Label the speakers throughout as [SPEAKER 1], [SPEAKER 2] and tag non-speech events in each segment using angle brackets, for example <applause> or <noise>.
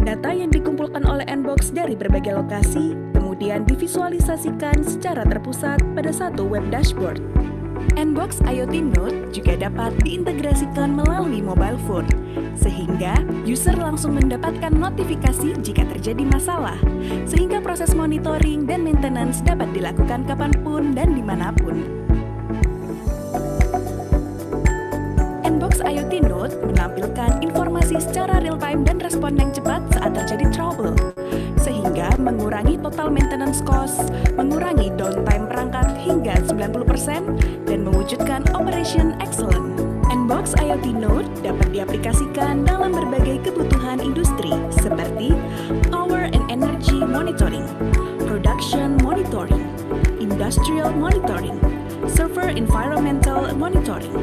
[SPEAKER 1] Data yang dikumpulkan oleh Nbox dari berbagai lokasi kemudian divisualisasikan secara terpusat pada satu web dashboard. Nbox IoT Node juga dapat diintegrasikan melalui mobile phone, sehingga user langsung mendapatkan notifikasi jika terjadi masalah, sehingga proses monitoring dan maintenance dapat dilakukan kapanpun dan dimanapun. Box IoT Note menampilkan informasi secara real-time dan respon yang cepat saat terjadi trouble, sehingga mengurangi total maintenance cost, mengurangi downtime perangkat hingga 90%, dan mewujudkan operation excellent. Box IoT Node dapat diaplikasikan dalam berbagai kebutuhan industri seperti power and energy monitoring, production monitoring, industrial monitoring, server environmental monitoring,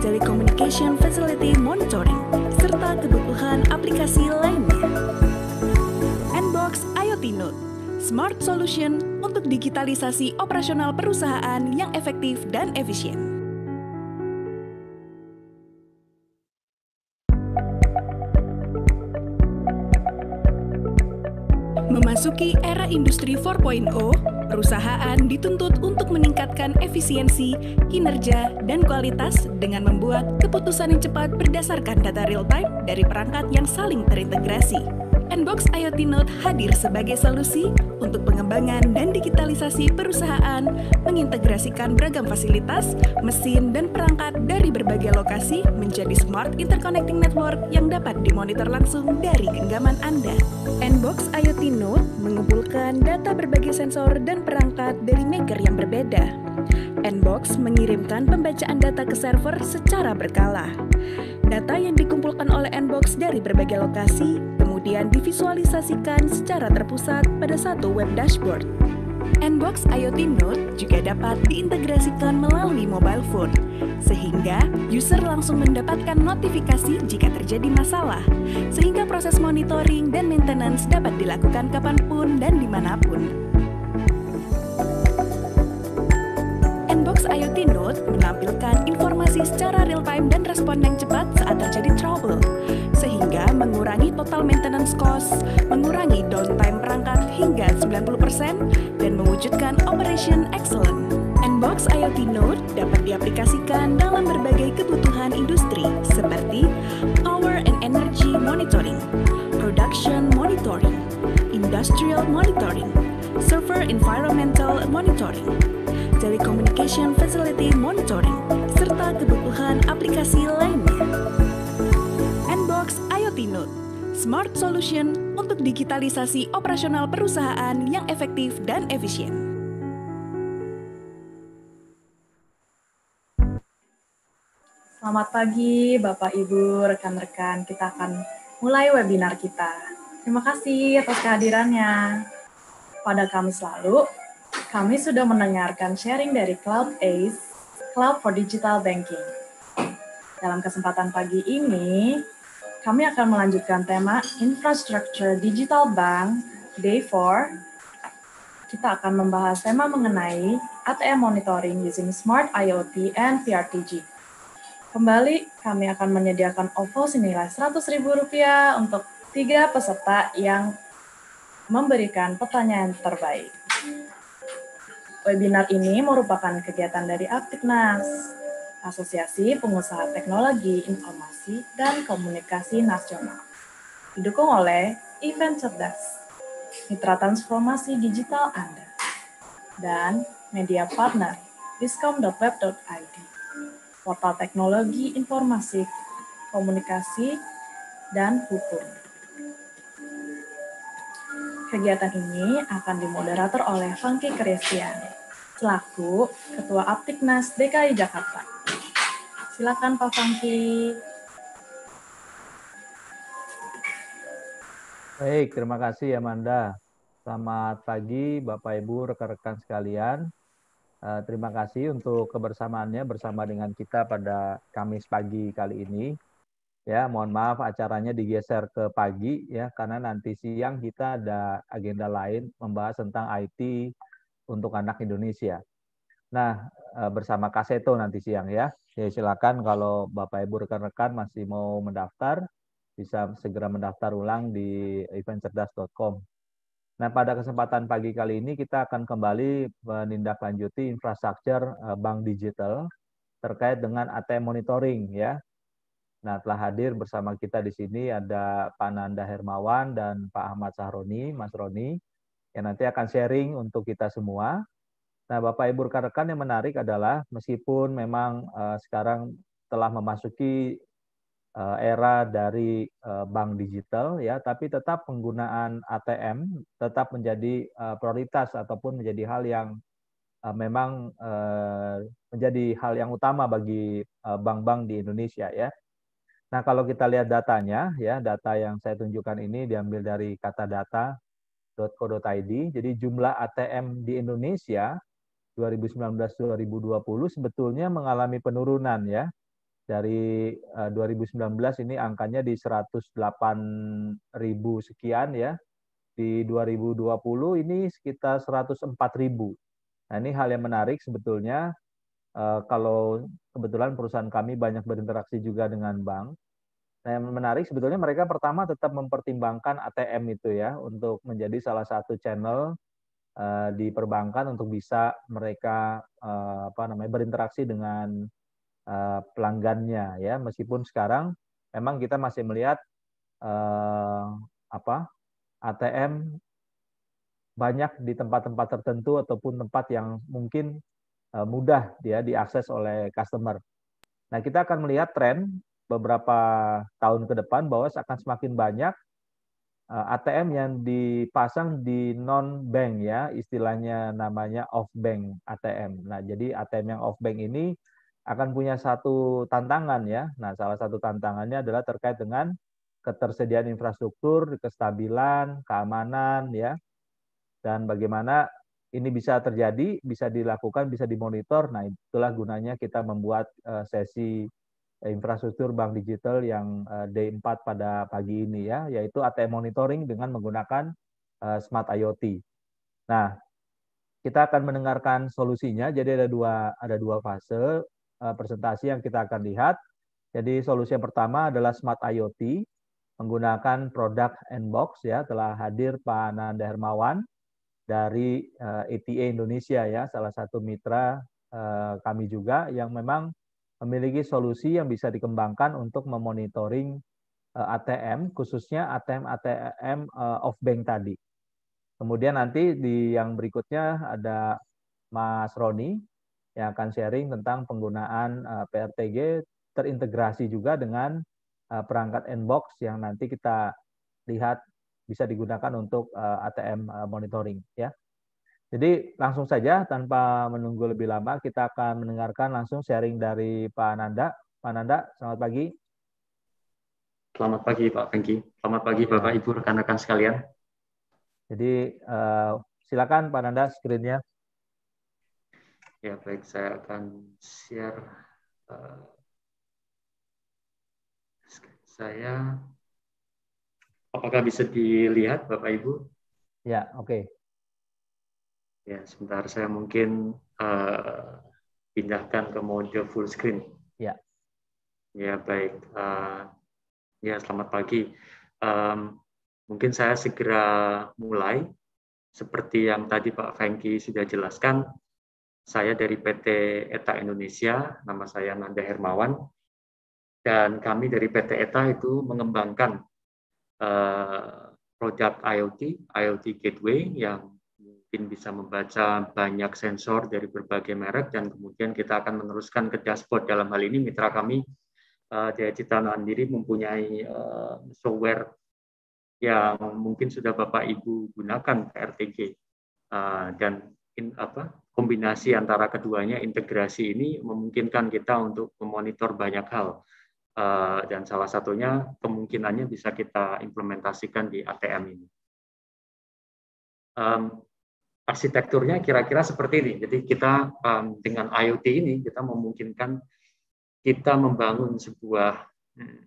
[SPEAKER 1] Telecommunication Facility Monitoring, serta kebutuhan aplikasi lainnya. Nbox IoT Note, smart solution untuk digitalisasi operasional perusahaan yang efektif dan efisien. Memasuki era industri 4.0, perusahaan dituntut untuk meningkatkan efisiensi, kinerja, dan kualitas dengan membuat keputusan yang cepat berdasarkan data real-time dari perangkat yang saling terintegrasi. Unbox IoT Note hadir sebagai solusi untuk pengembangan dan digitalisasi perusahaan, mengintegrasikan beragam fasilitas, mesin, dan perangkat dari berbagai lokasi menjadi smart interconnecting network yang dapat dimonitor langsung dari genggaman Anda. Unbox IoT Note mengumpulkan data berbagai sensor dan perangkat dari maker yang berbeda. Inbox mengirimkan pembacaan data ke server secara berkala. Data yang dikumpulkan oleh Inbox dari berbagai lokasi kemudian divisualisasikan secara terpusat pada satu web dashboard. Nbox IoT Note juga dapat diintegrasikan melalui mobile phone, sehingga user langsung mendapatkan notifikasi jika terjadi masalah, sehingga proses monitoring dan maintenance dapat dilakukan kapanpun dan dimanapun. Nbox IoT Note menampilkan informasi secara real-time dan respon yang cepat saat terjadi trouble, sehingga sehingga mengurangi total maintenance cost, mengurangi downtime perangkat hingga 90%, dan mewujudkan operation excellent. Nbox IoT Node dapat diaplikasikan dalam berbagai kebutuhan industri seperti power and energy monitoring, production monitoring, industrial monitoring, server environmental monitoring, telecommunication facility monitoring, serta kebutuhan aplikasi lainnya. Tinut, smart solution untuk digitalisasi operasional perusahaan yang efektif dan efisien.
[SPEAKER 2] Selamat pagi Bapak Ibu, rekan-rekan. Kita akan mulai webinar kita. Terima kasih atas kehadirannya. Pada Kamis lalu, kami sudah mendengarkan sharing dari Cloud Ace, Cloud for Digital Banking. Dalam kesempatan pagi ini, kami akan melanjutkan tema Infrastructure Digital Bank Day 4. Kita akan membahas tema mengenai ATM monitoring using smart IoT and PRTG. Kembali, kami akan menyediakan OVO senilai Rp100.000 untuk tiga peserta yang memberikan pertanyaan terbaik. Webinar ini merupakan kegiatan dari Aktifnas Asosiasi Pengusaha Teknologi Informasi dan Komunikasi Nasional. Didukung oleh Event Cerdas, Mitra Transformasi Digital Anda, dan media partner diskom.web.id, portal teknologi informasi, komunikasi, dan hukum. Kegiatan ini akan dimoderator oleh Funky Christian, selaku Ketua Aptiknas DKI Jakarta. Silakan Pak Fangki.
[SPEAKER 3] Baik, terima kasih Amanda. Selamat pagi Bapak Ibu, rekan-rekan sekalian. Eh, terima kasih untuk kebersamaannya bersama dengan kita pada Kamis pagi kali ini. Ya, mohon maaf acaranya digeser ke pagi ya karena nanti siang kita ada agenda lain membahas tentang IT untuk anak Indonesia. Nah, Eh, bersama Kaseto nanti siang ya. Ya silakan kalau Bapak Ibu rekan-rekan masih mau mendaftar bisa segera mendaftar ulang di eventcerdas.com. Nah, pada kesempatan pagi kali ini kita akan kembali menindaklanjuti infrastruktur eh, bank digital terkait dengan ATM monitoring ya. Nah, telah hadir bersama kita di sini ada Pak Nanda Hermawan dan Pak Ahmad Sahroni, Mas Roni, yang nanti akan sharing untuk kita semua Nah, Bapak Ibu rekan-rekan yang menarik adalah meskipun memang eh, sekarang telah memasuki eh, era dari eh, bank digital ya, tapi tetap penggunaan ATM tetap menjadi prioritas ataupun menjadi hal yang memang menjadi hal yang utama bagi bank-bank di Indonesia ya. Nah, kalau kita lihat datanya ya, data yang saya tunjukkan ini diambil dari kata data katadata.co.id. Jadi jumlah ATM di Indonesia 2019-2020 sebetulnya mengalami penurunan ya. Dari 2019 eh, ini angkanya di 108 ribu sekian ya. Di 2020 ini sekitar 104 ribu. Nah ini hal yang menarik sebetulnya eh, kalau kebetulan perusahaan kami banyak berinteraksi juga dengan bank. Nah yang menarik sebetulnya mereka pertama tetap mempertimbangkan ATM itu ya untuk menjadi salah satu channel Eh, di perbankan untuk bisa mereka eh, apa namanya berinteraksi dengan eh, pelanggannya ya meskipun sekarang memang kita masih melihat apa ATM banyak di tempat-tempat tertentu ataupun tempat yang mungkin mudah ya diakses oleh customer. Nah, kita akan melihat tren beberapa tahun ke depan bahwa akan semakin banyak Eh, ATM yang dipasang di non bank ya, istilahnya namanya off bank ATM. Nah, jadi ATM yang off bank ini akan punya satu tantangan ya. Nah, salah satu tantangannya adalah terkait dengan ketersediaan infrastruktur, kestabilan, keamanan ya. Dan bagaimana ini bisa terjadi, bisa dilakukan, bisa dimonitor. Nah, itulah gunanya kita membuat eh, sesi Eh, infrastruktur bank digital yang eh, D4 pada pagi ini ya, yaitu ATM monitoring dengan menggunakan eh, Smart IoT. Nah, kita akan mendengarkan solusinya. Jadi ada dua ada dua fase presentasi yang kita akan lihat. Jadi solusi yang pertama adalah Smart IoT menggunakan produk Nbox ya telah hadir Pak Nanda Hermawan dari ETA Indonesia ya salah satu mitra kami juga yang memang memiliki solusi yang bisa dikembangkan untuk memonitoring eh, ATM, khususnya ATM-ATM eh, off bank tadi. Kemudian nanti di yang berikutnya ada Mas Roni yang akan sharing tentang penggunaan eh, PRTG terintegrasi juga dengan perangkat inbox yang nanti kita lihat bisa digunakan untuk ATM monitoring ya. Jadi langsung saja tanpa menunggu lebih lama kita akan mendengarkan langsung sharing dari Pak Nanda. Pak Nanda, selamat pagi.
[SPEAKER 4] Selamat pagi Pak Pengki. Selamat pagi Bapak Ibu rekan-rekan sekalian.
[SPEAKER 3] Jadi uh, silakan Pak Nanda screen-nya.
[SPEAKER 4] Ya baik, saya akan share uh, saya. Apakah bisa dilihat Bapak Ibu? Ya, oke. Okay. Ya, sebentar saya mungkin uh, pindahkan ke mode full screen. Ya. Ya, baik. Uh, ya, selamat pagi. Um, mungkin saya segera mulai. Seperti yang tadi Pak Fengki sudah jelaskan, saya dari PT ETA Indonesia, nama saya Nanda Hermawan, dan kami dari PT ETA itu mengembangkan uh, produk IoT, IoT Gateway yang mungkin bisa membaca banyak sensor dari berbagai merek dan kemudian kita akan meneruskan ke dashboard. Dalam hal ini mitra kami eh, Jaya Citra Mandiri mempunyai eh, software yang mungkin sudah Bapak Ibu gunakan RTG eh, dan in, apa kombinasi antara keduanya integrasi ini memungkinkan kita untuk memonitor banyak hal dan salah satunya kemungkinannya bisa kita implementasikan di ATM ini. Um, arsitekturnya kira-kira seperti ini. Jadi kita um, dengan IoT ini kita memungkinkan kita membangun sebuah hmm,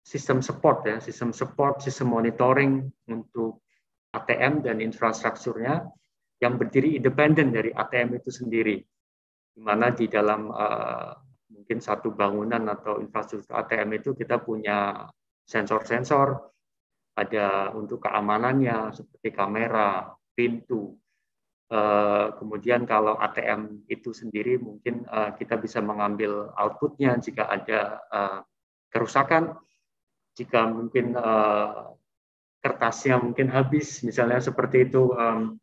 [SPEAKER 4] sistem support ya, sistem support, sistem monitoring untuk ATM dan infrastrukturnya yang berdiri independen dari ATM itu sendiri. Di mana di dalam uh, mungkin satu bangunan atau infrastruktur ATM itu kita punya sensor-sensor, ada untuk keamanannya seperti kamera, pintu. Uh, kemudian kalau ATM itu sendiri mungkin uh, kita bisa mengambil outputnya jika ada uh, kerusakan, jika mungkin uh, kertasnya mungkin habis misalnya seperti itu, um,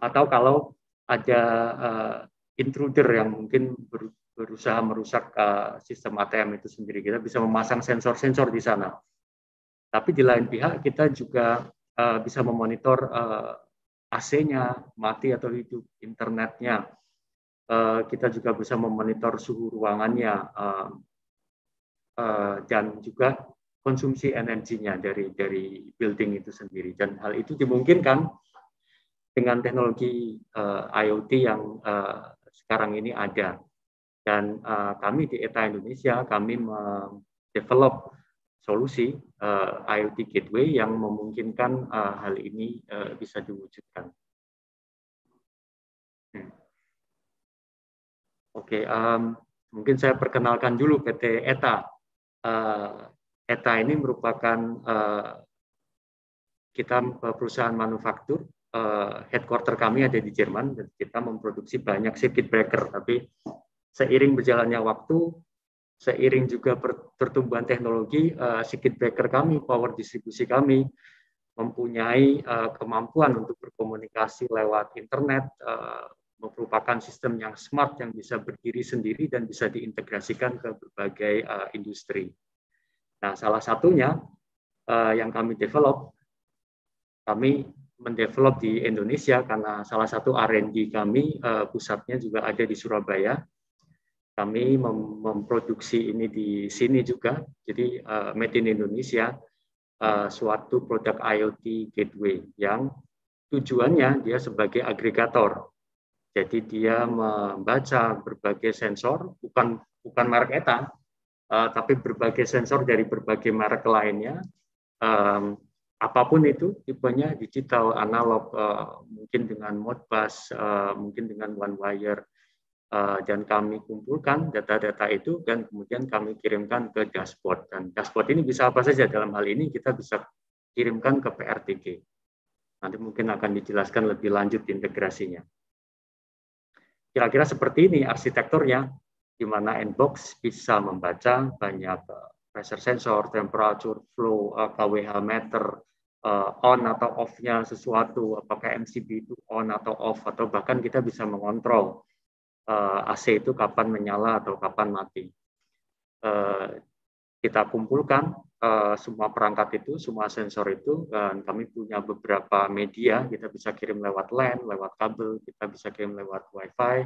[SPEAKER 4] atau kalau ada uh, intruder yang mungkin ber, berusaha merusak uh, sistem ATM itu sendiri, kita bisa memasang sensor-sensor di sana. Tapi di lain pihak kita juga uh, bisa memonitor uh, AC-nya mati atau hidup, internetnya. Eh, kita juga bisa memonitor suhu ruangannya eh, eh, dan juga konsumsi energinya dari dari building itu sendiri. Dan hal itu dimungkinkan dengan teknologi IoT yang sekarang ini ada. Dan kami di ETA Indonesia kami develop solusi uh, IoT Gateway yang memungkinkan uh, hal ini uh, bisa diwujudkan. Hmm. Oke, okay, um, mungkin saya perkenalkan dulu PT ETA. Uh, ETA ini merupakan uh, kita perusahaan manufaktur uh, headquarter kami ada di Jerman dan kita memproduksi banyak circuit breaker tapi seiring berjalannya waktu seiring juga pertumbuhan teknologi, eh, circuit breaker kami, power distribusi kami, mempunyai eh, kemampuan untuk berkomunikasi lewat internet, eh, merupakan sistem yang smart yang bisa berdiri sendiri dan bisa diintegrasikan ke berbagai industri. Nah, salah satunya yang kami develop, kami mendevelop di Indonesia karena salah satu R&D kami pusatnya juga ada di Surabaya kami mem memproduksi ini di sini juga, jadi uh, Made in Indonesia, uh, suatu produk IoT gateway yang tujuannya dia sebagai agregator. Jadi dia membaca berbagai sensor, bukan bukan merek ETA, uh, tapi berbagai sensor dari berbagai merek lainnya, um, apapun itu tipenya digital, analog, uh, mungkin dengan Modbus, uh, mungkin dengan one wire, Eh, dan kami kumpulkan data-data itu dan kemudian kami kirimkan ke dashboard. Dan dashboard ini bisa apa saja dalam hal ini kita bisa kirimkan ke PRTG. Nanti mungkin akan dijelaskan lebih lanjut integrasinya. Kira-kira seperti ini arsitekturnya, di mana inbox bisa membaca banyak eh, pressure sensor, temperature, flow, KWH eh, meter, on atau off-nya sesuatu, apakah MCB itu on atau off, atau bahkan kita bisa mengontrol uh, eh, AC itu kapan menyala atau kapan mati. Uh, kita kumpulkan uh, semua perangkat itu, semua sensor itu, dan kami punya beberapa media, kita bisa kirim lewat LAN, lewat kabel, kita bisa kirim lewat WiFi,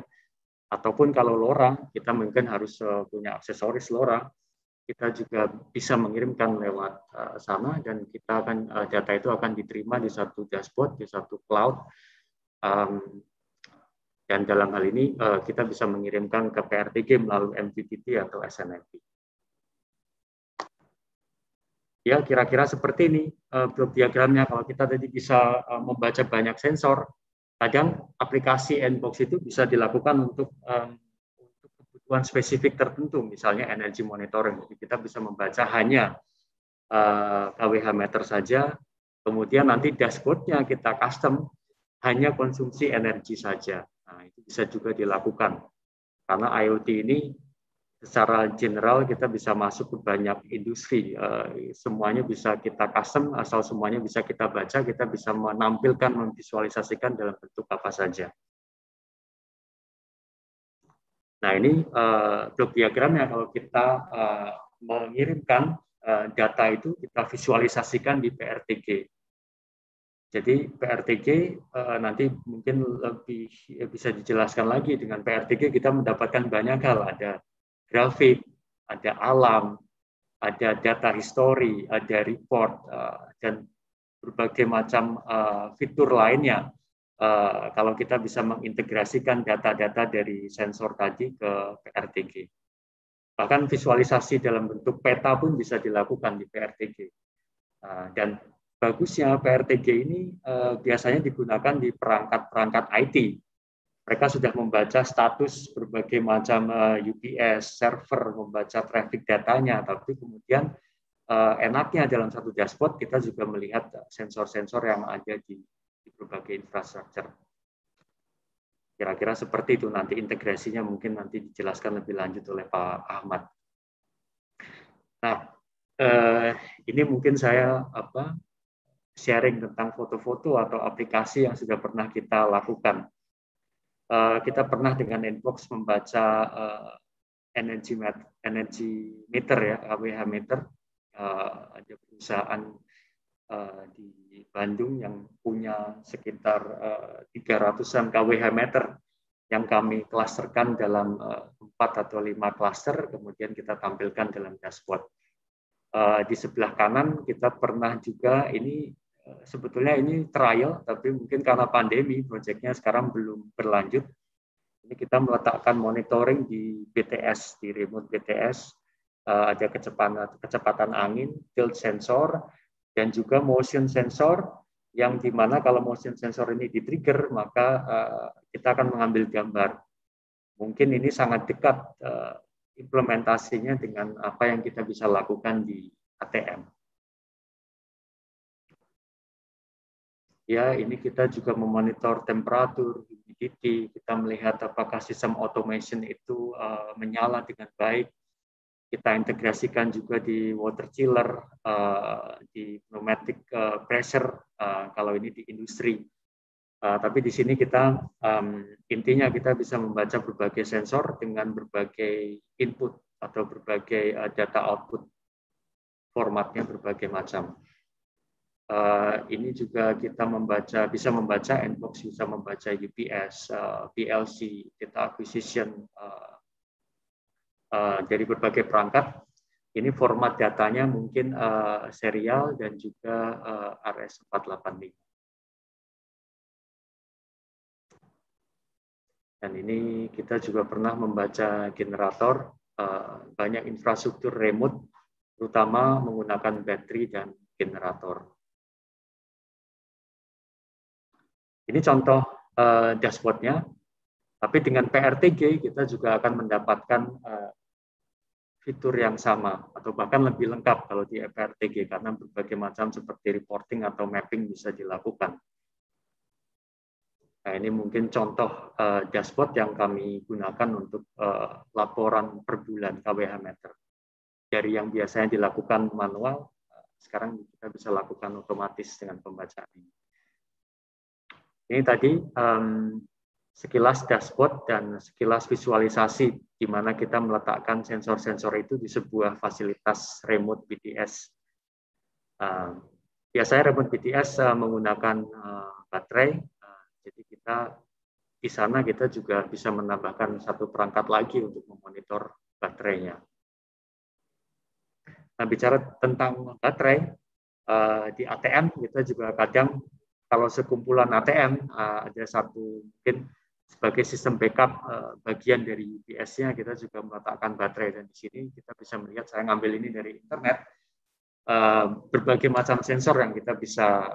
[SPEAKER 4] ataupun kalau LoRa, kita mungkin harus uh, punya aksesoris LoRa, kita juga bisa mengirimkan lewat uh, sana, dan kita akan uh, data itu akan diterima di satu dashboard, di satu cloud, um, dan dalam hal ini eh, kita bisa mengirimkan ke PRTG melalui MTTT atau SNMP. Ya, kira-kira seperti ini eh, blok diagramnya. Kalau kita tadi bisa eh, membaca banyak sensor, kadang aplikasi Nbox itu bisa dilakukan untuk untuk kebutuhan spesifik tertentu, misalnya energi monitoring. Jadi kita bisa membaca hanya KWH meter saja, kemudian nanti dashboardnya kita custom hanya konsumsi energi saja Nah, itu bisa juga dilakukan. Karena IoT ini secara general kita bisa masuk ke banyak industri. Eh, semuanya bisa kita custom, asal semuanya bisa kita baca, kita bisa menampilkan, memvisualisasikan dalam bentuk apa saja. Nah ini eh, blok diagram yang kalau kita eh, mengirimkan data itu kita visualisasikan di PRTG. Jadi PRTG eh, nanti mungkin lebih eh, bisa dijelaskan lagi dengan PRTG kita mendapatkan banyak hal ada grafik, ada alam, ada data histori, ada report eh, dan berbagai macam fitur lainnya. Kalau kita bisa mengintegrasikan data-data dari sensor tadi ke PRTG, bahkan visualisasi dalam bentuk peta pun bisa dilakukan di PRTG dan bagusnya PRTG ini eh, biasanya digunakan di perangkat-perangkat IT. Mereka sudah membaca status berbagai macam eh, UPS, server, membaca traffic datanya, tapi kemudian eh, enaknya dalam satu dashboard kita juga melihat eh, sensor-sensor yang ada di, di berbagai infrastruktur. Kira-kira seperti itu nanti integrasinya mungkin nanti dijelaskan lebih lanjut oleh Pak Ahmad. Nah, eh, ini mungkin saya apa sharing tentang foto-foto atau aplikasi yang sudah pernah kita lakukan. Eh, kita pernah dengan inbox membaca uh, energy, met energy meter ya, KWH meter. Eh, ada perusahaan di Bandung yang punya sekitar uh, 300-an KWH meter yang kami klasterkan dalam empat atau lima klaster, kemudian kita tampilkan dalam dashboard. di sebelah kanan kita pernah juga ini sebetulnya ini trial, tapi mungkin karena pandemi proyeknya sekarang belum berlanjut. Ini kita meletakkan monitoring di BTS, di remote BTS, eh, ada kecepatan, kecepatan angin, tilt sensor, dan juga motion sensor, yang dimana kalau motion sensor ini di-trigger, maka eh, kita akan mengambil gambar. Mungkin ini sangat dekat eh, implementasinya dengan apa yang kita bisa lakukan di ATM. ya ini kita juga memonitor temperatur, humidity, kita melihat apakah sistem automation itu uh, menyala dengan baik. Kita integrasikan juga di water chiller, uh, di pneumatic uh, pressure uh, kalau ini di industri. Uh, tapi di sini kita um, intinya kita bisa membaca berbagai sensor dengan berbagai input atau berbagai uh, data output formatnya berbagai macam. Uh, ini juga kita membaca bisa membaca Nbox bisa membaca UPS, uh, eh, PLC, data acquisition uh, uh, dari berbagai perangkat. Ini format datanya mungkin uh, serial dan juga uh, RS485. Dan ini kita juga pernah membaca generator uh, banyak infrastruktur remote, terutama menggunakan baterai dan generator.
[SPEAKER 5] Ini contoh uh, dashboardnya.
[SPEAKER 4] Tapi dengan PRTG kita juga akan mendapatkan uh, fitur yang sama atau bahkan lebih lengkap kalau di PRTG karena berbagai macam seperti reporting atau mapping bisa dilakukan. Nah, ini mungkin contoh uh, dashboard yang kami gunakan untuk uh, laporan per bulan KWH meter. Dari yang biasanya dilakukan manual, uh, sekarang kita bisa lakukan otomatis dengan pembacaan ini. Ini tadi um, sekilas dashboard dan sekilas visualisasi di mana kita meletakkan sensor-sensor itu di sebuah fasilitas remote BTS. Um, biasanya remote BTS uh, eh, menggunakan uh, baterai, uh, jadi kita di sana kita juga bisa menambahkan satu perangkat lagi untuk memonitor baterainya. Nah, bicara tentang baterai, di ATM kita juga kadang kalau sekumpulan ATM uh, eh, ada satu mungkin sebagai sistem backup uh, bagian dari UPS-nya kita juga meletakkan baterai dan di sini kita bisa melihat saya ngambil ini dari internet uh, berbagai macam sensor yang kita bisa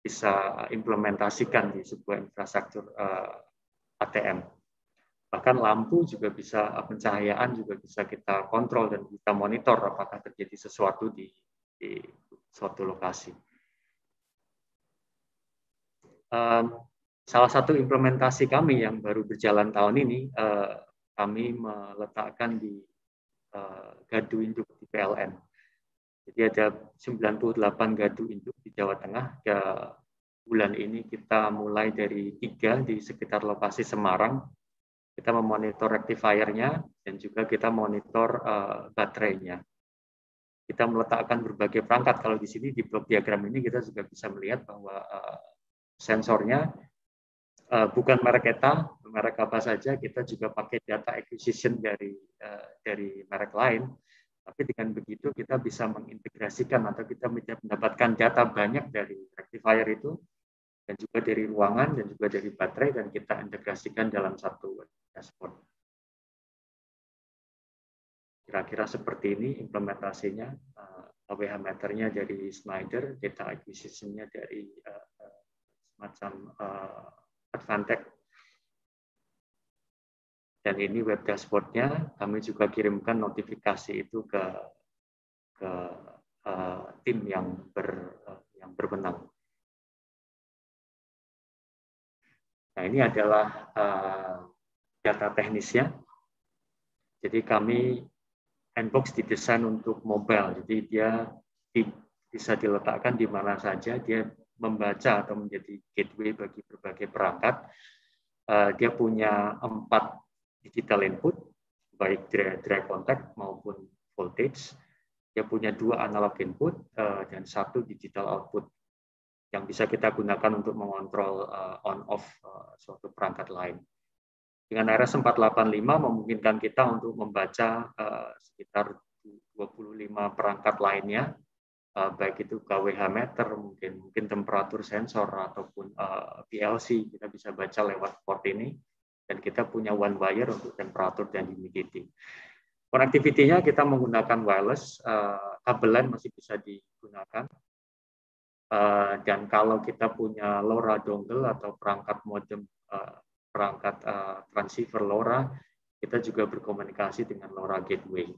[SPEAKER 4] bisa implementasikan di sebuah infrastruktur uh, ATM bahkan lampu juga bisa pencahayaan juga bisa kita kontrol dan kita monitor apakah terjadi sesuatu di, di suatu lokasi um, salah satu implementasi kami yang baru berjalan tahun ini uh, kami meletakkan di uh, gadu induk di PLN. Jadi ada 98 gadu induk di Jawa Tengah. Ke bulan ini kita mulai dari tiga di sekitar lokasi Semarang. Kita memonitor rectifier-nya dan juga kita monitor uh, baterainya. Kita meletakkan berbagai perangkat. Kalau di sini di blok diagram ini kita juga bisa melihat bahwa uh, sensornya. Uh, bukan merek kita, merek apa saja, kita juga pakai data acquisition dari uh, dari merek lain. Tapi dengan begitu kita bisa mengintegrasikan atau kita mendapatkan data banyak dari rectifier itu, dan juga dari ruangan, dan juga dari baterai, dan kita integrasikan dalam satu dashboard. Kira-kira seperti ini implementasinya, uh, eh, AWH meternya dari Schneider, data acquisitionnya dari macam uh, Advantech. Dan ini web dashboardnya, kami juga kirimkan notifikasi itu ke ke uh, tim yang ber uh,
[SPEAKER 5] yang berbenang Nah ini adalah
[SPEAKER 4] uh, data teknisnya. Jadi kami Handbox didesain untuk mobile, jadi dia di, bisa diletakkan di mana saja, dia membaca atau menjadi gateway bagi berbagai perangkat. Eh, dia punya empat digital input, baik dry contact maupun voltage. Dia punya dua analog input eh, dan satu digital output yang bisa kita gunakan untuk mengontrol eh, on-off suatu perangkat lain. Dengan RS 485 memungkinkan kita untuk membaca sekitar 25 perangkat lainnya Eh, baik itu KWH meter mungkin mungkin temperatur sensor ataupun eh, PLC kita bisa baca lewat port ini dan kita punya one wire untuk temperatur dan humidity. Konektivitinya kita menggunakan wireless, eh, kabelan masih bisa digunakan. Dan kalau kita punya LoRa dongle atau perangkat modem, perangkat transceiver LoRa, kita juga berkomunikasi dengan LoRa gateway.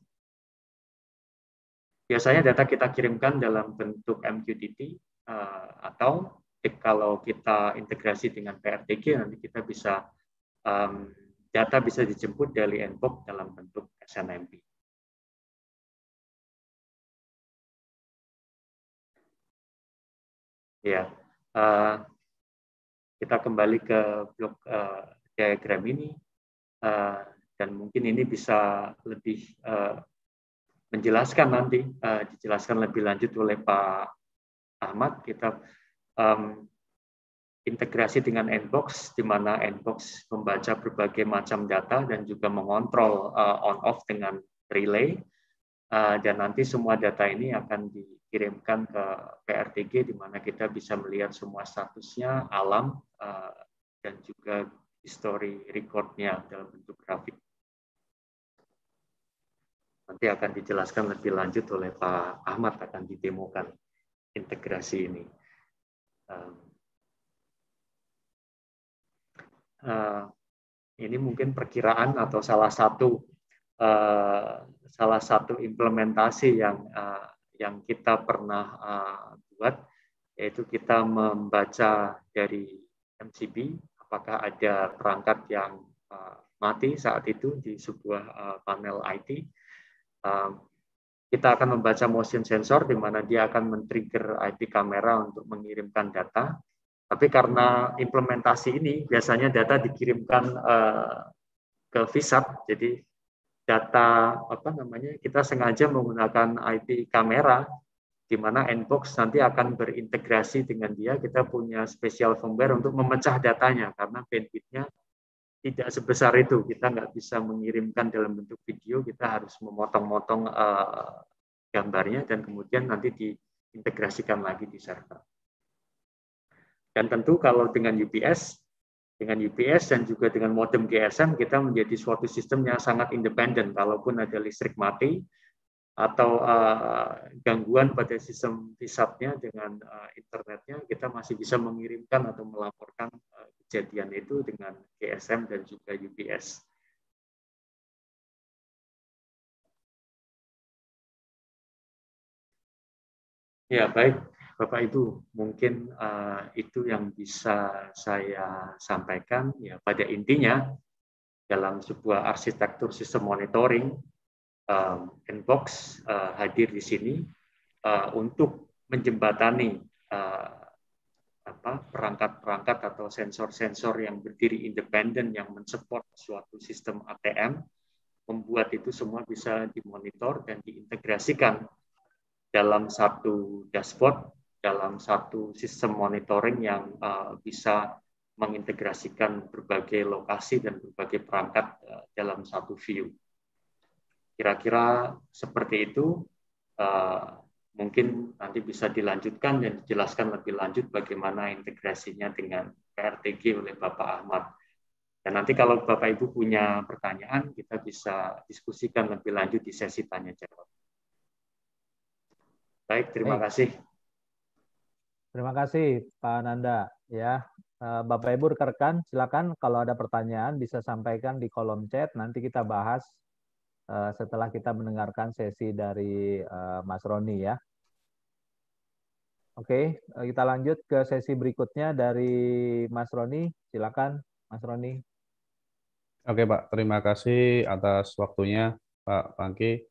[SPEAKER 4] Biasanya data kita kirimkan dalam bentuk MQTT uh, eh, atau kalau kita integrasi dengan PRTG nanti kita bisa um, data bisa dijemput dari Enbox dalam bentuk SNMP. Ya, uh, kita kembali ke blok uh, diagram ini uh, dan mungkin ini bisa lebih uh, menjelaskan nanti uh, dijelaskan lebih lanjut oleh Pak Ahmad kita um, integrasi dengan Nbox di mana Nbox membaca berbagai macam data dan juga mengontrol uh, on off dengan relay uh, dan nanti semua data ini akan dikirimkan ke PRTG di mana kita bisa melihat semua statusnya alam uh, dan juga history recordnya dalam bentuk grafik. Nanti akan dijelaskan lebih lanjut oleh Pak Ahmad akan ditemukan integrasi ini. Ehm, ehm, ini mungkin perkiraan atau salah satu ehm, salah satu implementasi yang yang kita pernah buat yaitu kita membaca dari MCB apakah ada perangkat yang mati saat itu di sebuah panel IT Ehm, kita akan membaca motion sensor di mana dia akan men-trigger IP kamera untuk mengirimkan data. Tapi karena implementasi ini biasanya data dikirimkan eh, ke VSAT, jadi data apa namanya kita sengaja menggunakan IP kamera di mana Nbox nanti akan berintegrasi dengan dia kita punya special firmware untuk memecah datanya karena bandwidthnya tidak sebesar itu. Kita nggak bisa mengirimkan dalam bentuk video, kita harus memotong-motong uh, gambarnya dan kemudian nanti diintegrasikan lagi di server. Dan tentu kalau dengan UPS, dengan UPS dan juga dengan modem GSM, kita menjadi suatu sistem yang sangat independen. Kalaupun ada listrik mati atau uh, gangguan pada sistem visatnya dengan uh, internetnya, kita masih bisa mengirimkan atau melaporkan uh, kejadian itu dengan GSM
[SPEAKER 5] dan juga UPS. Ya, baik Bapak Ibu,
[SPEAKER 4] mungkin uh, itu yang bisa saya sampaikan. Ya, pada intinya dalam sebuah arsitektur sistem monitoring, um, Inbox uh, hadir di sini uh, untuk menjembatani eh, apa perangkat-perangkat atau sensor-sensor yang berdiri independen yang mensupport suatu sistem ATM membuat itu semua bisa dimonitor dan diintegrasikan dalam satu dashboard dalam satu sistem monitoring yang uh, bisa mengintegrasikan berbagai lokasi dan berbagai perangkat uh, dalam satu view. Kira-kira seperti itu uh, mungkin nanti bisa dilanjutkan dan dijelaskan lebih lanjut bagaimana integrasinya dengan PRTG oleh Bapak Ahmad. Dan nanti kalau Bapak Ibu punya pertanyaan, kita bisa diskusikan lebih lanjut di sesi tanya jawab. Baik, terima Baik. kasih.
[SPEAKER 3] Terima kasih Pak Nanda. Ya, eh, Bapak Ibu rekan-rekan, silakan kalau ada pertanyaan bisa sampaikan di kolom chat. Nanti kita bahas Eh, setelah kita mendengarkan sesi dari eh, Mas Roni ya. Oke, eh, kita lanjut ke sesi berikutnya dari Mas Roni. Silakan, Mas Roni.
[SPEAKER 6] Oke Pak, terima kasih atas waktunya Pak Pangki.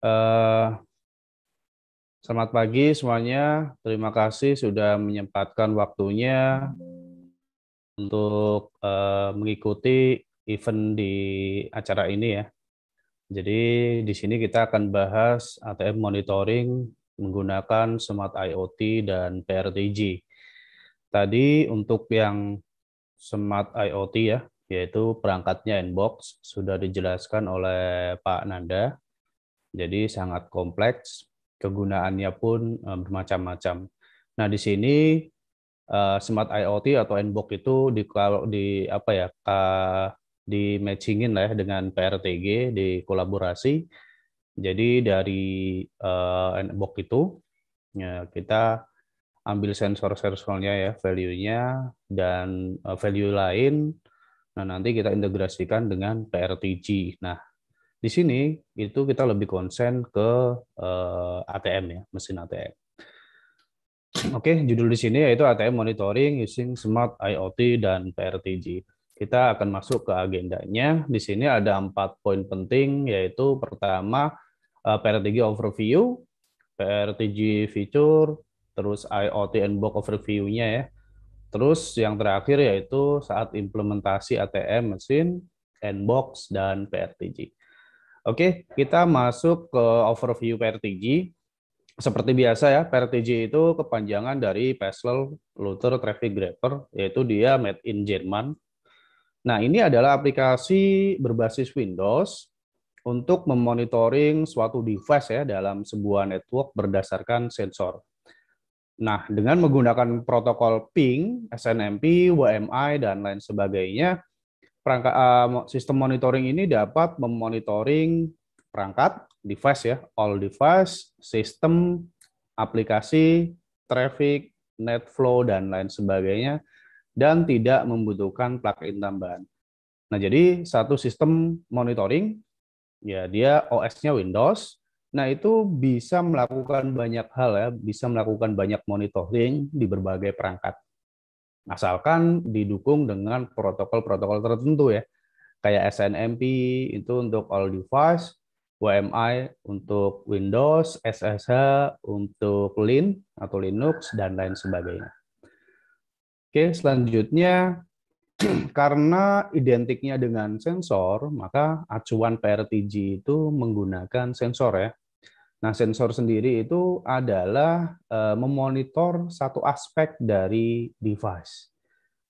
[SPEAKER 6] Uh, selamat pagi semuanya. Terima kasih sudah menyempatkan waktunya untuk uh, mengikuti event di acara ini ya. Jadi di sini kita akan bahas ATM monitoring menggunakan Smart IoT dan PRTG. Tadi untuk yang Smart IoT ya, yaitu perangkatnya inbox sudah dijelaskan oleh Pak Nanda. Jadi sangat kompleks, kegunaannya pun eh, bermacam-macam. Nah, di sini eh, Smart IoT atau inbox itu di, di apa ya, di matchingin lah ya dengan PRTG di kolaborasi Jadi dari uh, eh, NBOK itu ya, kita ambil sensor-sensornya ya value-nya dan uh, value lain. Nah nanti kita integrasikan dengan PRTG. Nah di sini itu kita lebih konsen ke uh, eh, ATM ya mesin ATM. Oke, judul di sini yaitu ATM monitoring using smart IoT dan PRTG. Kita akan masuk ke agendanya. Di sini ada empat poin penting, yaitu pertama eh, PR3 overview, pr feature, terus IoT and box overview-nya ya. Terus yang terakhir yaitu saat implementasi ATM mesin, and box dan PRTG. Oke, kita masuk ke overview PRTG. Seperti biasa ya, PRTG itu kepanjangan dari Pestle Luther Traffic Grapper, yaitu dia made in Jerman. Nah, ini adalah aplikasi berbasis Windows untuk memonitoring suatu device ya dalam sebuah network berdasarkan sensor. Nah, dengan menggunakan protokol ping, SNMP, WMI, dan lain sebagainya, perangkat, eh, sistem monitoring ini dapat memonitoring perangkat, device ya, all device, sistem, aplikasi, traffic, net flow, dan lain sebagainya dan tidak membutuhkan plugin tambahan. Nah, jadi satu sistem monitoring, ya dia OS-nya Windows, nah itu bisa melakukan banyak hal ya, bisa melakukan banyak monitoring di berbagai perangkat. Asalkan didukung dengan protokol-protokol tertentu ya, kayak SNMP itu untuk all device, WMI untuk Windows, SSH untuk Lin atau Linux, dan lain sebagainya. Oke, selanjutnya <clears throat> karena identiknya dengan sensor, maka acuan PRTG itu menggunakan sensor ya. Nah, sensor sendiri itu adalah eh, memonitor satu aspek dari device.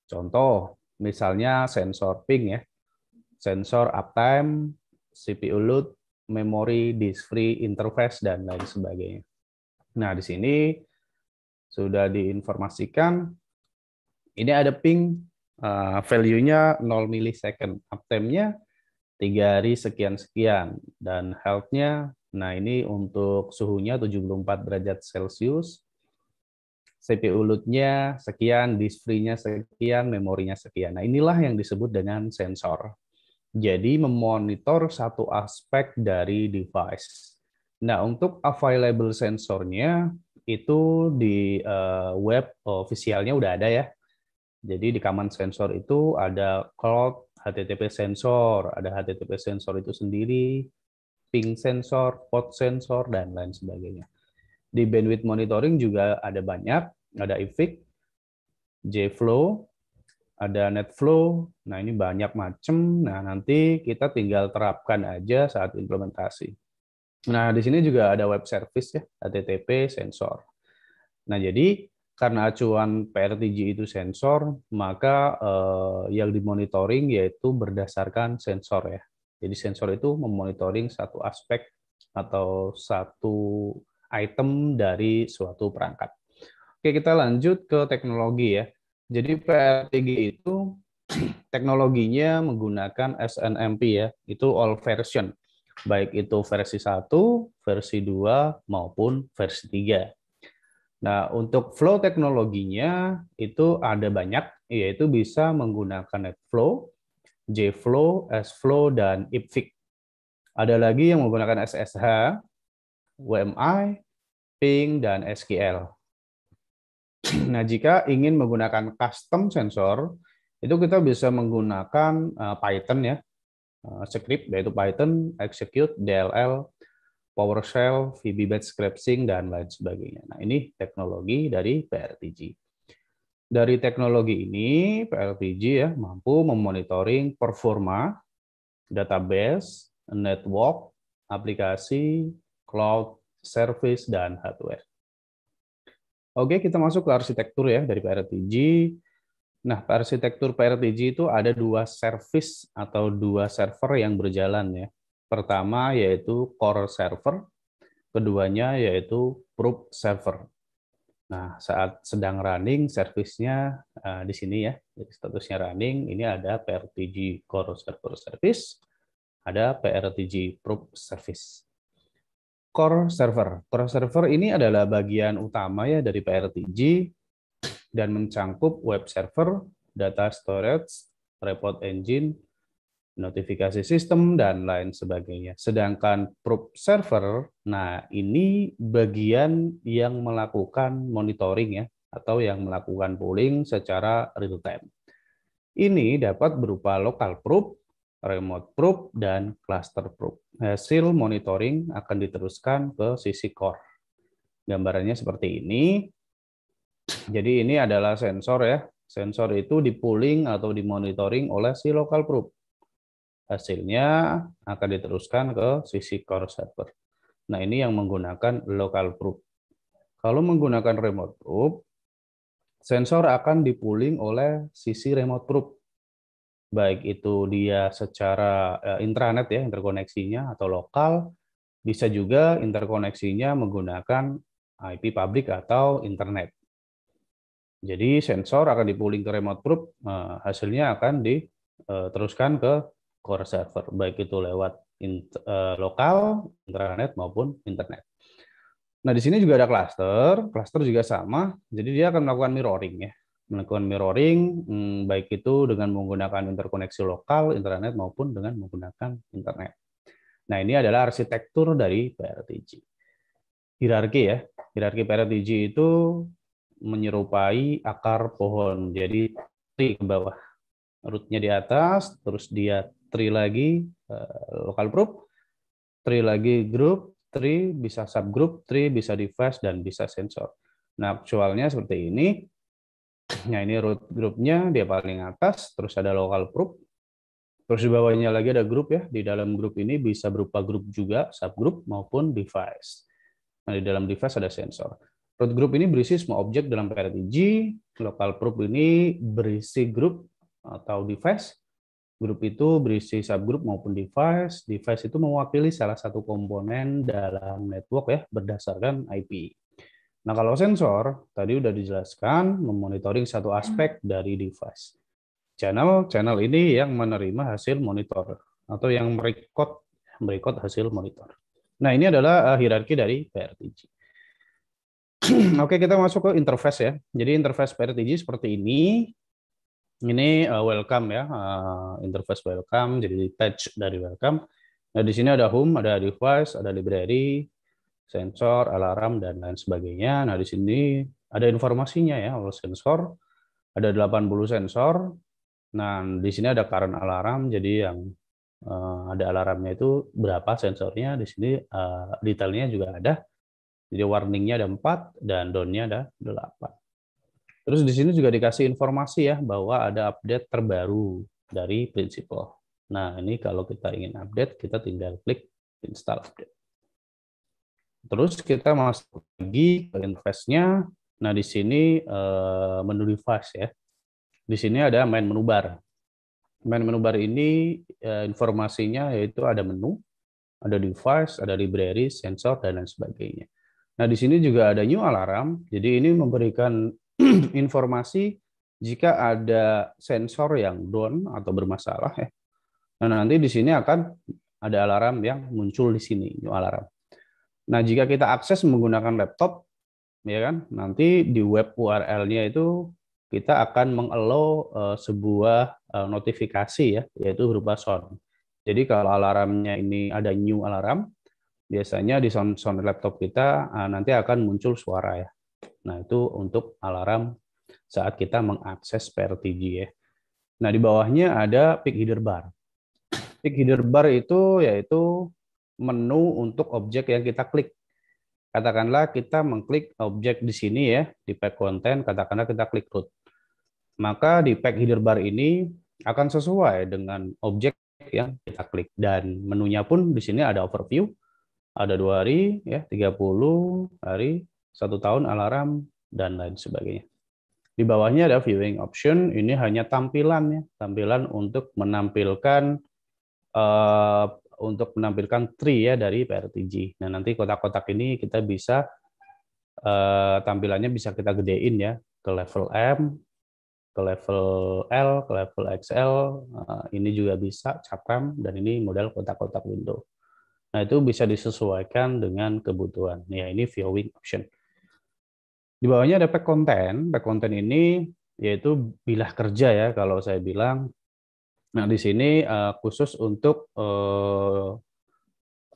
[SPEAKER 6] Contoh, misalnya sensor ping ya. Sensor uptime, CPU load, memory disk free interface dan lain sebagainya. Nah, di sini sudah diinformasikan ini ada ping uh, value-nya 0 milisecond, uptime-nya 3 hari sekian-sekian, dan health-nya, nah ini untuk suhunya 74 derajat Celcius, CPU load-nya sekian, free nya sekian, memorinya sekian. Nah inilah yang disebut dengan sensor. Jadi memonitor satu aspek dari device. Nah untuk available sensornya itu di uh, web officialnya udah ada ya jadi di command sensor itu ada cloud HTTP sensor, ada HTTP sensor itu sendiri, ping sensor, port sensor, dan lain sebagainya. Di bandwidth monitoring juga ada banyak, ada IFIC, JFlow, ada NetFlow. Nah, ini banyak macam. Nah, nanti kita tinggal terapkan aja saat implementasi. Nah, di sini juga ada web service ya, HTTP sensor. Nah, jadi karena acuan PRTG itu sensor, maka eh, yang dimonitoring yaitu berdasarkan sensor ya. Jadi sensor itu memonitoring satu aspek atau satu item dari suatu perangkat. Oke, kita lanjut ke teknologi ya. Jadi PRTG itu teknologinya menggunakan SNMP ya, itu all version. Baik itu versi 1, versi 2 maupun versi 3. Nah, untuk flow teknologinya itu ada banyak, yaitu bisa menggunakan NetFlow, JFlow, SFlow, dan IPFIX. Ada lagi yang menggunakan SSH, WMI, Ping, dan SQL. Nah, jika ingin menggunakan custom sensor, itu kita bisa menggunakan eh, Python ya, eh, script yaitu Python, execute, DLL, PowerShell, VB Batch scripting, dan lain sebagainya. Nah, ini teknologi dari PRTG. Dari teknologi ini, PRtg ya, mampu memonitoring performa, database, network, aplikasi, cloud, service, dan hardware. Oke, kita masuk ke arsitektur ya dari PRTG. Nah, arsitektur PRTG itu ada dua service atau dua server yang berjalan ya. Pertama yaitu core server, keduanya yaitu probe server. Nah, saat sedang running service-nya uh, eh, di sini ya, jadi statusnya running, ini ada PRTG core server service, ada PRTG probe service. Core server. Core server ini adalah bagian utama ya dari PRTG dan mencangkup web server, data storage, report engine, notifikasi sistem dan lain sebagainya. Sedangkan probe server, nah ini bagian yang melakukan monitoring ya atau yang melakukan polling secara real time. Ini dapat berupa local probe, remote probe dan cluster probe. Hasil monitoring akan diteruskan ke sisi core. Gambarannya seperti ini. Jadi ini adalah sensor ya. Sensor itu dipulling atau dimonitoring oleh si local probe hasilnya akan diteruskan ke sisi core server. Nah, ini yang menggunakan local probe. Kalau menggunakan remote probe, sensor akan dipuling oleh sisi remote probe. Baik itu dia secara eh, intranet ya, interkoneksinya atau lokal, bisa juga interkoneksinya menggunakan IP public atau internet. Jadi sensor akan dipuling ke remote probe, eh, hasilnya akan diteruskan eh, ke core server, baik itu lewat inter, uh, lokal, internet maupun internet. Nah, di sini juga ada cluster, cluster juga sama. Jadi dia akan melakukan mirroring ya. Melakukan mirroring hmm, baik itu dengan menggunakan interkoneksi lokal, internet maupun dengan menggunakan internet. Nah, ini adalah arsitektur dari PRTG. Hierarki ya. Hierarki PRTG itu menyerupai akar pohon. Jadi tree ke bawah. Rootnya di atas, terus dia tri lagi uh, eh, local group, tri lagi group, tri bisa subgroup, tri bisa device dan bisa sensor. Nah, actualnya seperti ini. Nah, ini root groupnya dia paling atas, terus ada local group. Terus di bawahnya lagi ada grup ya. Di dalam grup ini bisa berupa grup juga, subgroup maupun device. Nah, di dalam device ada sensor. Root group ini berisi semua objek dalam PRTG. Local group ini berisi grup atau device. Grup itu berisi subgroup maupun device. Device itu mewakili salah satu komponen dalam network ya berdasarkan IP. Nah, kalau sensor tadi udah dijelaskan memonitoring satu aspek hmm. dari device. Channel channel ini yang menerima hasil monitor atau yang merekod merekod hasil monitor. Nah, ini adalah uh, hierarki dari PRTG. <clears throat> Oke, kita masuk ke interface ya. Jadi interface PRTG seperti ini. Ini uh, welcome ya, uh, interface welcome, jadi touch dari welcome. Nah, di sini ada home, ada device, ada library, sensor, alarm, dan lain sebagainya. Nah, di sini ada informasinya ya, all sensor, ada 80 sensor. Nah, di sini ada current alarm, jadi yang uh, ada alarmnya itu berapa sensornya, di sini uh, detailnya juga ada. Jadi warningnya ada 4 dan down-nya ada 8. Terus di sini juga dikasih informasi ya bahwa ada update terbaru dari prinsipal. Nah, ini kalau kita ingin update, kita tinggal klik install update. Terus kita masuk lagi ke interface-nya. Nah, di sini eh, menu device ya. Di sini ada main menu bar. Main menu bar ini eh, informasinya yaitu ada menu, ada device, ada library, sensor, dan lain sebagainya. Nah, di sini juga ada new alarm. Jadi ini memberikan <clears throat> informasi jika ada sensor yang down atau bermasalah ya. Nah, nanti di sini akan ada alarm yang muncul di sini, new alarm. Nah, jika kita akses menggunakan laptop ya kan, nanti di web URL-nya itu kita akan mengeluh eh, sebuah eh, notifikasi ya, yaitu berupa sound. Jadi kalau alarmnya ini ada new alarm, biasanya di sound, sound laptop kita nanti akan muncul suara ya. Nah, itu untuk alarm saat kita mengakses PRTG ya. Nah, di bawahnya ada peak header bar. Peak header bar itu yaitu menu untuk objek yang kita klik. Katakanlah kita mengklik objek di sini ya, di pack content, katakanlah kita klik root. Maka di pack header bar ini akan sesuai dengan objek yang kita klik. Dan menunya pun di sini ada overview, ada dua hari, ya, 30 hari, satu tahun alarm, dan lain sebagainya. Di bawahnya ada viewing option, ini hanya tampilan ya, tampilan untuk menampilkan uh, untuk menampilkan tree ya dari PRTG. Nah, nanti kotak-kotak ini kita bisa uh, tampilannya bisa kita gedein ya ke level M, ke level L, ke level XL, uh, eh, ini juga bisa capcam dan ini model kotak-kotak window. Nah, itu bisa disesuaikan dengan kebutuhan. Ya, ini viewing option. Di bawahnya ada pack konten. Pack konten ini yaitu bilah kerja ya kalau saya bilang. Nah, di sini uh, khusus untuk uh,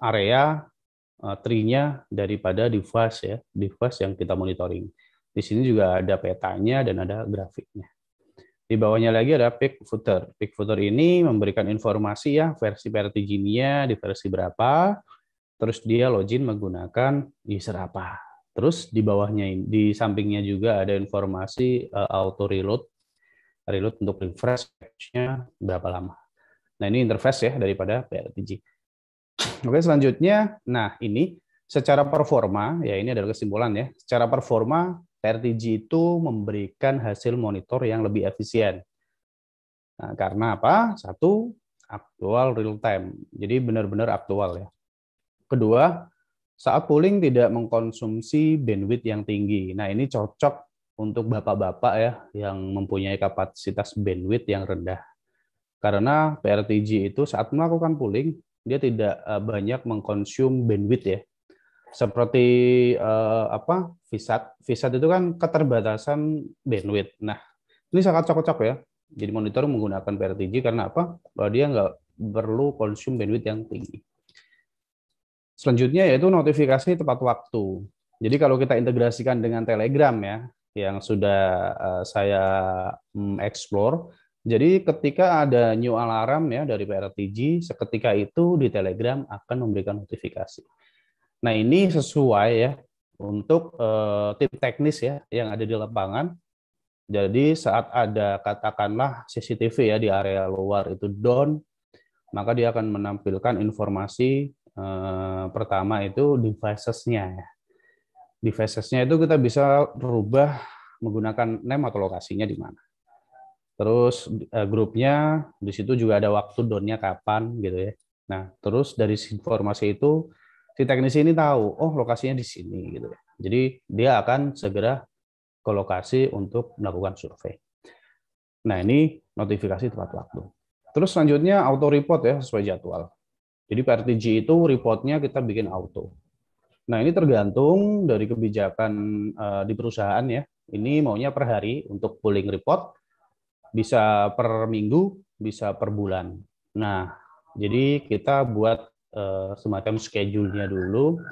[SPEAKER 6] area uh, eh, trinya daripada device ya, device yang kita monitoring. Di sini juga ada petanya dan ada grafiknya. Di bawahnya lagi ada peak footer. Peak footer ini memberikan informasi ya versi vertigin di versi berapa, terus dia login menggunakan user apa. Terus di bawahnya, di sampingnya juga ada informasi uh, auto reload, reload untuk refresh nya berapa lama. Nah ini interface ya daripada PLTG. Oke selanjutnya, nah ini secara performa, ya ini adalah kesimpulan ya. Secara performa PLTG itu memberikan hasil monitor yang lebih efisien. Nah, karena apa? Satu, aktual real time. Jadi benar-benar aktual ya. Kedua, saat pooling tidak mengkonsumsi bandwidth yang tinggi. Nah, ini cocok untuk bapak-bapak ya yang mempunyai kapasitas bandwidth yang rendah. Karena PRTG itu saat melakukan pooling, dia tidak eh, banyak mengkonsum bandwidth ya. Seperti eh, apa? Visat. Visat itu kan keterbatasan bandwidth. Nah, ini sangat cocok ya. Jadi monitor menggunakan PRTG karena apa? Bahwa dia nggak perlu konsum bandwidth yang tinggi. Selanjutnya yaitu notifikasi tepat waktu. Jadi kalau kita integrasikan dengan Telegram ya, yang sudah eh, saya mm, explore. Jadi ketika ada new alarm ya dari PRTG, seketika itu di Telegram akan memberikan notifikasi. Nah ini sesuai ya untuk uh, tim teknis ya yang ada di lapangan. Jadi saat ada katakanlah CCTV ya di area luar itu down, maka dia akan menampilkan informasi Eh, pertama itu devices-nya ya. Devices-nya itu kita bisa rubah menggunakan name atau lokasinya di mana. Terus eh, grupnya di situ juga ada waktu downnya kapan gitu ya. Nah, terus dari informasi itu si teknisi ini tahu, oh lokasinya di sini gitu ya. Jadi dia akan segera ke lokasi untuk melakukan survei. Nah, ini notifikasi tepat waktu. Terus selanjutnya auto report ya sesuai jadwal. Jadi PRTG itu reportnya kita bikin auto. Nah ini tergantung dari kebijakan uh, di perusahaan ya. Ini maunya per hari untuk pulling report, bisa per minggu, bisa per bulan. Nah jadi kita buat uh, semacam schedule-nya dulu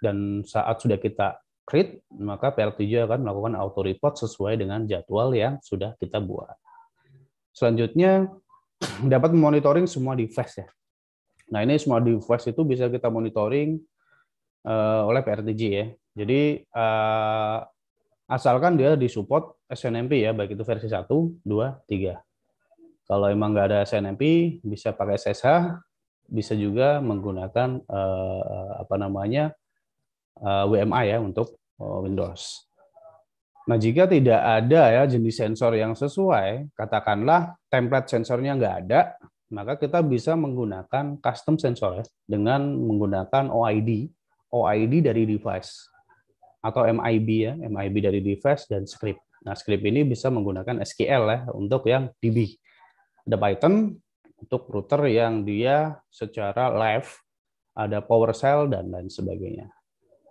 [SPEAKER 6] dan saat sudah kita create maka PRTG akan melakukan auto report sesuai dengan jadwal yang sudah kita buat. Selanjutnya <clears throat> dapat memonitoring semua device ya Nah ini semua device itu bisa kita monitoring uh, oleh PRTG ya. Jadi uh, asalkan dia disupport SNMP ya, baik itu versi 1, 2, 3. Kalau emang nggak ada SNMP, bisa pakai SSH, bisa juga menggunakan uh, apa namanya uh, WMA ya untuk uh, Windows. Nah, jika tidak ada ya jenis sensor yang sesuai, katakanlah template sensornya nggak ada, maka kita bisa menggunakan custom sensor ya, dengan menggunakan OID, OID dari device atau MIB ya, MIB dari device dan script. Nah, script ini bisa menggunakan SQL ya untuk yang DB. Ada Python untuk router yang dia secara live, ada PowerShell dan lain sebagainya.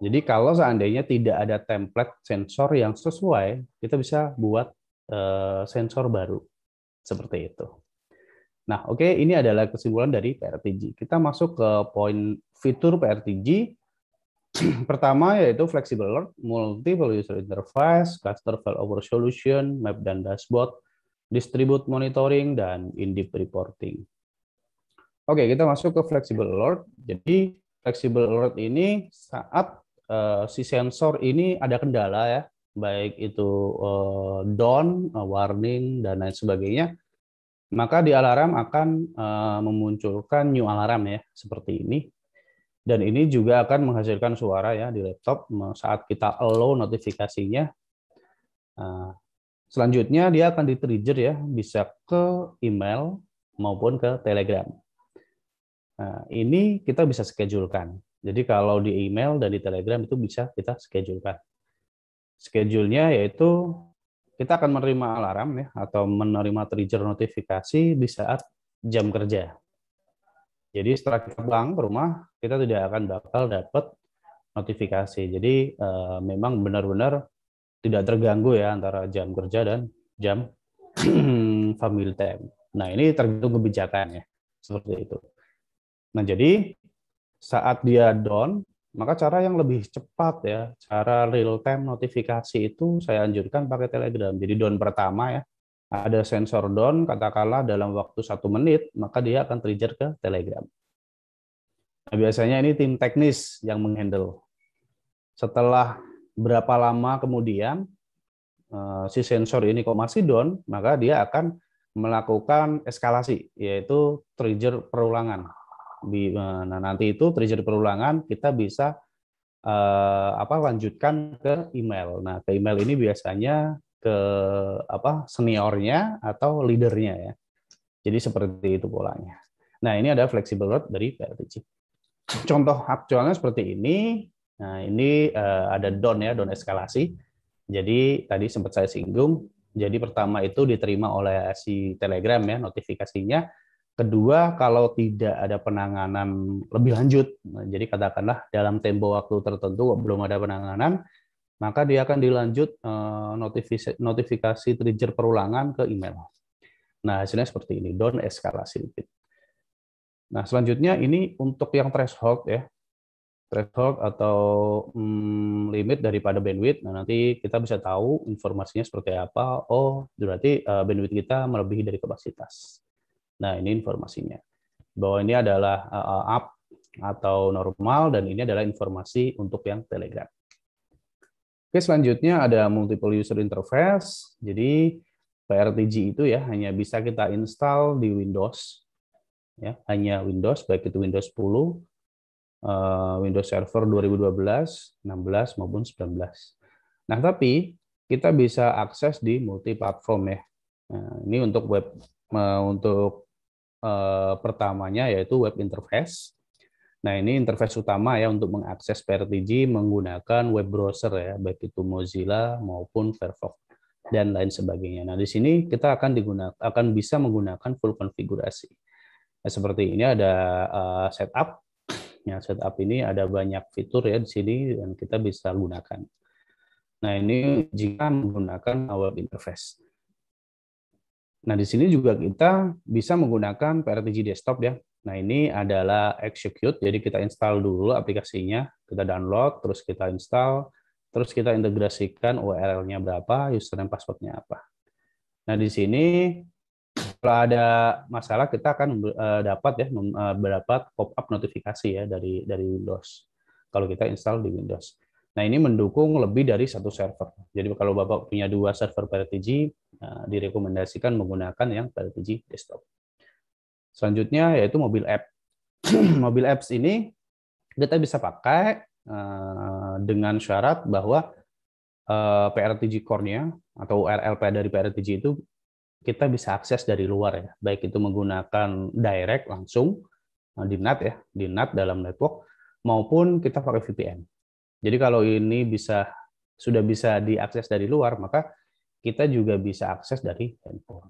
[SPEAKER 6] Jadi kalau seandainya tidak ada template sensor yang sesuai, kita bisa buat eh, sensor baru seperti itu. Nah, oke, okay, ini adalah kesimpulan dari PRTG. Kita masuk ke poin fitur PRTG. <clears throat> Pertama yaitu flexible alert, multiple user interface, cluster failover solution, map dan dashboard, distribute monitoring, dan in-depth reporting. Oke, okay, kita masuk ke flexible alert. Jadi, flexible alert ini saat uh, si sensor ini ada kendala ya, baik itu uh, down, uh, warning, dan lain sebagainya maka di alarm akan eh, memunculkan new alarm ya seperti ini dan ini juga akan menghasilkan suara ya di laptop saat kita allow notifikasinya eh, selanjutnya dia akan di trigger ya bisa ke email maupun ke telegram nah, ini kita bisa schedulekan jadi kalau di email dan di telegram itu bisa kita schedulekan schedule-nya yaitu kita akan menerima alarm ya atau menerima trigger notifikasi di saat jam kerja. Jadi setelah kita pulang ke rumah, kita tidak akan bakal dapat notifikasi. Jadi e, memang benar-benar tidak terganggu ya antara jam kerja dan jam <clears throat> family time. Nah ini tergantung kebijakannya seperti itu. Nah jadi saat dia down maka cara yang lebih cepat ya, cara real time notifikasi itu saya anjurkan pakai Telegram. Jadi down pertama ya, ada sensor down, katakanlah dalam waktu satu menit, maka dia akan trigger ke Telegram. Nah, biasanya ini tim teknis yang menghandle. Setelah berapa lama kemudian eh, si sensor ini kok masih down, maka dia akan melakukan eskalasi, yaitu trigger perulangan Eh, nah nanti itu terjadi perulangan kita bisa eh, apa lanjutkan ke email. Nah, ke email ini biasanya ke apa seniornya atau leadernya ya. Jadi seperti itu polanya. Nah, ini ada flexible load dari PLTC Contoh aktualnya seperti ini. Nah, ini eh, ada down ya, down eskalasi. Jadi tadi sempat saya singgung, jadi pertama itu diterima oleh si Telegram ya notifikasinya Kedua, kalau tidak ada penanganan lebih lanjut, nah, jadi katakanlah dalam tempo waktu tertentu belum ada penanganan, maka dia akan dilanjut eh, notifikasi, notifikasi trigger perulangan ke email. Nah, hasilnya seperti ini, down eskalasi repeat. Nah, selanjutnya ini untuk yang threshold ya, threshold atau hmm, limit daripada bandwidth. Nah, nanti kita bisa tahu informasinya seperti apa. Oh, berarti eh, bandwidth kita melebihi dari kapasitas. Nah, ini informasinya. Bahwa ini adalah up eh, eh, atau normal dan ini adalah informasi untuk yang Telegram. Oke, selanjutnya ada multiple user interface. Jadi PRTG itu ya hanya bisa kita install di Windows. Ya, hanya Windows baik itu Windows 10, eh, Windows Server 2012, 16 maupun 19. Nah, tapi kita bisa akses di multi platform ya. Nah, ini untuk web untuk Eh, pertamanya yaitu web interface. Nah, ini interface utama ya untuk mengakses PRTG menggunakan web browser ya, baik itu Mozilla maupun Firefox dan lain sebagainya. Nah, di sini kita akan digunakan akan bisa menggunakan full konfigurasi. Nah, seperti ini ada uh, setup. Ya, setup ini ada banyak fitur ya di sini dan kita bisa gunakan. Nah, ini jika menggunakan web interface. Nah, di sini juga kita bisa menggunakan PRTG Desktop ya. Nah, ini adalah execute, jadi kita install dulu aplikasinya, kita download, terus kita install, terus kita integrasikan URL-nya berapa, username passwordnya apa. Nah, di sini kalau ada masalah kita akan eh, dapat ya mendapat eh, pop-up notifikasi ya dari dari Windows kalau kita install di Windows. Nah, ini mendukung lebih dari satu server. Jadi kalau Bapak punya dua server PLTG, eh, direkomendasikan menggunakan yang PLTG desktop. Selanjutnya yaitu mobile app. <clears throat> mobile apps ini kita bisa pakai eh, dengan syarat bahwa eh, PRTG core-nya atau URL dari PRTG itu kita bisa akses dari luar ya, baik itu menggunakan direct langsung di NAT ya, di NAT dalam network maupun kita pakai VPN. Jadi kalau ini bisa sudah bisa diakses dari luar, maka kita juga bisa akses dari handphone.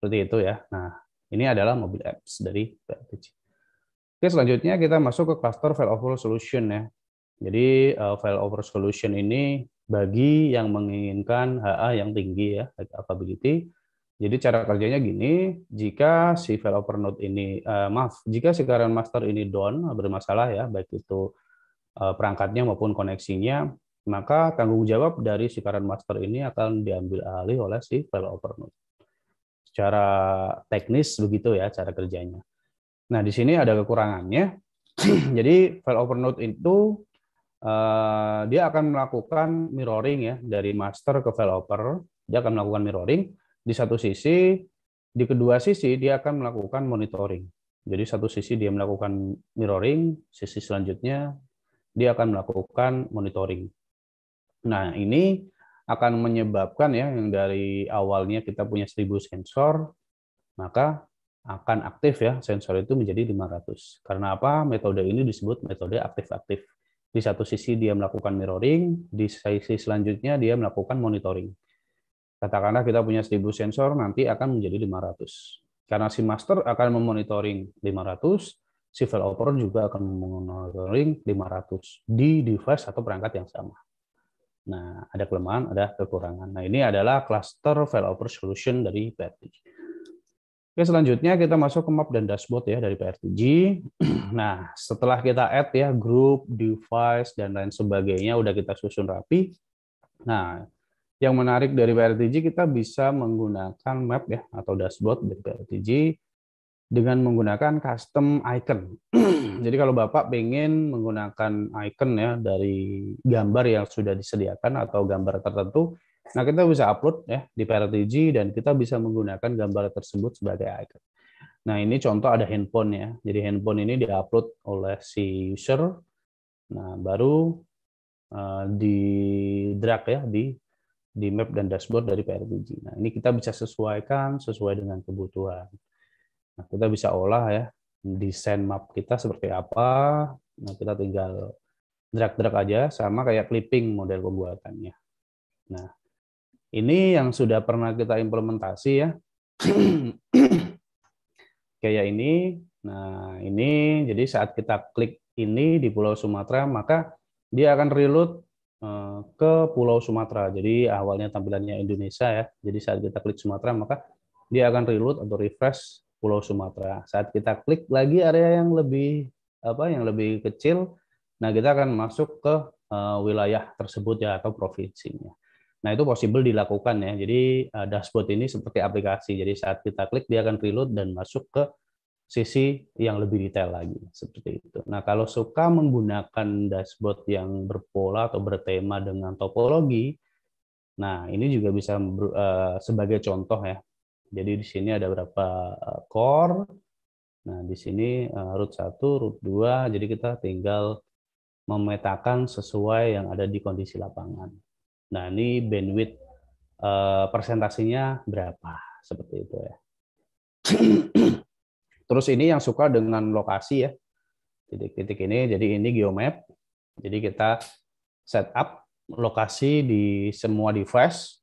[SPEAKER 6] Seperti itu ya. Nah, ini adalah mobil apps dari PLPG. Oke, selanjutnya kita masuk ke cluster file over solution ya. Jadi eh, file over solution ini bagi yang menginginkan HA yang tinggi ya, availability. Jadi cara kerjanya gini, jika si file over node ini, uh, maaf, jika si current master ini down, bermasalah ya, baik itu Eh, perangkatnya maupun koneksinya, maka tanggung jawab dari si current master ini akan diambil alih oleh si failover node. Secara teknis begitu ya cara kerjanya. Nah, di sini ada kekurangannya. <clears throat> Jadi failover node itu eh, dia akan melakukan mirroring ya dari master ke failover, dia akan melakukan mirroring di satu sisi, di kedua sisi dia akan melakukan monitoring. Jadi satu sisi dia melakukan mirroring, sisi selanjutnya dia akan melakukan monitoring. Nah, ini akan menyebabkan ya yang dari awalnya kita punya 1000 sensor, maka akan aktif ya sensor itu menjadi 500. Karena apa? Metode ini disebut metode aktif-aktif. Di satu sisi dia melakukan mirroring, di sisi selanjutnya dia melakukan monitoring. Katakanlah kita punya 1000 sensor, nanti akan menjadi 500. Karena si master akan memonitoring 500, si operator juga akan monitoring 500 di device atau perangkat yang sama. Nah, ada kelemahan, ada kekurangan. Nah, ini adalah cluster operator solution dari PRTG. Oke, selanjutnya kita masuk ke map dan dashboard ya dari PRTG. <clears throat> Nah, setelah kita add ya group, device, dan lain sebagainya, udah kita susun rapi. Nah, yang menarik dari PRTG, kita bisa menggunakan map ya atau dashboard dari PRTG dengan menggunakan custom icon. <clears throat> Jadi kalau Bapak pengen menggunakan icon ya dari gambar yang sudah disediakan atau gambar tertentu, nah kita bisa upload ya di PRTG dan kita bisa menggunakan gambar tersebut sebagai icon. Nah ini contoh ada handphone ya. Jadi handphone ini diupload oleh si user. Nah baru uh, di drag ya di di map dan dashboard dari PRTG. Nah ini kita bisa sesuaikan sesuai dengan kebutuhan. Nah, kita bisa olah ya desain map kita seperti apa. Nah, kita tinggal drag-drag aja sama kayak clipping model pembuatannya. Nah, ini yang sudah pernah kita implementasi ya. <clears throat> kayak ini. Nah, ini jadi saat kita klik ini di Pulau Sumatera, maka dia akan reload eh, ke Pulau Sumatera. Jadi awalnya tampilannya Indonesia ya. Jadi saat kita klik Sumatera, maka dia akan reload atau refresh Pulau Sumatera. Saat kita klik lagi area yang lebih apa yang lebih kecil, nah kita akan masuk ke uh, wilayah tersebut ya atau provinsinya. Nah itu possible dilakukan ya. Jadi uh, dashboard ini seperti aplikasi. Jadi saat kita klik dia akan reload dan masuk ke sisi yang lebih detail lagi seperti itu. Nah kalau suka menggunakan dashboard yang berpola atau bertema dengan topologi, nah ini juga bisa eh, sebagai contoh ya jadi di sini ada berapa eh, core. Nah, di sini eh, root 1, root 2, jadi kita tinggal memetakan sesuai yang ada di kondisi lapangan. Nah, ini bandwidth eh, persentasinya berapa, seperti itu ya. <clears throat> Terus ini yang suka dengan lokasi ya, titik-titik ini, jadi ini geomap. Jadi kita setup lokasi di semua device,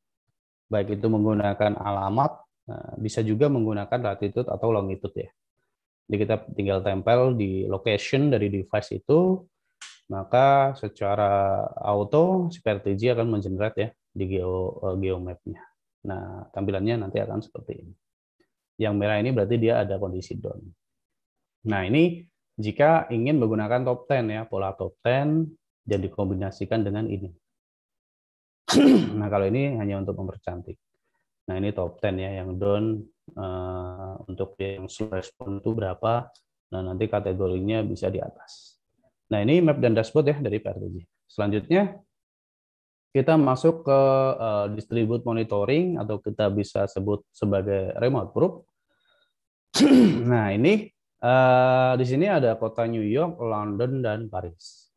[SPEAKER 6] baik itu menggunakan alamat Nah, bisa juga menggunakan latitude atau longitude ya. Jadi kita tinggal tempel di location dari device itu, maka secara auto si PRTG akan mengenerate ya di geo eh, geomapnya. Nah, tampilannya nanti akan seperti ini. Yang merah ini berarti dia ada kondisi down. Nah, ini jika ingin menggunakan top ten ya, pola top ten, dan dikombinasikan dengan ini. <clears throat> nah, kalau ini hanya untuk mempercantik. Nah ini top 10 ya yang down uh, untuk yang slow respon itu berapa. Nah nanti kategorinya bisa di atas. Nah ini map dan dashboard ya dari PRTG. Selanjutnya kita masuk ke uh, distribute monitoring atau kita bisa sebut sebagai remote group <clears throat> nah ini uh, di sini ada kota New York, London, dan Paris.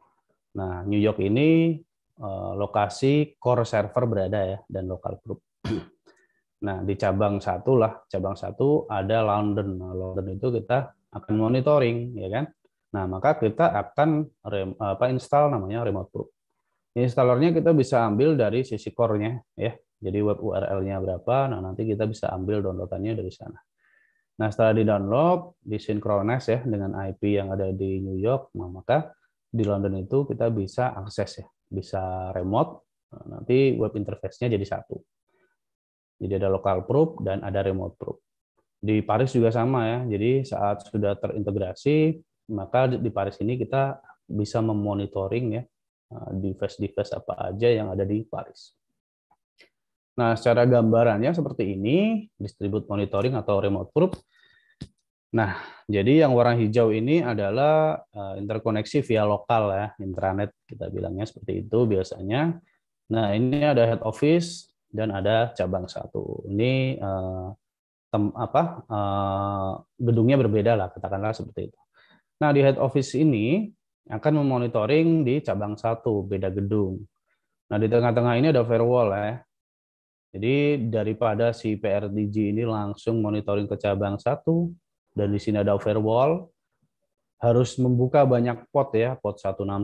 [SPEAKER 6] Nah New York ini lokasi core server berada ya dan local group. Nah, di cabang satu lah, cabang satu ada London. Nah, London itu kita akan monitoring, ya kan? Nah, maka kita akan rem, apa install namanya remote probe. Installernya kita bisa ambil dari sisi core-nya, ya. Jadi web URL-nya berapa, nah nanti kita bisa ambil downloadannya dari sana. Nah, setelah di-download, disinkronis ya dengan IP yang ada di New York, nah, maka di London itu kita bisa akses ya, bisa remote, nah, nanti web interface-nya jadi satu. Jadi ada lokal proof dan ada remote proof. Di Paris juga sama ya. Jadi saat sudah terintegrasi, maka di Paris ini kita bisa memonitoring ya eh, device-device apa aja yang ada di Paris. Nah, secara gambarannya seperti ini, distribute monitoring atau remote proof. Nah, jadi yang warna hijau ini adalah eh, interkoneksi via lokal ya, intranet kita bilangnya seperti itu biasanya. Nah, ini ada head office dan ada cabang satu. Ini uh, tem, apa uh, gedungnya berbeda lah katakanlah seperti itu. Nah di head office ini akan memonitoring di cabang satu beda gedung. Nah di tengah-tengah ini ada firewall ya. Jadi daripada si PRDG ini langsung monitoring ke cabang satu dan di sini ada firewall harus membuka banyak pot ya, pot 161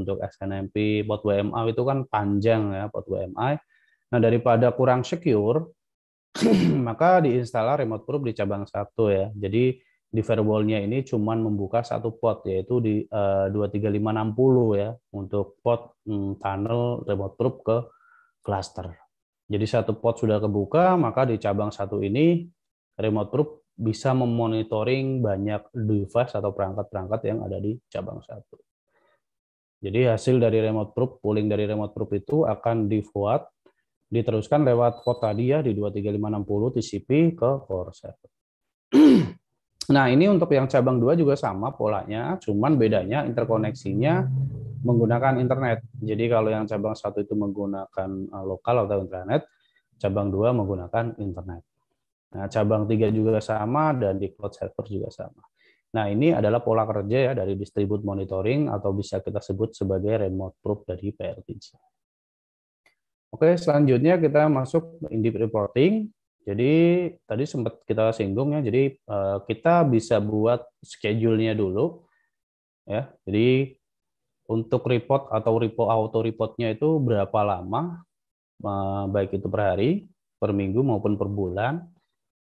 [SPEAKER 6] untuk SNMP, pot WMA itu kan panjang ya, pot WMI Nah, daripada kurang secure, <clears throat> maka diinstal remote proof di cabang satu ya. Jadi di firewallnya ini cuma membuka satu port yaitu di eh, uh, 23560 ya untuk port mm, tunnel remote proof ke cluster. Jadi satu port sudah kebuka, maka di cabang satu ini remote proof bisa memonitoring banyak device atau perangkat-perangkat yang ada di cabang satu. Jadi hasil dari remote proof, pooling dari remote proof itu akan di di-forward diteruskan lewat port tadi ya di 23560 TCP ke core server. <clears throat> nah, ini untuk yang cabang 2 juga sama polanya, cuman bedanya interkoneksinya menggunakan internet. Jadi kalau yang cabang 1 itu menggunakan eh, lokal atau internet, cabang 2 menggunakan internet. Nah, cabang 3 juga sama dan di cloud server juga sama. Nah, ini adalah pola kerja ya dari distribute monitoring atau bisa kita sebut sebagai remote probe dari PRTG. Oke, selanjutnya kita masuk ke reporting. Jadi tadi sempat kita singgung ya, jadi eh, kita bisa buat schedule-nya dulu. Ya, jadi untuk report atau report auto reportnya itu berapa lama, eh, baik itu per hari, per minggu maupun per bulan.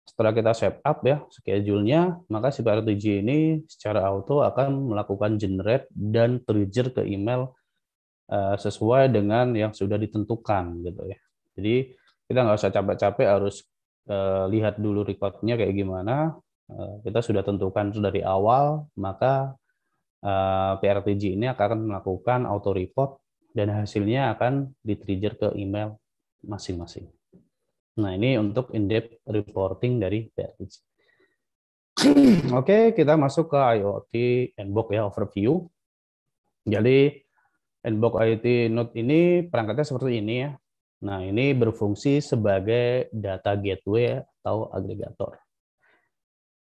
[SPEAKER 6] Setelah kita set up ya schedule-nya, maka si PRTG ini secara auto akan melakukan generate dan trigger ke email Eh, sesuai dengan yang sudah ditentukan gitu ya. Jadi kita nggak usah capek-capek harus eh, lihat dulu recordnya kayak gimana. Eh, kita sudah tentukan dari awal, maka PRTG ini akan melakukan auto report dan hasilnya akan di-trigger ke email masing-masing. Nah ini untuk in-depth reporting dari PRTG. <clears throat> Oke, kita masuk ke IoT Inbox ya overview. Jadi Inbox IoT Node ini perangkatnya seperti ini ya. Nah, ini berfungsi sebagai data gateway atau agregator.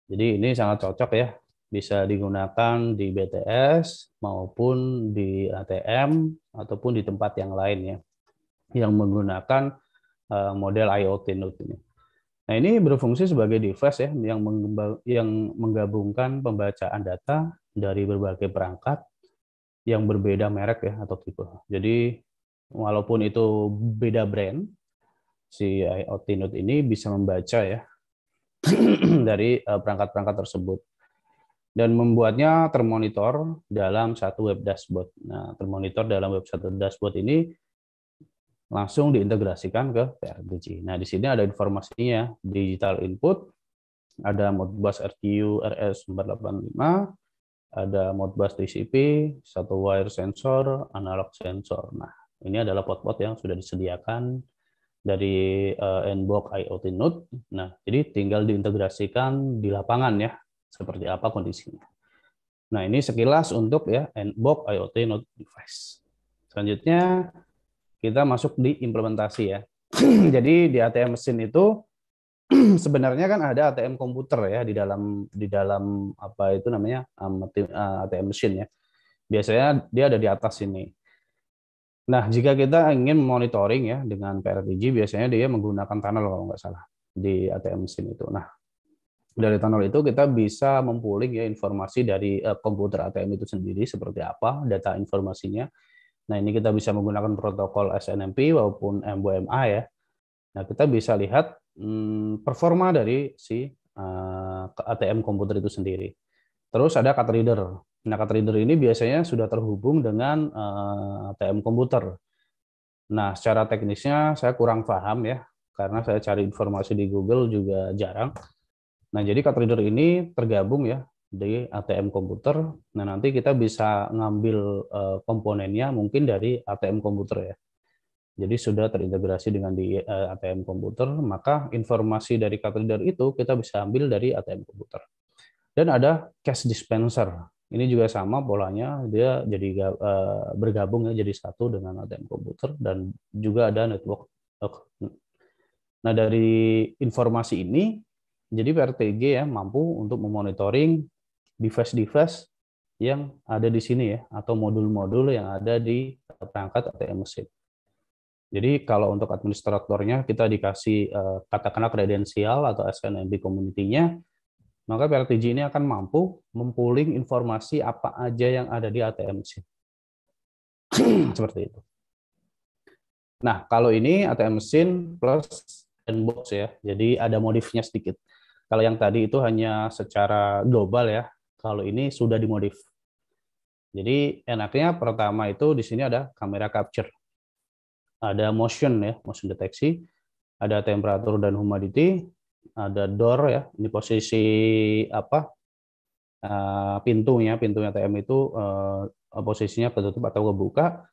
[SPEAKER 6] Jadi ini sangat cocok ya, bisa digunakan di BTS maupun di ATM ataupun di tempat yang lain ya yang menggunakan eh, model IoT Node ini. Nah, ini berfungsi sebagai device ya yang menggabungkan pembacaan data dari berbagai perangkat yang berbeda merek ya atau tipe. Jadi walaupun itu beda brand, si IoT Note ini bisa membaca ya <clears throat> dari eh, perangkat-perangkat tersebut dan membuatnya termonitor dalam satu web dashboard. Nah, termonitor dalam web satu dashboard ini langsung diintegrasikan ke PRDG. Nah, di sini ada informasinya, digital input, ada Modbus RTU RS485, ada Modbus TCP, satu wire sensor, analog sensor. Nah, ini adalah pot-pot yang sudah disediakan dari uh, eh, Nbox IoT Node. Nah, jadi tinggal diintegrasikan di lapangan ya, seperti apa kondisinya. Nah, ini sekilas untuk ya Nbox IoT Node device. Selanjutnya kita masuk di implementasi ya. <clears throat> jadi di ATM mesin itu <clears throat> sebenarnya kan ada ATM komputer ya di dalam di dalam apa itu namanya um, uh, ATM mesin ya. Biasanya dia ada di atas sini. Nah, jika kita ingin monitoring ya dengan PRTG, biasanya dia menggunakan tunnel kalau nggak salah di ATM mesin itu. Nah, dari tunnel itu kita bisa mempuling ya informasi dari uh, komputer ATM itu sendiri seperti apa data informasinya. Nah, ini kita bisa menggunakan protokol SNMP maupun MBMA ya. Nah, kita bisa lihat Hmm, performa dari si eh, ATM komputer itu sendiri. Terus ada card reader. Nah, card reader ini biasanya sudah terhubung dengan eh, ATM komputer. Nah, secara teknisnya saya kurang paham ya, karena saya cari informasi di Google juga jarang. Nah, jadi card reader ini tergabung ya di ATM komputer. Nah, nanti kita bisa ngambil eh, komponennya mungkin dari ATM komputer ya. Jadi sudah terintegrasi dengan di eh, ATM komputer, maka informasi dari card reader itu kita bisa ambil dari ATM komputer. Dan ada cash dispenser. Ini juga sama polanya, dia jadi eh, bergabung ya jadi satu dengan ATM komputer dan juga ada network. Eh, nah dari informasi ini, jadi PRTG ya mampu untuk memonitoring device-device yang ada di sini ya atau modul-modul yang ada di perangkat ATM mesin. Jadi kalau untuk administratornya kita dikasih eh, katakanlah kredensial atau SNMB community-nya, maka PLTG ini akan mampu mempuling informasi apa aja yang ada di ATMC. <clears throat> Seperti itu. Nah, kalau ini ATM mesin plus inbox ya, jadi ada modifnya sedikit. Kalau yang tadi itu hanya secara global ya, kalau ini sudah dimodif. Jadi enaknya pertama itu di sini ada kamera capture ada motion ya, motion deteksi, ada temperatur dan humidity, ada door ya, ini posisi apa eh, pintunya, pintunya TM itu eh, posisinya tertutup atau kebuka,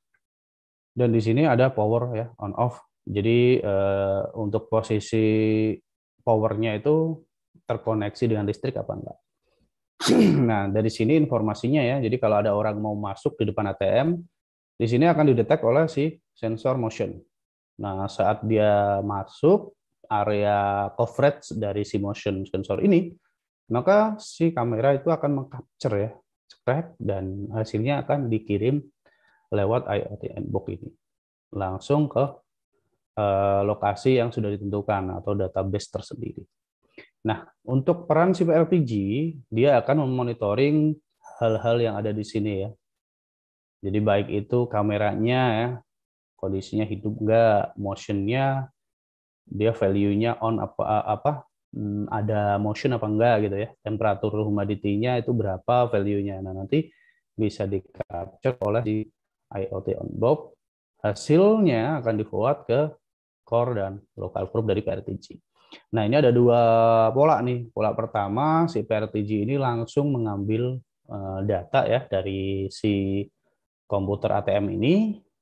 [SPEAKER 6] dan di sini ada power ya, on off. Jadi eh, untuk posisi powernya itu terkoneksi dengan listrik apa enggak. <clears throat> Nah, dari sini informasinya ya. Jadi kalau ada orang mau masuk di depan ATM, di sini akan didetek oleh si sensor motion. Nah, saat dia masuk area coverage dari si motion sensor ini, maka si kamera itu akan mengcapture ya, scrap dan hasilnya akan dikirim lewat IoT inbox ini langsung ke eh, lokasi yang sudah ditentukan atau database tersendiri. Nah, untuk peran si PLPG, dia akan memonitoring hal-hal yang ada di sini ya. Jadi baik itu kameranya ya, kondisinya hidup enggak motionnya dia value-nya on apa apa hmm, ada motion apa enggak gitu ya temperatur humidity-nya itu berapa value-nya nah nanti bisa di capture oleh di IoT on bob hasilnya akan di ke core dan local group dari PRTG nah ini ada dua pola nih pola pertama si PRTG ini langsung mengambil eh, data ya dari si komputer ATM ini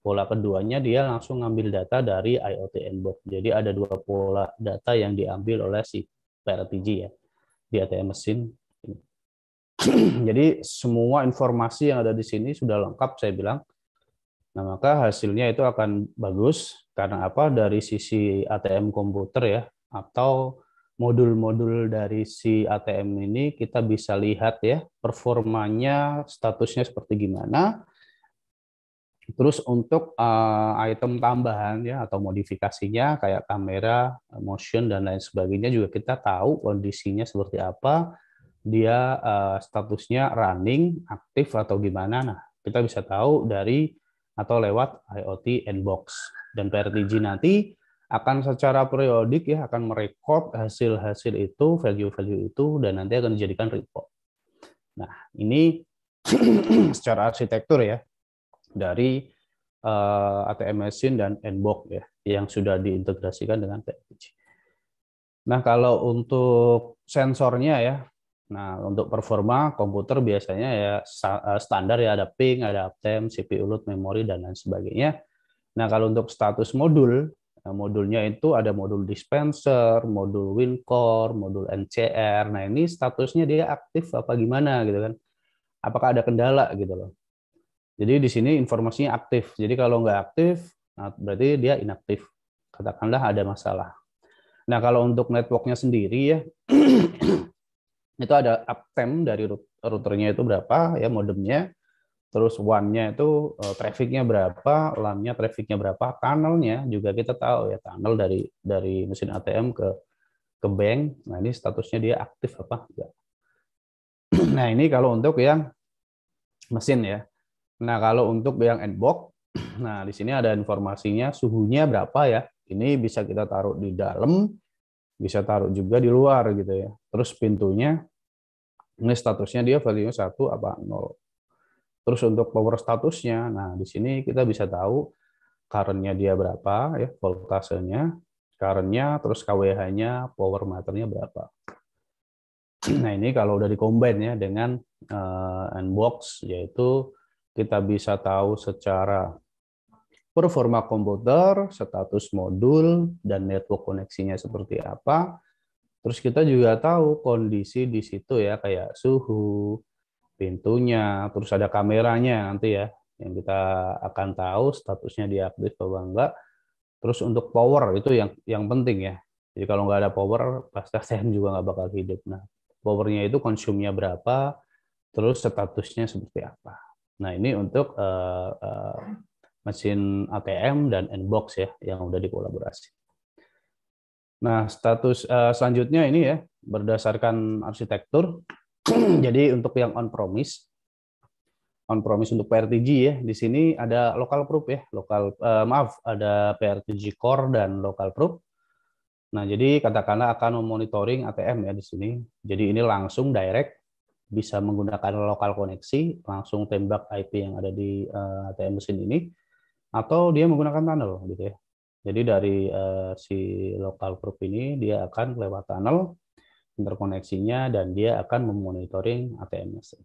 [SPEAKER 6] pola keduanya dia langsung ngambil data dari IoT Enbox. Jadi ada dua pola data yang diambil oleh si PRTG ya di ATM mesin. <clears throat> Jadi semua informasi yang ada di sini sudah lengkap saya bilang. Nah, maka hasilnya itu akan bagus karena apa dari sisi ATM komputer ya atau modul-modul dari si ATM ini kita bisa lihat ya performanya statusnya seperti gimana Terus untuk uh, item tambahan ya atau modifikasinya kayak kamera, motion dan lain sebagainya juga kita tahu kondisinya seperti apa, dia uh, statusnya running, aktif atau gimana. Nah, kita bisa tahu dari atau lewat IoT Inbox dan PRTG nanti akan secara periodik ya akan merekod hasil-hasil itu, value-value itu dan nanti akan dijadikan report. Nah, ini <clears throat> secara arsitektur ya dari uh, eh, ATM mesin dan endbox ya yang sudah diintegrasikan dengan TFPG. Nah, kalau untuk sensornya ya. Nah, untuk performa komputer biasanya ya eh, standar ya ada ping, ada uptime, CPU load, memori dan lain sebagainya. Nah, kalau untuk status modul, nah, modulnya itu ada modul dispenser, modul WinCore, modul NCR. Nah, ini statusnya dia aktif apa gimana gitu kan. Apakah ada kendala gitu loh. Jadi di sini informasinya aktif. Jadi kalau nggak aktif, nah, berarti dia inaktif. Katakanlah ada masalah. Nah kalau untuk networknya sendiri ya, <clears throat> itu ada uptime dari routernya itu berapa, ya modemnya, terus one nya itu uh, trafficnya berapa, LAN-nya trafficnya berapa, tunnelnya juga kita tahu ya tunnel dari dari mesin ATM ke ke bank. Nah ini statusnya dia aktif apa enggak. <clears throat> Nah ini kalau untuk yang mesin ya. Nah, kalau untuk yang end <clears throat> box, nah di sini ada informasinya suhunya berapa ya. Ini bisa kita taruh di dalam, bisa taruh juga di luar gitu ya. Terus pintunya ini statusnya dia value 1 apa nol Terus untuk power statusnya, nah di sini kita bisa tahu current dia berapa ya, voltasenya, current terus KWH-nya, power meternya berapa. <clears throat> Nah, ini kalau udah dikombin ya dengan uh, unbox yaitu kita bisa tahu secara performa komputer, status modul, dan network koneksinya seperti apa. Terus kita juga tahu kondisi di situ ya, kayak suhu, pintunya, terus ada kameranya nanti ya, yang kita akan tahu statusnya diupdate apa atau enggak. Terus untuk power itu yang yang penting ya. Jadi kalau nggak ada power, <laughs> pasti saya juga nggak bakal hidup. Nah, powernya itu konsumnya berapa, terus statusnya seperti apa. Nah ini untuk uh, uh, mesin ATM dan inbox ya yang sudah dikolaborasi. Nah status uh, selanjutnya ini ya berdasarkan arsitektur. <clears throat> Jadi untuk yang on promise, on promise untuk PRTG ya di sini ada local proof ya local uh, maaf ada PRTG core dan local proof. Nah, jadi katakanlah akan memonitoring ATM ya di sini. Jadi ini langsung direct bisa menggunakan lokal koneksi, langsung tembak IP yang ada di uh, eh, ATM mesin ini, atau dia menggunakan tunnel gitu ya. Jadi dari uh, si lokal group ini dia akan lewat tunnel interkoneksinya dan dia akan memonitoring ATM mesin.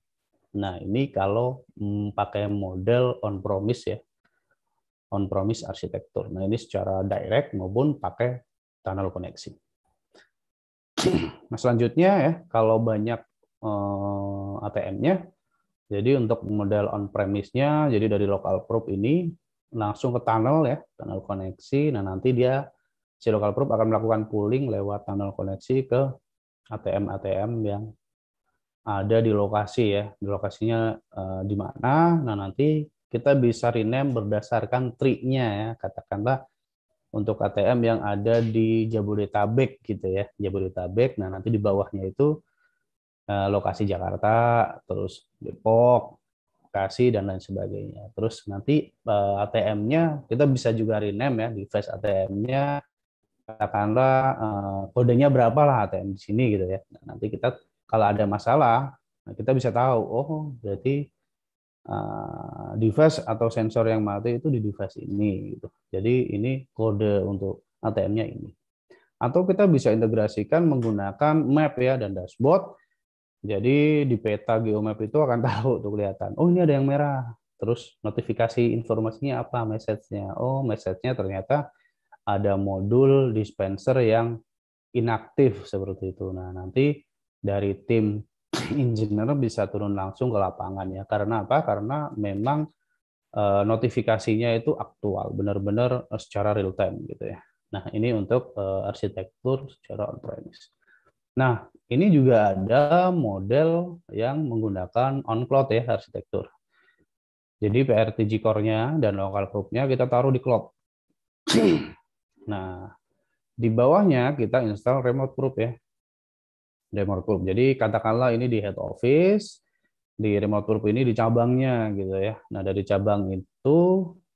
[SPEAKER 6] Nah ini kalau mm, pakai model on promise ya, on promise arsitektur. Nah ini secara direct maupun pakai tunnel koneksi. <clears throat> Nah selanjutnya ya kalau banyak Eh, ATM-nya. Jadi untuk model on-premise-nya, jadi dari local probe ini langsung ke tunnel ya, tunnel koneksi. Nah nanti dia si local probe akan melakukan pooling lewat tunnel koneksi ke ATM-ATM yang ada di lokasi ya, di lokasinya eh, di mana. Nah nanti kita bisa rename berdasarkan triknya ya, katakanlah untuk ATM yang ada di Jabodetabek gitu ya, Jabodetabek. Nah nanti di bawahnya itu Eh, lokasi Jakarta, terus Depok, Bekasi dan lain sebagainya. Terus nanti eh, ATM-nya kita bisa juga rename ya di face ATM-nya katakanlah eh, kodenya berapa lah ATM di sini gitu ya. Nah, nanti kita kalau ada masalah nah, kita bisa tahu oh berarti device atau sensor yang mati itu di device ini gitu. Jadi ini kode untuk ATM-nya ini. Atau kita bisa integrasikan menggunakan map ya dan dashboard jadi di peta geomap itu akan <laughs> tahu tuh kelihatan. Oh ini ada yang merah. Terus notifikasi informasinya apa message-nya? Oh message-nya ternyata ada modul dispenser yang inaktif seperti itu. Nah nanti dari tim <clears throat> engineer bisa turun langsung ke lapangan ya. Karena apa? Karena memang eh, notifikasinya itu aktual, benar-benar eh, secara real time gitu ya. Nah ini untuk eh, arsitektur secara on-premise. Nah, ini juga ada model yang menggunakan on-cloud ya arsitektur. Jadi PRTG core-nya dan local group-nya kita taruh di cloud. <clears throat> nah, di bawahnya kita install remote group ya. Remote group. Jadi katakanlah ini di head office, di remote group ini di cabangnya gitu ya. Nah, dari cabang itu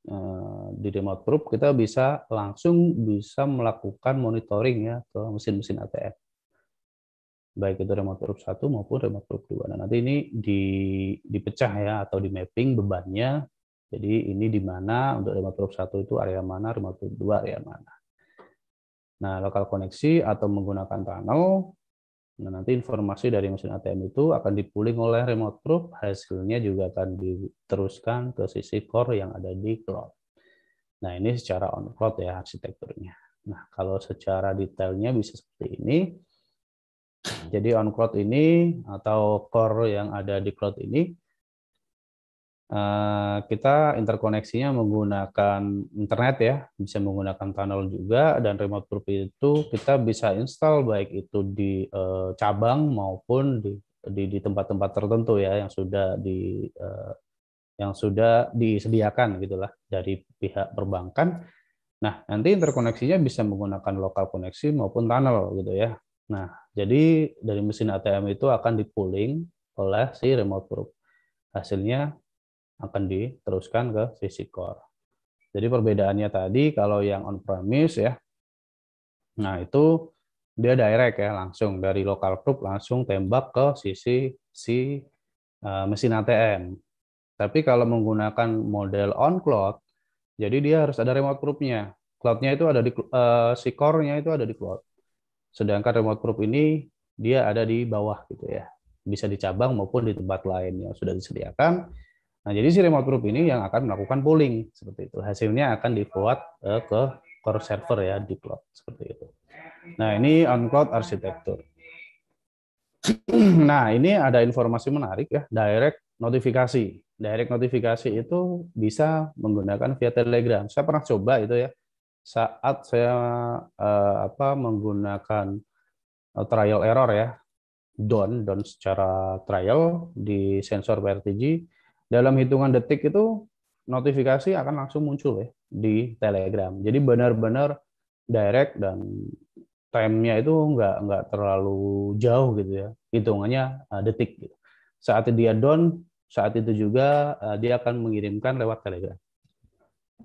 [SPEAKER 6] eh, di remote group kita bisa langsung bisa melakukan monitoring ya ke mesin-mesin ATM baik itu remote group 1 maupun remote group 2. Nah, nanti ini di, dipecah ya atau di mapping bebannya. Jadi ini di mana untuk remote group 1 itu area mana, remote group 2 area mana. Nah, lokal koneksi atau menggunakan tunnel. Nah, nanti informasi dari mesin ATM itu akan dipuling oleh remote group, hasilnya juga akan diteruskan ke sisi core yang ada di cloud. Nah, ini secara on cloud ya arsitekturnya. Nah, kalau secara detailnya bisa seperti ini. Jadi on cloud ini atau core yang ada di cloud ini eh, kita interkoneksinya menggunakan internet ya, bisa menggunakan tunnel juga dan remote proof itu kita bisa install baik itu di eh, cabang maupun di di tempat-tempat tertentu ya yang sudah di eh, yang sudah disediakan gitulah dari pihak perbankan. Nah, nanti interkoneksinya bisa menggunakan lokal koneksi maupun tunnel gitu ya. Nah, jadi dari mesin ATM itu akan dipulling oleh si remote probe. Hasilnya akan diteruskan ke sisi core. Jadi perbedaannya tadi kalau yang on premise ya, nah itu dia direct ya langsung dari local probe langsung tembak ke sisi si eh, mesin ATM. Tapi kalau menggunakan model on cloud, jadi dia harus ada remote probe-nya. Cloud-nya itu ada di uh, si core-nya itu ada di cloud. Sedangkan remote group ini dia ada di bawah gitu ya. Bisa di cabang maupun di tempat lain yang sudah disediakan. Nah, jadi si remote group ini yang akan melakukan polling seperti itu. Hasilnya akan di-forward eh, ke core server ya, di cloud seperti itu. Nah, ini on cloud arsitektur. <clears throat> Nah, ini ada informasi menarik ya, direct notifikasi. Direct notifikasi itu bisa menggunakan via Telegram. Saya pernah coba itu ya saat saya uh, apa menggunakan eh, trial error ya down down secara trial di sensor BRTG dalam hitungan detik itu notifikasi akan langsung muncul ya di Telegram. Jadi benar-benar direct dan time-nya itu nggak nggak terlalu jauh gitu ya. Hitungannya uh, detik. Gitu. Saat dia down, saat itu juga uh, dia akan mengirimkan lewat Telegram.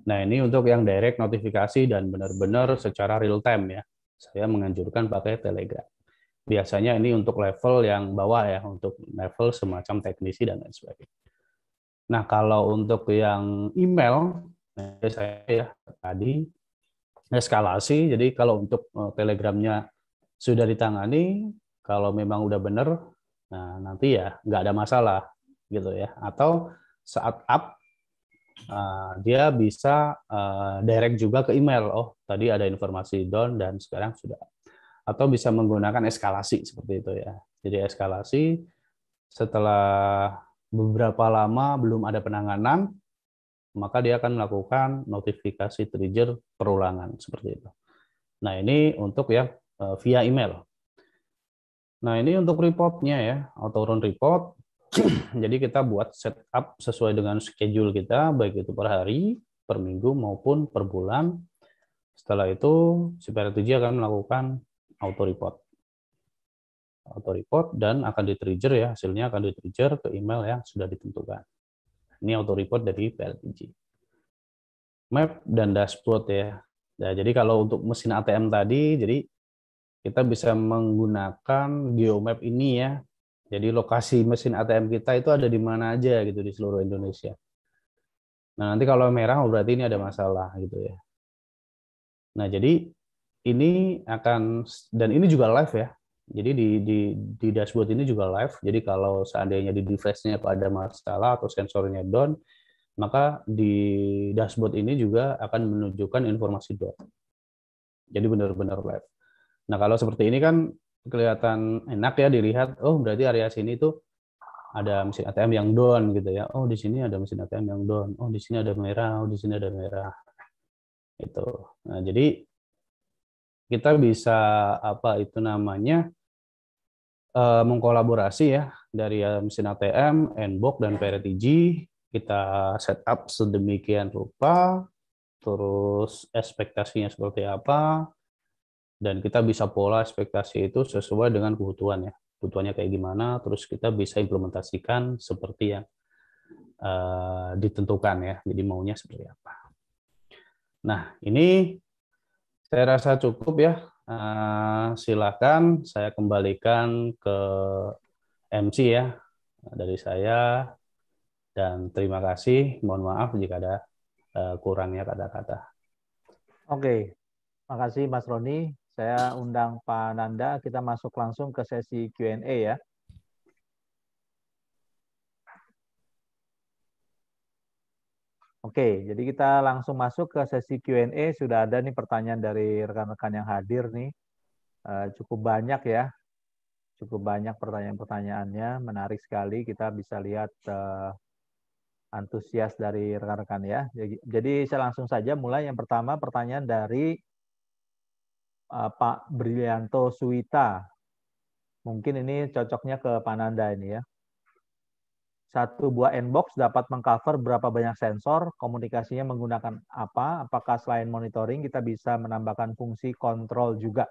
[SPEAKER 6] Nah, ini untuk yang direct notifikasi dan benar-benar secara real time ya. Saya menganjurkan pakai Telegram. Biasanya ini untuk level yang bawah ya, untuk level semacam teknisi dan lain sebagainya. Nah, kalau untuk yang email, eh, saya ya tadi eskalasi. Jadi kalau untuk eh, telegramnya sudah ditangani, kalau memang udah benar, nah nanti ya nggak ada masalah gitu ya. Atau saat up Ah, dia bisa ah, direct juga ke email. Oh, tadi ada informasi down dan sekarang sudah. Atau bisa menggunakan eskalasi seperti itu ya. Jadi eskalasi setelah beberapa lama belum ada penanganan, maka dia akan melakukan notifikasi trigger perulangan seperti itu. Nah, ini untuk ya eh, via email. Nah, ini untuk reportnya ya, auto run report <clears throat> Jadi kita buat setup sesuai dengan schedule kita, baik itu per hari, per minggu, maupun per bulan. Setelah itu, si Paratuji akan melakukan auto report. Auto report dan akan di-trigger ya, hasilnya akan di-trigger ke email yang sudah ditentukan. Ini auto report dari PLTG. Map dan dashboard ya. Nah, jadi kalau untuk mesin ATM tadi, jadi kita bisa menggunakan geomap ini ya jadi lokasi mesin ATM kita itu ada di mana aja gitu di seluruh Indonesia. Nah, nanti kalau merah berarti ini ada masalah gitu ya. Nah, jadi ini akan dan ini juga live ya. Jadi di di di dashboard ini juga live. Jadi kalau seandainya di device-nya ada masalah atau sensornya down, maka di dashboard ini juga akan menunjukkan informasi down. Jadi benar-benar live. Nah, kalau seperti ini kan kelihatan enak ya dilihat oh berarti area sini itu ada mesin ATM yang down gitu ya oh di sini ada mesin ATM yang down oh di sini ada merah oh di sini ada merah itu nah jadi kita bisa apa itu namanya uh, mengkolaborasi ya dari eh, mesin ATM, Nbox dan PRTG kita setup sedemikian rupa terus ekspektasinya seperti apa dan kita bisa pola ekspektasi itu sesuai dengan kebutuhan ya kebutuhannya kayak gimana terus kita bisa implementasikan seperti yang uh, ditentukan ya jadi maunya seperti apa nah ini saya rasa cukup ya uh, silakan saya kembalikan ke MC ya dari saya dan terima kasih mohon maaf jika ada uh, kurangnya kata-kata
[SPEAKER 3] oke okay. kasih Mas Roni. Saya undang Pak Nanda, kita masuk langsung ke sesi Q&A ya. Oke, jadi kita langsung masuk ke sesi Q&A. Sudah ada nih pertanyaan dari rekan-rekan yang hadir nih. Eh, cukup banyak ya. Cukup banyak pertanyaan-pertanyaannya. Menarik sekali. Kita bisa lihat eh, antusias dari rekan-rekan ya. Jadi saya langsung saja mulai yang pertama pertanyaan dari Eh, Pak Brilianto Suwita. Mungkin ini cocoknya ke Pananda ini ya. Satu buah inbox dapat mengcover berapa banyak sensor, komunikasinya menggunakan apa, apakah selain monitoring kita bisa menambahkan fungsi kontrol juga.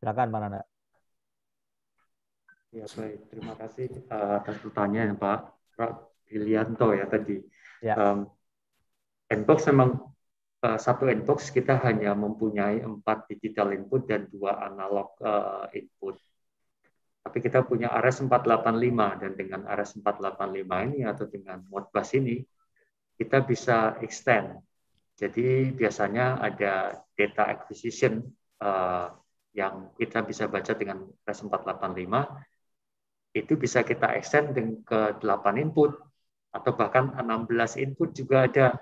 [SPEAKER 4] Silakan Pananda. Ya baik, terima kasih eh, atas pertanyaan Pak Brilianto ya tadi. Ya. Um, inbox memang Eh, satu inbox kita hanya mempunyai empat digital input dan dua analog eh, input. Tapi kita punya RS485 dan dengan RS485 ini atau dengan Modbus ini kita bisa extend. Jadi biasanya ada data acquisition eh, yang kita bisa baca dengan RS485 itu bisa kita extend ke 8 input atau bahkan 16 input juga ada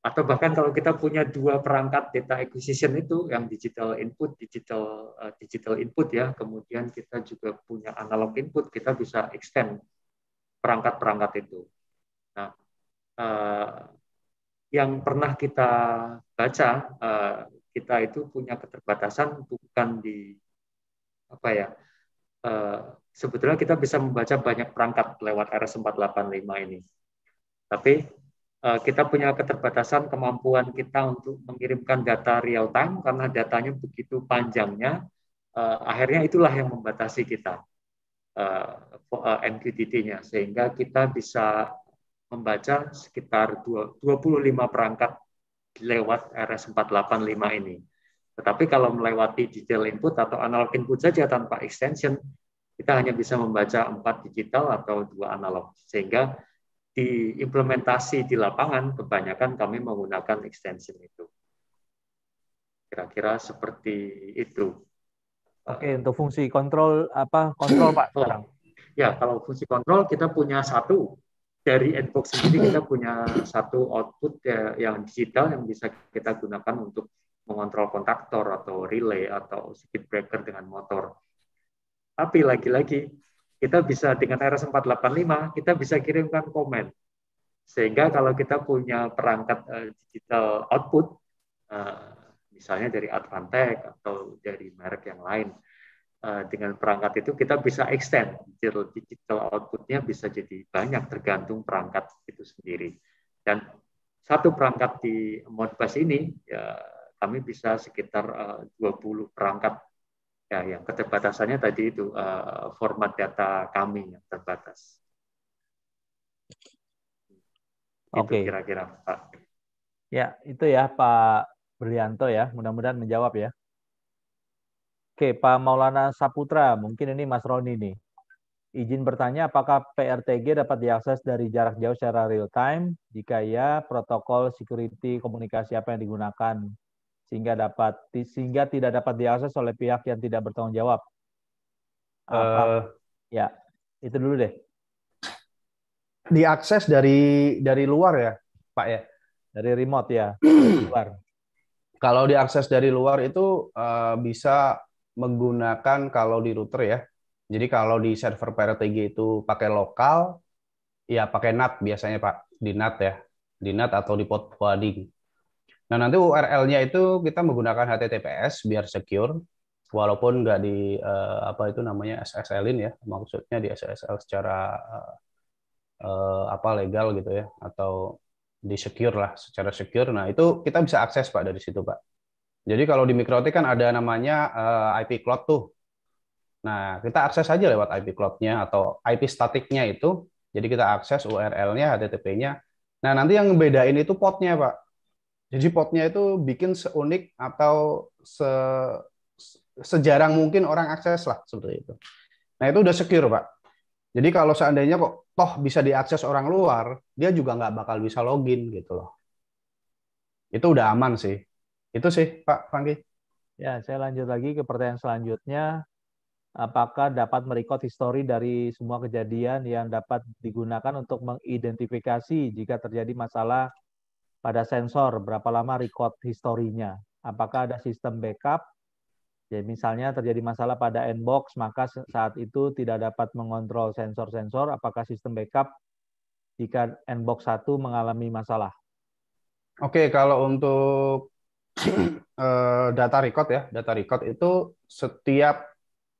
[SPEAKER 4] atau bahkan kalau kita punya dua perangkat data acquisition itu yang digital input digital uh, digital input ya kemudian kita juga punya analog input kita bisa extend perangkat-perangkat itu nah uh, yang pernah kita baca uh, kita itu punya keterbatasan bukan di apa ya uh, sebetulnya kita bisa membaca banyak perangkat lewat RS485 ini tapi Eh, kita punya keterbatasan kemampuan kita untuk mengirimkan data real time karena datanya begitu panjangnya. Eh, akhirnya itulah yang membatasi kita eh, MQTT-nya sehingga kita bisa membaca sekitar 25 perangkat lewat RS485 ini. Tetapi kalau melewati detail input atau analog input saja tanpa extension, kita hanya bisa membaca 4 digital atau dua analog. Sehingga diimplementasi di lapangan kebanyakan kami menggunakan extension itu. Kira-kira seperti itu. Oke, untuk fungsi kontrol apa kontrol Pak sekarang? Ya, kalau fungsi kontrol kita punya satu dari Nbox sendiri kita punya satu output ya, yang digital yang bisa kita gunakan untuk mengontrol kontaktor atau relay atau speed breaker dengan motor. Tapi lagi-lagi kita bisa dengan RS 485 kita bisa kirimkan komen sehingga kalau kita punya perangkat uh, digital output uh, misalnya dari Advantech atau dari merek yang lain uh, dengan perangkat itu kita bisa extend digital digital outputnya bisa jadi banyak tergantung perangkat itu sendiri dan satu perangkat di Modbus ini ya kami bisa sekitar uh, 20 perangkat ya yang keterbatasannya tadi itu uh, format data kami yang terbatas. Gitu Oke. Okay. Kira-kira Pak.
[SPEAKER 3] Ya itu ya Pak Berlianto ya. Mudah-mudahan menjawab ya. Oke Pak Maulana Saputra, mungkin ini Mas Roni nih. Izin bertanya, apakah PRTG dapat diakses dari jarak jauh secara real time? Jika ya, protokol security komunikasi apa yang digunakan sehingga dapat sehingga tidak dapat diakses oleh pihak yang tidak bertanggung jawab. Uh, ya, itu dulu deh.
[SPEAKER 6] Diakses dari dari luar ya, Pak ya. Dari remote ya, <clears throat> dari luar. Kalau diakses dari luar itu uh, bisa menggunakan kalau di router ya. Jadi kalau di server PRTG itu pakai lokal, ya pakai NAT biasanya Pak, di NAT ya, di NAT atau di port forwarding Nah, nanti URL-nya itu kita menggunakan HTTPS biar secure, walaupun nggak di uh, apa itu namanya SSL-in ya, maksudnya di SSL secara uh, apa legal gitu ya, atau di secure lah, secara secure. Nah, itu kita bisa akses Pak dari situ Pak. Jadi kalau di Mikrotik kan ada namanya uh, IP Cloud tuh. Nah, kita akses aja lewat IP Cloud-nya atau IP statiknya itu. Jadi kita akses URL-nya, HTTP-nya. Nah, nanti yang ngebedain itu port-nya, Pak jadi potnya itu bikin seunik atau se sejarang mungkin orang akses lah seperti itu. Nah itu udah secure pak. Jadi kalau seandainya kok toh bisa diakses orang luar, dia juga nggak bakal bisa login gitu loh. Itu udah aman sih. Itu sih Pak Panggi. Ya saya lanjut lagi ke
[SPEAKER 3] pertanyaan selanjutnya. Apakah dapat merekod histori dari semua kejadian yang dapat digunakan untuk mengidentifikasi jika terjadi masalah pada sensor berapa lama record historinya. Apakah ada sistem backup? Jadi ya, misalnya terjadi masalah pada inbox, maka saat itu tidak dapat mengontrol sensor-sensor. Apakah sistem backup jika inbox satu mengalami masalah?
[SPEAKER 6] Oke, kalau untuk <clears throat> eh, data record ya, data record itu setiap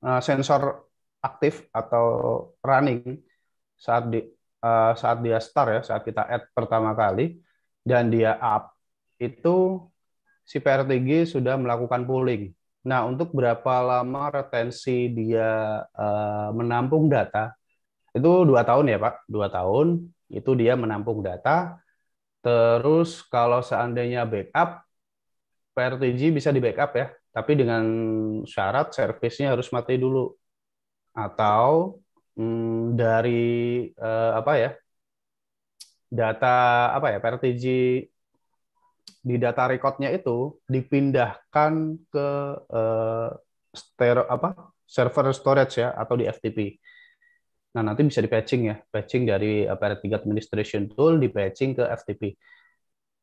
[SPEAKER 6] eh, sensor aktif atau running saat di eh, saat dia start ya, saat kita add pertama kali, dan dia up itu si PRTG sudah melakukan pooling. Nah, untuk berapa lama retensi dia uh, menampung data? Itu dua tahun ya, Pak. Dua tahun itu dia menampung data. Terus kalau seandainya backup, PRTG bisa di backup ya, tapi dengan syarat servisnya harus mati dulu atau hmm, dari uh, apa ya data apa ya PRTG di data recordnya itu dipindahkan ke eh, stereo apa server storage ya atau di FTP. Nah nanti bisa di patching ya, patching dari pr eh, PRTG administration tool di patching ke FTP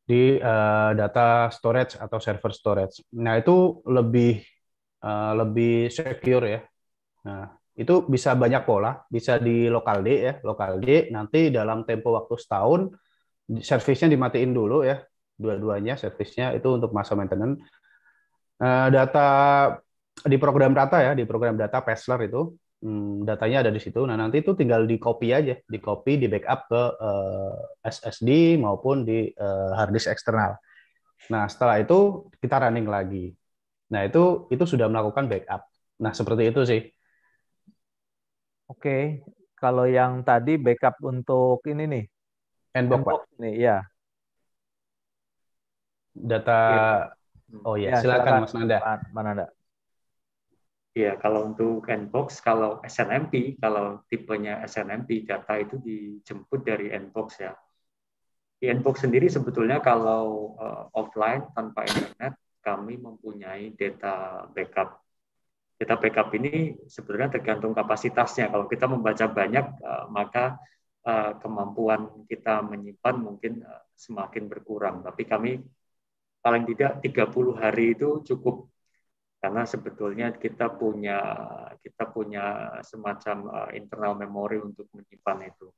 [SPEAKER 6] di uh, data storage atau server storage. Nah itu lebih uh, lebih secure ya. Nah itu bisa banyak pola, bisa di lokal D ya, lokal D nanti dalam tempo waktu setahun servisnya dimatiin dulu ya, dua-duanya servisnya itu untuk masa maintenance. Eh, data di program data ya, di program data Pesler itu hmm, datanya ada di situ. Nah nanti itu tinggal di copy aja, di copy, di backup ke eh, SSD maupun di uh, hard disk eksternal. Nah setelah itu kita running lagi. Nah itu itu sudah melakukan backup. Nah seperti itu sih Oke, kalau yang
[SPEAKER 3] tadi backup untuk ini nih. Handbook, Pak. Nih, ya. Data hmm. Oh iya, ya, silakan, silakan Mas Nanda. Mas Nanda.
[SPEAKER 4] Iya, kalau untuk Nbox, kalau SNMP, kalau tipenya SNMP, data itu dijemput dari Nbox ya. Di Nbox sendiri sebetulnya kalau uh, offline tanpa internet, kami mempunyai data backup data backup ini sebenarnya tergantung kapasitasnya. Kalau kita membaca banyak, eh, maka eh, kemampuan kita menyimpan mungkin eh, semakin berkurang. Tapi kami paling tidak 30 hari itu cukup karena sebetulnya kita punya kita punya semacam internal memori untuk menyimpan itu.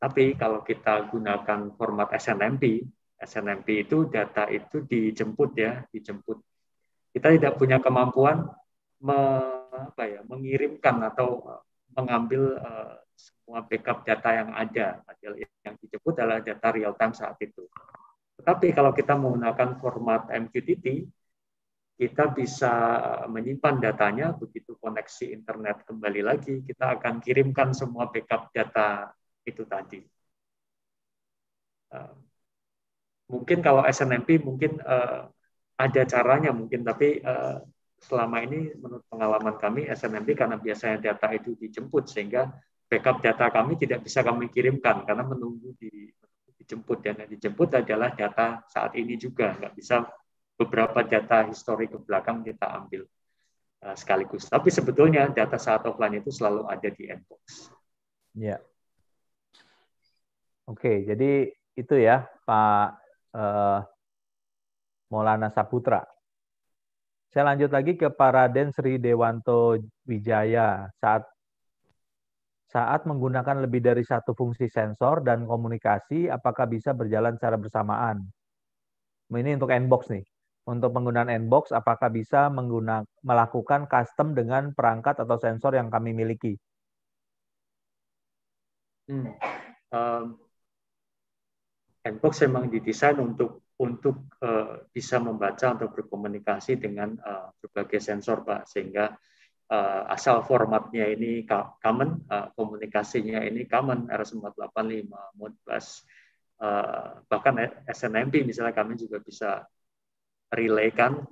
[SPEAKER 4] Tapi kalau kita gunakan format SNMP, SNMP itu data itu dijemput ya, dijemput kita tidak punya kemampuan me, apa ya, mengirimkan atau eh, mengambil uh, semua backup data yang ada. Yang dijemput adalah data real time saat itu. Tetapi kalau kita menggunakan format MQTT, kita bisa eh, menyimpan datanya begitu koneksi internet kembali lagi kita akan kirimkan semua backup data itu tadi mungkin kalau SNMP mungkin uh, ada caranya mungkin, tapi eh, selama ini menurut pengalaman kami SNMP karena biasanya data itu dijemput sehingga backup data kami tidak bisa kami kirimkan karena menunggu di dijemput dan yang dijemput adalah data saat ini juga nggak bisa beberapa data histori ke belakang kita ambil eh, sekaligus. Tapi sebetulnya data saat offline itu selalu ada di inbox.
[SPEAKER 3] Ya. Oke, jadi itu ya Pak eh, Maulana Saputra. Saya lanjut lagi ke Paraden Sri Dewanto Wijaya saat saat menggunakan lebih dari satu fungsi sensor dan komunikasi apakah bisa berjalan secara bersamaan. Ini untuk inbox nih. Untuk penggunaan inbox, apakah bisa menggunakan melakukan custom dengan perangkat atau sensor yang kami miliki?
[SPEAKER 5] Hmm.
[SPEAKER 4] Um, memang didesain untuk untuk uh, bisa membaca atau berkomunikasi dengan uh, berbagai sensor pak sehingga uh, asal formatnya ini common uh, komunikasinya ini common RS485 Modbus uh, bahkan SNMP misalnya kami juga bisa relaykan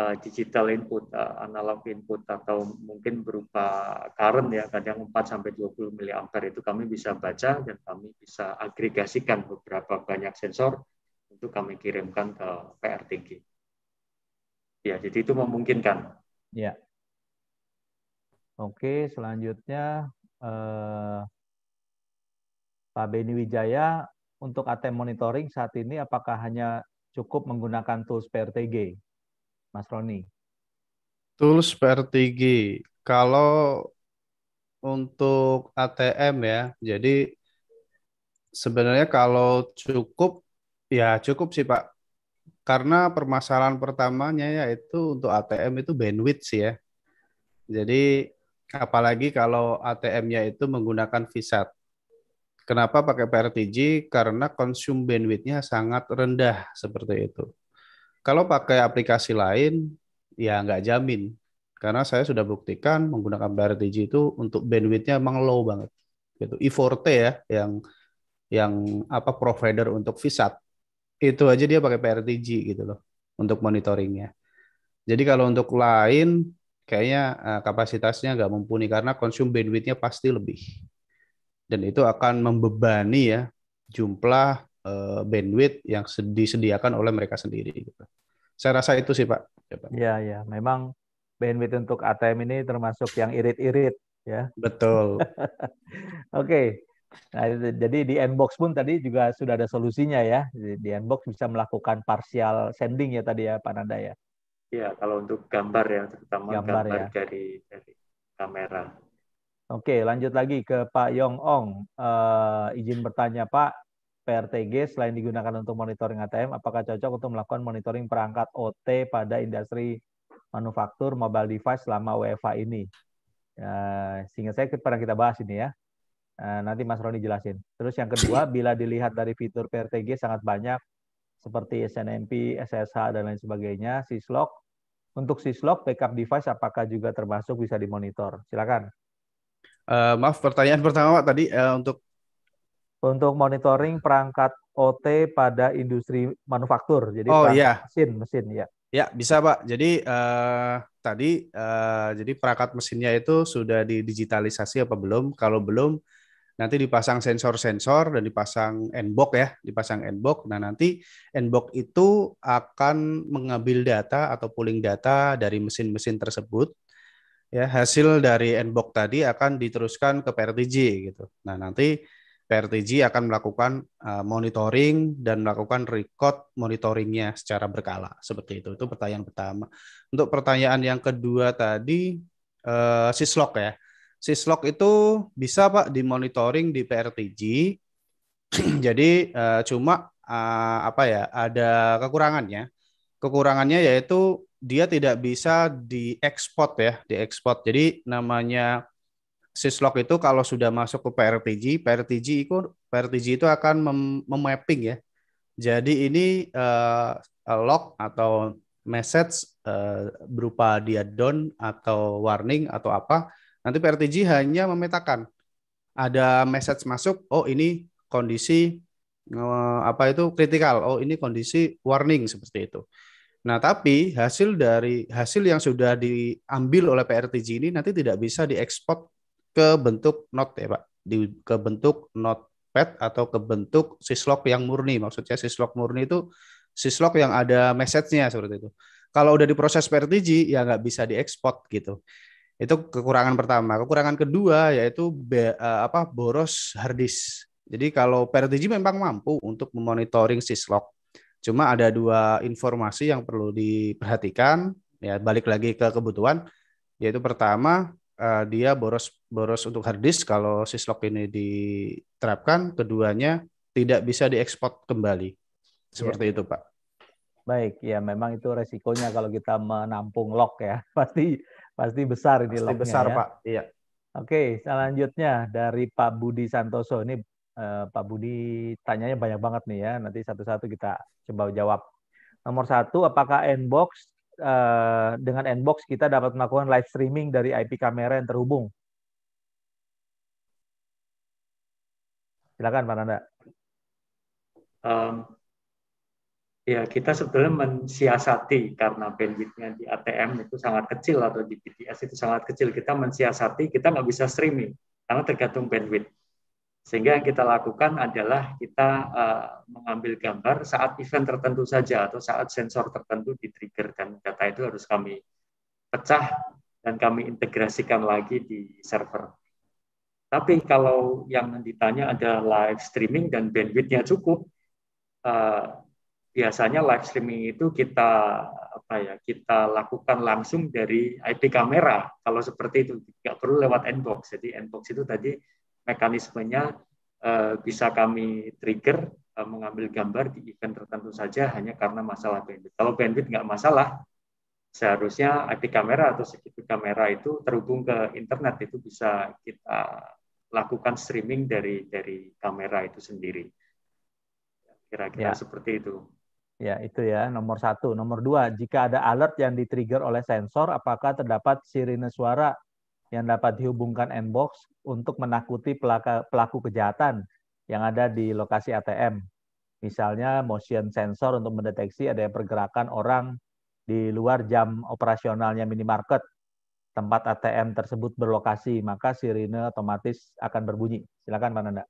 [SPEAKER 4] uh, digital input uh, analog input atau mungkin berupa current ya kadang 4 sampai 20 mA itu kami bisa baca dan kami bisa agregasikan beberapa banyak sensor itu kami kirimkan ke PRTG. Ya, jadi itu memungkinkan. Ya.
[SPEAKER 3] Oke, selanjutnya eh, Pak Beni Wijaya untuk ATM monitoring saat ini apakah hanya cukup menggunakan tools PRTG, Mas Roni?
[SPEAKER 6] Tools PRTG. Kalau untuk ATM ya, jadi sebenarnya kalau cukup Ya cukup sih Pak. Karena permasalahan pertamanya yaitu untuk ATM itu bandwidth sih ya. Jadi apalagi kalau ATM-nya itu menggunakan VSAT. Kenapa pakai PRTG? Karena konsum bandwidth-nya sangat rendah seperti itu. Kalau pakai aplikasi lain, ya nggak jamin. Karena saya sudah buktikan menggunakan PRTG itu untuk bandwidth-nya emang low banget. Itu e 4 ya, yang yang apa provider untuk VSAT itu aja dia pakai PRTG gitu loh untuk monitoringnya. Jadi kalau untuk lain kayaknya eh, kapasitasnya nggak mumpuni karena konsum bandwidthnya pasti lebih dan itu akan membebani ya jumlah eh, bandwidth yang disediakan oleh mereka sendiri. Gitu. Saya rasa itu sih Pak. Ya, Pak. ya,
[SPEAKER 3] ya. memang bandwidth untuk ATM ini termasuk yang irit-irit ya.
[SPEAKER 6] Betul.
[SPEAKER 3] <laughs> Oke, okay. Nah, jadi di unbox pun tadi juga sudah ada solusinya ya. Di unbox bisa melakukan partial sending ya tadi ya Pak Nanda ya.
[SPEAKER 4] Iya, kalau untuk gambar ya, terutama gambar, gambar ya. dari dari kamera.
[SPEAKER 3] Oke, lanjut lagi ke Pak Yong Ong. Uh, eh, izin bertanya Pak, PRTG selain digunakan untuk monitoring ATM, apakah cocok untuk melakukan monitoring perangkat OT pada industri manufaktur mobile device selama WFA ini? Uh, eh, sehingga saya pernah kita bahas ini ya. Eh, nanti Mas Roni jelasin. Terus yang kedua, <laughs> bila dilihat dari fitur PRTG sangat banyak seperti SNMP, SSH dan lain sebagainya, Syslog. Untuk Syslog backup device apakah juga termasuk bisa dimonitor? Silakan. Uh, maaf, pertanyaan pertama Pak tadi uh, untuk untuk monitoring perangkat OT pada industri manufaktur. Jadi oh, iya. mesin, mesin ya.
[SPEAKER 6] Ya, bisa Pak. Jadi uh, tadi uh, jadi perangkat mesinnya itu sudah didigitalisasi apa belum? Kalau belum nanti dipasang sensor-sensor dan dipasang endbox ya, dipasang endbox. Nah, nanti endbox itu akan mengambil data atau pooling data dari mesin-mesin tersebut. Ya, hasil dari endbox tadi akan diteruskan ke PRTG gitu. Nah, nanti PRTG akan melakukan eh, monitoring dan melakukan record monitoringnya secara berkala. Seperti itu. Itu pertanyaan pertama. Untuk pertanyaan yang kedua tadi uh, eh, syslog ya Syslog itu bisa Pak dimonitoring di PRTG. <clears throat> Jadi uh, cuma uh, apa ya ada kekurangannya. Kekurangannya yaitu dia tidak bisa diekspor ya, diekspor. Jadi namanya syslog itu kalau sudah masuk ke PRTG, PRTG itu PRTG itu akan memapping ya. Jadi ini uh, eh, log atau message uh, berupa dia down atau warning atau apa Nanti PRTG hanya memetakan ada message masuk, oh ini kondisi eh, apa itu kritikal, oh ini kondisi warning seperti itu. Nah, tapi hasil dari hasil yang sudah diambil oleh PRTG ini nanti tidak bisa diekspor ke bentuk note ya, Pak. Di ke bentuk not notepad atau ke bentuk syslog yang murni. Maksudnya syslog murni itu syslog yang ada message-nya seperti itu. Kalau udah diproses PRTG ya nggak bisa diekspor gitu. Itu kekurangan pertama. Kekurangan kedua yaitu be, uh, apa boros harddisk. Jadi kalau PRTG memang mampu untuk memonitoring syslog. Cuma ada dua informasi yang perlu diperhatikan ya balik lagi ke kebutuhan yaitu pertama uh, dia boros boros untuk hardisk kalau syslog ini diterapkan keduanya tidak bisa diekspor kembali seperti ya. itu pak
[SPEAKER 3] baik ya memang itu resikonya kalau kita menampung log ya <laughs> pasti Pasti besar ini Pasti besar, ya. Pak. Iya. Oke, selanjutnya dari Pak Budi Santoso. Ini eh, Pak Budi tanyanya banyak banget nih ya. Nanti satu-satu kita coba jawab. Nomor satu, apakah inbox eh, dengan inbox kita dapat melakukan live streaming dari IP kamera yang terhubung? Silakan Pak Nanda.
[SPEAKER 4] Um, ya kita sebetulnya mensiasati karena bandwidthnya di ATM itu sangat kecil atau di BTS itu sangat kecil kita mensiasati kita nggak bisa streaming karena tergantung bandwidth sehingga yang kita lakukan adalah kita uh, mengambil gambar saat event tertentu saja atau saat sensor tertentu di trigger dan data itu harus kami pecah dan kami integrasikan lagi di server. Tapi kalau yang ditanya ada live streaming dan bandwidthnya cukup, eh, biasanya live streaming itu kita apa ya kita lakukan langsung dari IP kamera kalau seperti itu tidak perlu lewat inbox jadi inbox itu tadi mekanismenya eh, bisa kami trigger eh, mengambil gambar di event tertentu saja hanya karena masalah bandwidth kalau bandwidth nggak masalah seharusnya IP kamera atau security kamera itu terhubung ke internet itu bisa kita lakukan streaming dari dari kamera itu sendiri kira-kira ya. seperti itu
[SPEAKER 3] Ya, itu ya nomor satu. Nomor dua, jika ada alert yang ditrigger oleh sensor, apakah terdapat sirine suara yang dapat dihubungkan inbox untuk menakuti pelaku, pelaku kejahatan yang ada di lokasi ATM? Misalnya motion sensor untuk mendeteksi ada pergerakan orang di luar jam operasionalnya minimarket tempat ATM tersebut berlokasi, maka sirine otomatis akan berbunyi. Silakan Pak Nanda.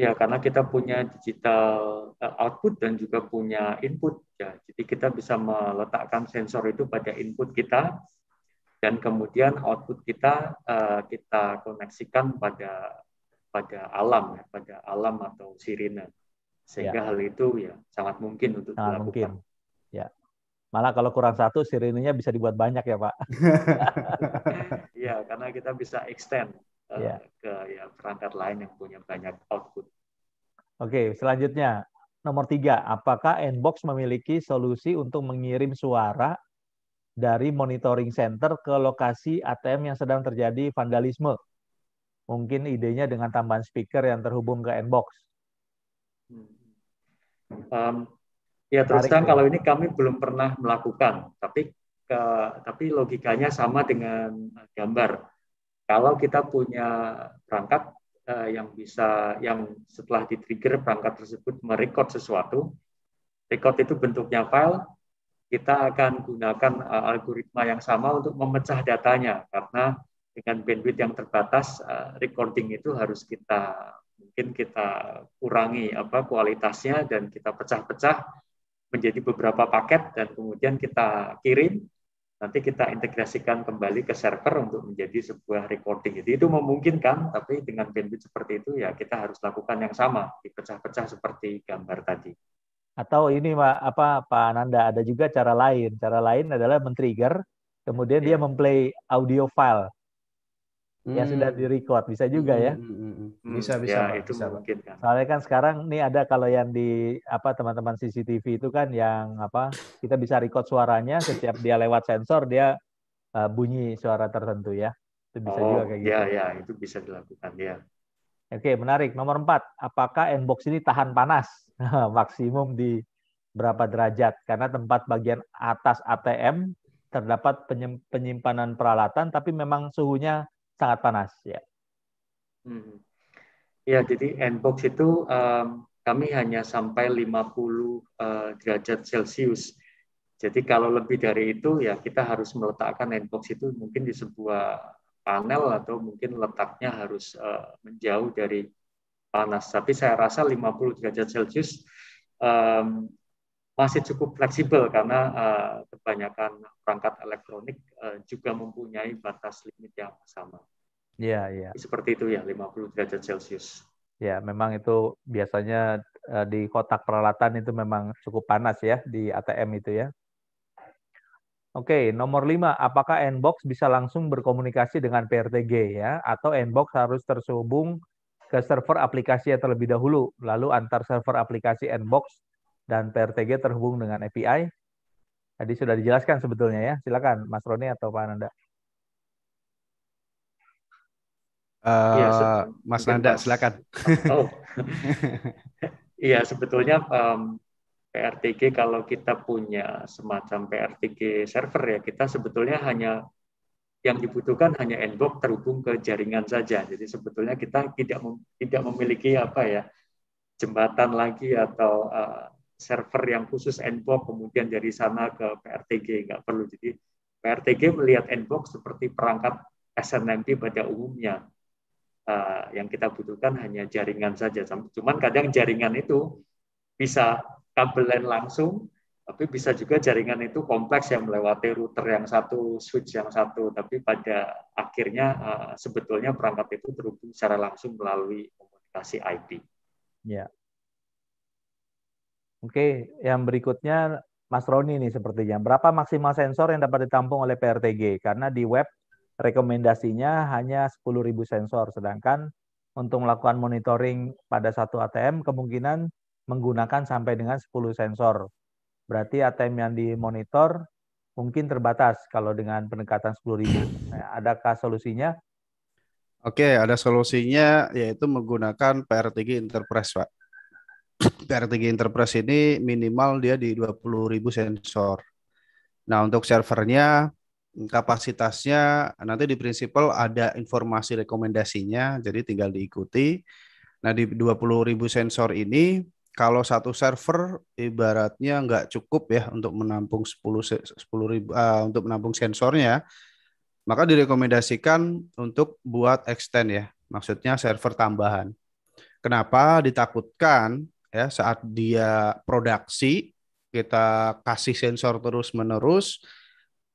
[SPEAKER 4] Ya, karena kita punya digital eh, output dan juga punya input. Ya, jadi kita bisa meletakkan sensor itu pada input kita dan kemudian output kita eh, kita koneksikan pada pada alam ya, pada alam atau sirine. Sehingga ya. hal itu ya sangat mungkin untuk sangat dilakukan. Mungkin.
[SPEAKER 3] Ya. Malah kalau kurang satu sirinenya bisa dibuat banyak ya, Pak.
[SPEAKER 4] Iya, <laughs> karena kita bisa extend yeah. Ya. ke ya, perangkat lain yang punya banyak output. Oke,
[SPEAKER 3] okay, selanjutnya nomor tiga, apakah Nbox memiliki solusi untuk mengirim suara dari monitoring center ke lokasi ATM yang sedang terjadi vandalisme? Mungkin idenya dengan tambahan speaker yang terhubung ke Nbox.
[SPEAKER 4] Um, ya terus terang kalau ini kami belum pernah melakukan, tapi ke, tapi logikanya sama dengan gambar kalau kita punya perangkat uh, yang bisa yang setelah di-trigger perangkat tersebut merekod sesuatu, record itu bentuknya file, kita akan gunakan uh, algoritma yang sama untuk memecah datanya karena dengan bandwidth yang terbatas uh, recording itu harus kita mungkin kita kurangi apa kualitasnya dan kita pecah-pecah menjadi beberapa paket dan kemudian kita kirim nanti kita integrasikan kembali ke server untuk menjadi sebuah recording. Jadi itu memungkinkan, tapi dengan bandwidth seperti itu ya kita harus lakukan yang sama, dipecah-pecah seperti gambar tadi.
[SPEAKER 3] Atau ini Pak, apa Pak Nanda ada juga cara lain. Cara lain adalah men-trigger, kemudian ya. dia memplay audio file hmm. yang sudah hmm. direcord bisa juga hmm, ya
[SPEAKER 5] hmm, hmm. bisa bisa ya, itu bisa mungkin kan.
[SPEAKER 3] soalnya kan sekarang ini ada kalau yang di apa teman-teman CCTV itu kan yang apa kita bisa record suaranya setiap dia lewat sensor dia uh, bunyi suara tertentu ya itu bisa oh, juga kayak ya, gitu ya ya itu
[SPEAKER 4] bisa dilakukan ya
[SPEAKER 3] Oke, menarik. Nomor empat. apakah inbox ini tahan panas? <laughs> Maksimum di berapa derajat? Karena tempat bagian atas ATM terdapat penyimpanan peralatan, tapi memang suhunya sangat panas ya.
[SPEAKER 4] Hmm. Ya, jadi endbox itu um, kami hanya sampai 50 uh, eh, derajat Celcius. Jadi kalau lebih dari itu ya kita harus meletakkan endbox itu mungkin di sebuah panel atau mungkin letaknya harus uh, menjauh dari panas. Tapi saya rasa 50 derajat Celcius um, masih cukup fleksibel karena uh, kebanyakan perangkat elektronik uh, juga mempunyai batas limit yang sama. Iya, iya. Seperti itu ya, 50 derajat Celcius.
[SPEAKER 3] Ya, memang itu biasanya uh, di kotak peralatan itu memang cukup panas ya di ATM itu ya. Oke, nomor 5. apakah Nbox bisa langsung berkomunikasi dengan PRTG ya, atau Nbox harus tersubung ke server aplikasi terlebih dahulu, lalu antar server aplikasi Nbox dan PRTG terhubung dengan API. Tadi sudah dijelaskan sebetulnya ya. Silakan Mas Roni atau Pak eh, iya, Nanda.
[SPEAKER 6] Uh, ya, Mas Nanda, pas. silakan. Oh. <laughs>
[SPEAKER 4] Iya, sebetulnya um, PRTG kalau kita punya semacam PRTG server ya, kita sebetulnya hanya yang dibutuhkan hanya endbox terhubung ke jaringan saja. Jadi sebetulnya kita tidak tidak memiliki apa ya jembatan lagi atau uh, server yang khusus NBOK kemudian dari sana ke PRTG nggak perlu jadi PRTG melihat NBOK seperti perangkat SNMP pada umumnya uh, yang kita butuhkan hanya jaringan saja cuman kadang jaringan itu bisa kabelan langsung tapi bisa juga jaringan itu kompleks yang melewati router yang satu, switch yang satu, tapi pada akhirnya uh, sebetulnya perangkat itu terhubung secara langsung melalui komunikasi IP.
[SPEAKER 3] Ya. Oke, yang berikutnya Mas Roni nih sepertinya. Berapa maksimal sensor yang dapat ditampung oleh PRTG? Karena di web rekomendasinya hanya 10.000 sensor, sedangkan untuk melakukan monitoring pada satu ATM kemungkinan menggunakan sampai dengan 10 sensor. Berarti ATM yang dimonitor mungkin terbatas kalau dengan pendekatan 10.000. Nah, adakah solusinya?
[SPEAKER 6] Oke, ada solusinya yaitu menggunakan PRTG Enterprise, Pak. PR3 Enterprise ini minimal dia di 20.000 sensor. Nah, untuk servernya kapasitasnya nanti di prinsipal ada informasi rekomendasinya, jadi tinggal diikuti. Nah, di 20.000 sensor ini kalau satu server ibaratnya nggak cukup ya untuk menampung 10 10 ribu, uh, untuk menampung sensornya, maka direkomendasikan untuk buat extend ya, maksudnya server tambahan. Kenapa ditakutkan? ya saat dia produksi kita kasih sensor terus menerus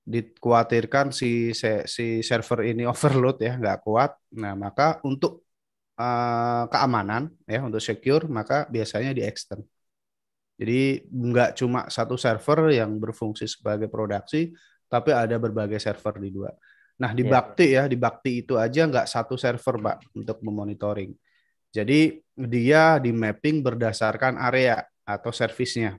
[SPEAKER 6] dikhawatirkan si si server ini <laughs> overload ya nggak kuat nah maka untuk uh, keamanan ya untuk secure maka biasanya di extend jadi nggak cuma satu server yang berfungsi sebagai produksi tapi ada berbagai server di dua nah di iya. bakti ya di bakti itu aja nggak satu server pak untuk memonitoring jadi dia di mapping berdasarkan area atau servisnya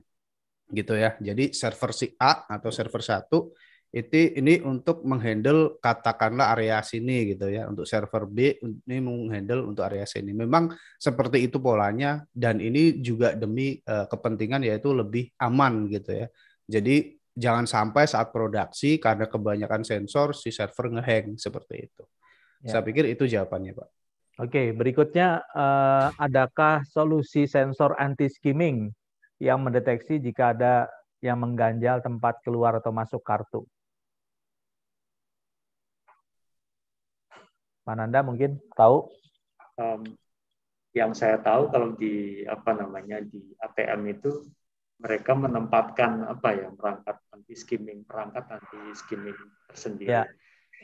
[SPEAKER 6] gitu ya. Jadi server si A atau server satu itu ini untuk menghandle katakanlah area sini gitu ya. Untuk server B ini menghandle untuk area sini. Memang seperti itu polanya dan ini juga demi uh, kepentingan yaitu lebih aman gitu ya. Jadi jangan sampai saat produksi karena kebanyakan sensor si server ngehang seperti itu. Ya. Saya pikir itu jawabannya, Pak. Oke, berikutnya eh, adakah solusi sensor anti skimming
[SPEAKER 3] yang mendeteksi jika ada yang mengganjal tempat keluar atau masuk kartu? Mananda mungkin
[SPEAKER 4] tahu? Um, yang saya tahu kalau di apa namanya di ATM itu mereka menempatkan apa ya perangkat anti skimming perangkat anti skimming tersendiri. Ya,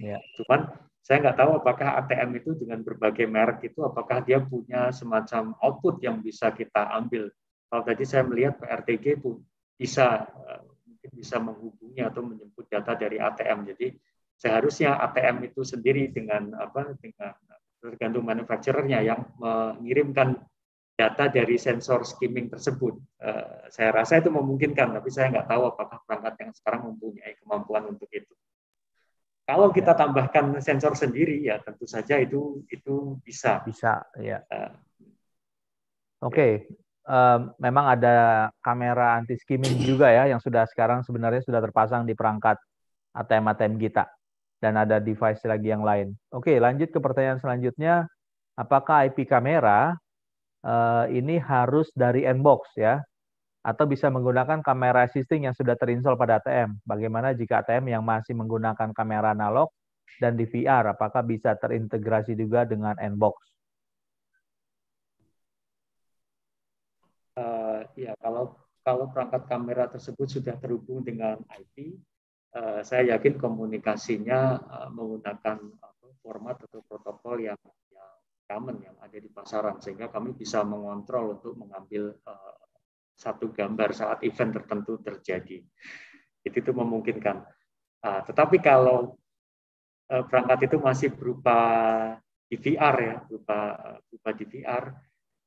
[SPEAKER 4] Yeah. Cuman saya nggak tahu apakah ATM itu dengan berbagai merek itu apakah dia punya semacam output yang bisa kita ambil. Kalau tadi saya melihat PRTG pun bisa eh, mungkin bisa menghubungi atau menjemput data dari ATM. Jadi seharusnya ATM itu sendiri dengan apa dengan tergantung manufakturnya yang mengirimkan data dari sensor skimming tersebut. Eh, saya rasa itu memungkinkan, tapi saya nggak tahu apakah perangkat yang sekarang mempunyai kemampuan untuk itu. Kalau kita tambahkan sensor sendiri ya tentu saja itu itu bisa. Bisa, ya. Uh, Oke,
[SPEAKER 3] okay. Uh, memang ada kamera anti skimming juga ya yang sudah sekarang sebenarnya sudah terpasang di perangkat ATM-ATM kita dan ada device lagi yang lain. Oke, lanjut ke pertanyaan selanjutnya, apakah IP kamera uh, ini harus dari inbox ya? atau bisa menggunakan kamera assisting yang sudah terinstall pada ATM. Bagaimana jika ATM yang masih menggunakan kamera analog dan DVR, apakah bisa terintegrasi juga dengan Nbox?
[SPEAKER 4] Uh, eh, ya, kalau kalau perangkat kamera tersebut sudah terhubung dengan IP, uh, eh, saya yakin komunikasinya uh, menggunakan uh, format atau protokol yang, yang common yang ada di pasaran, sehingga kami bisa mengontrol untuk mengambil uh, satu gambar saat event tertentu terjadi. Itu itu memungkinkan. Uh, tetapi kalau eh, perangkat itu masih berupa DVR ya, berupa berupa DVR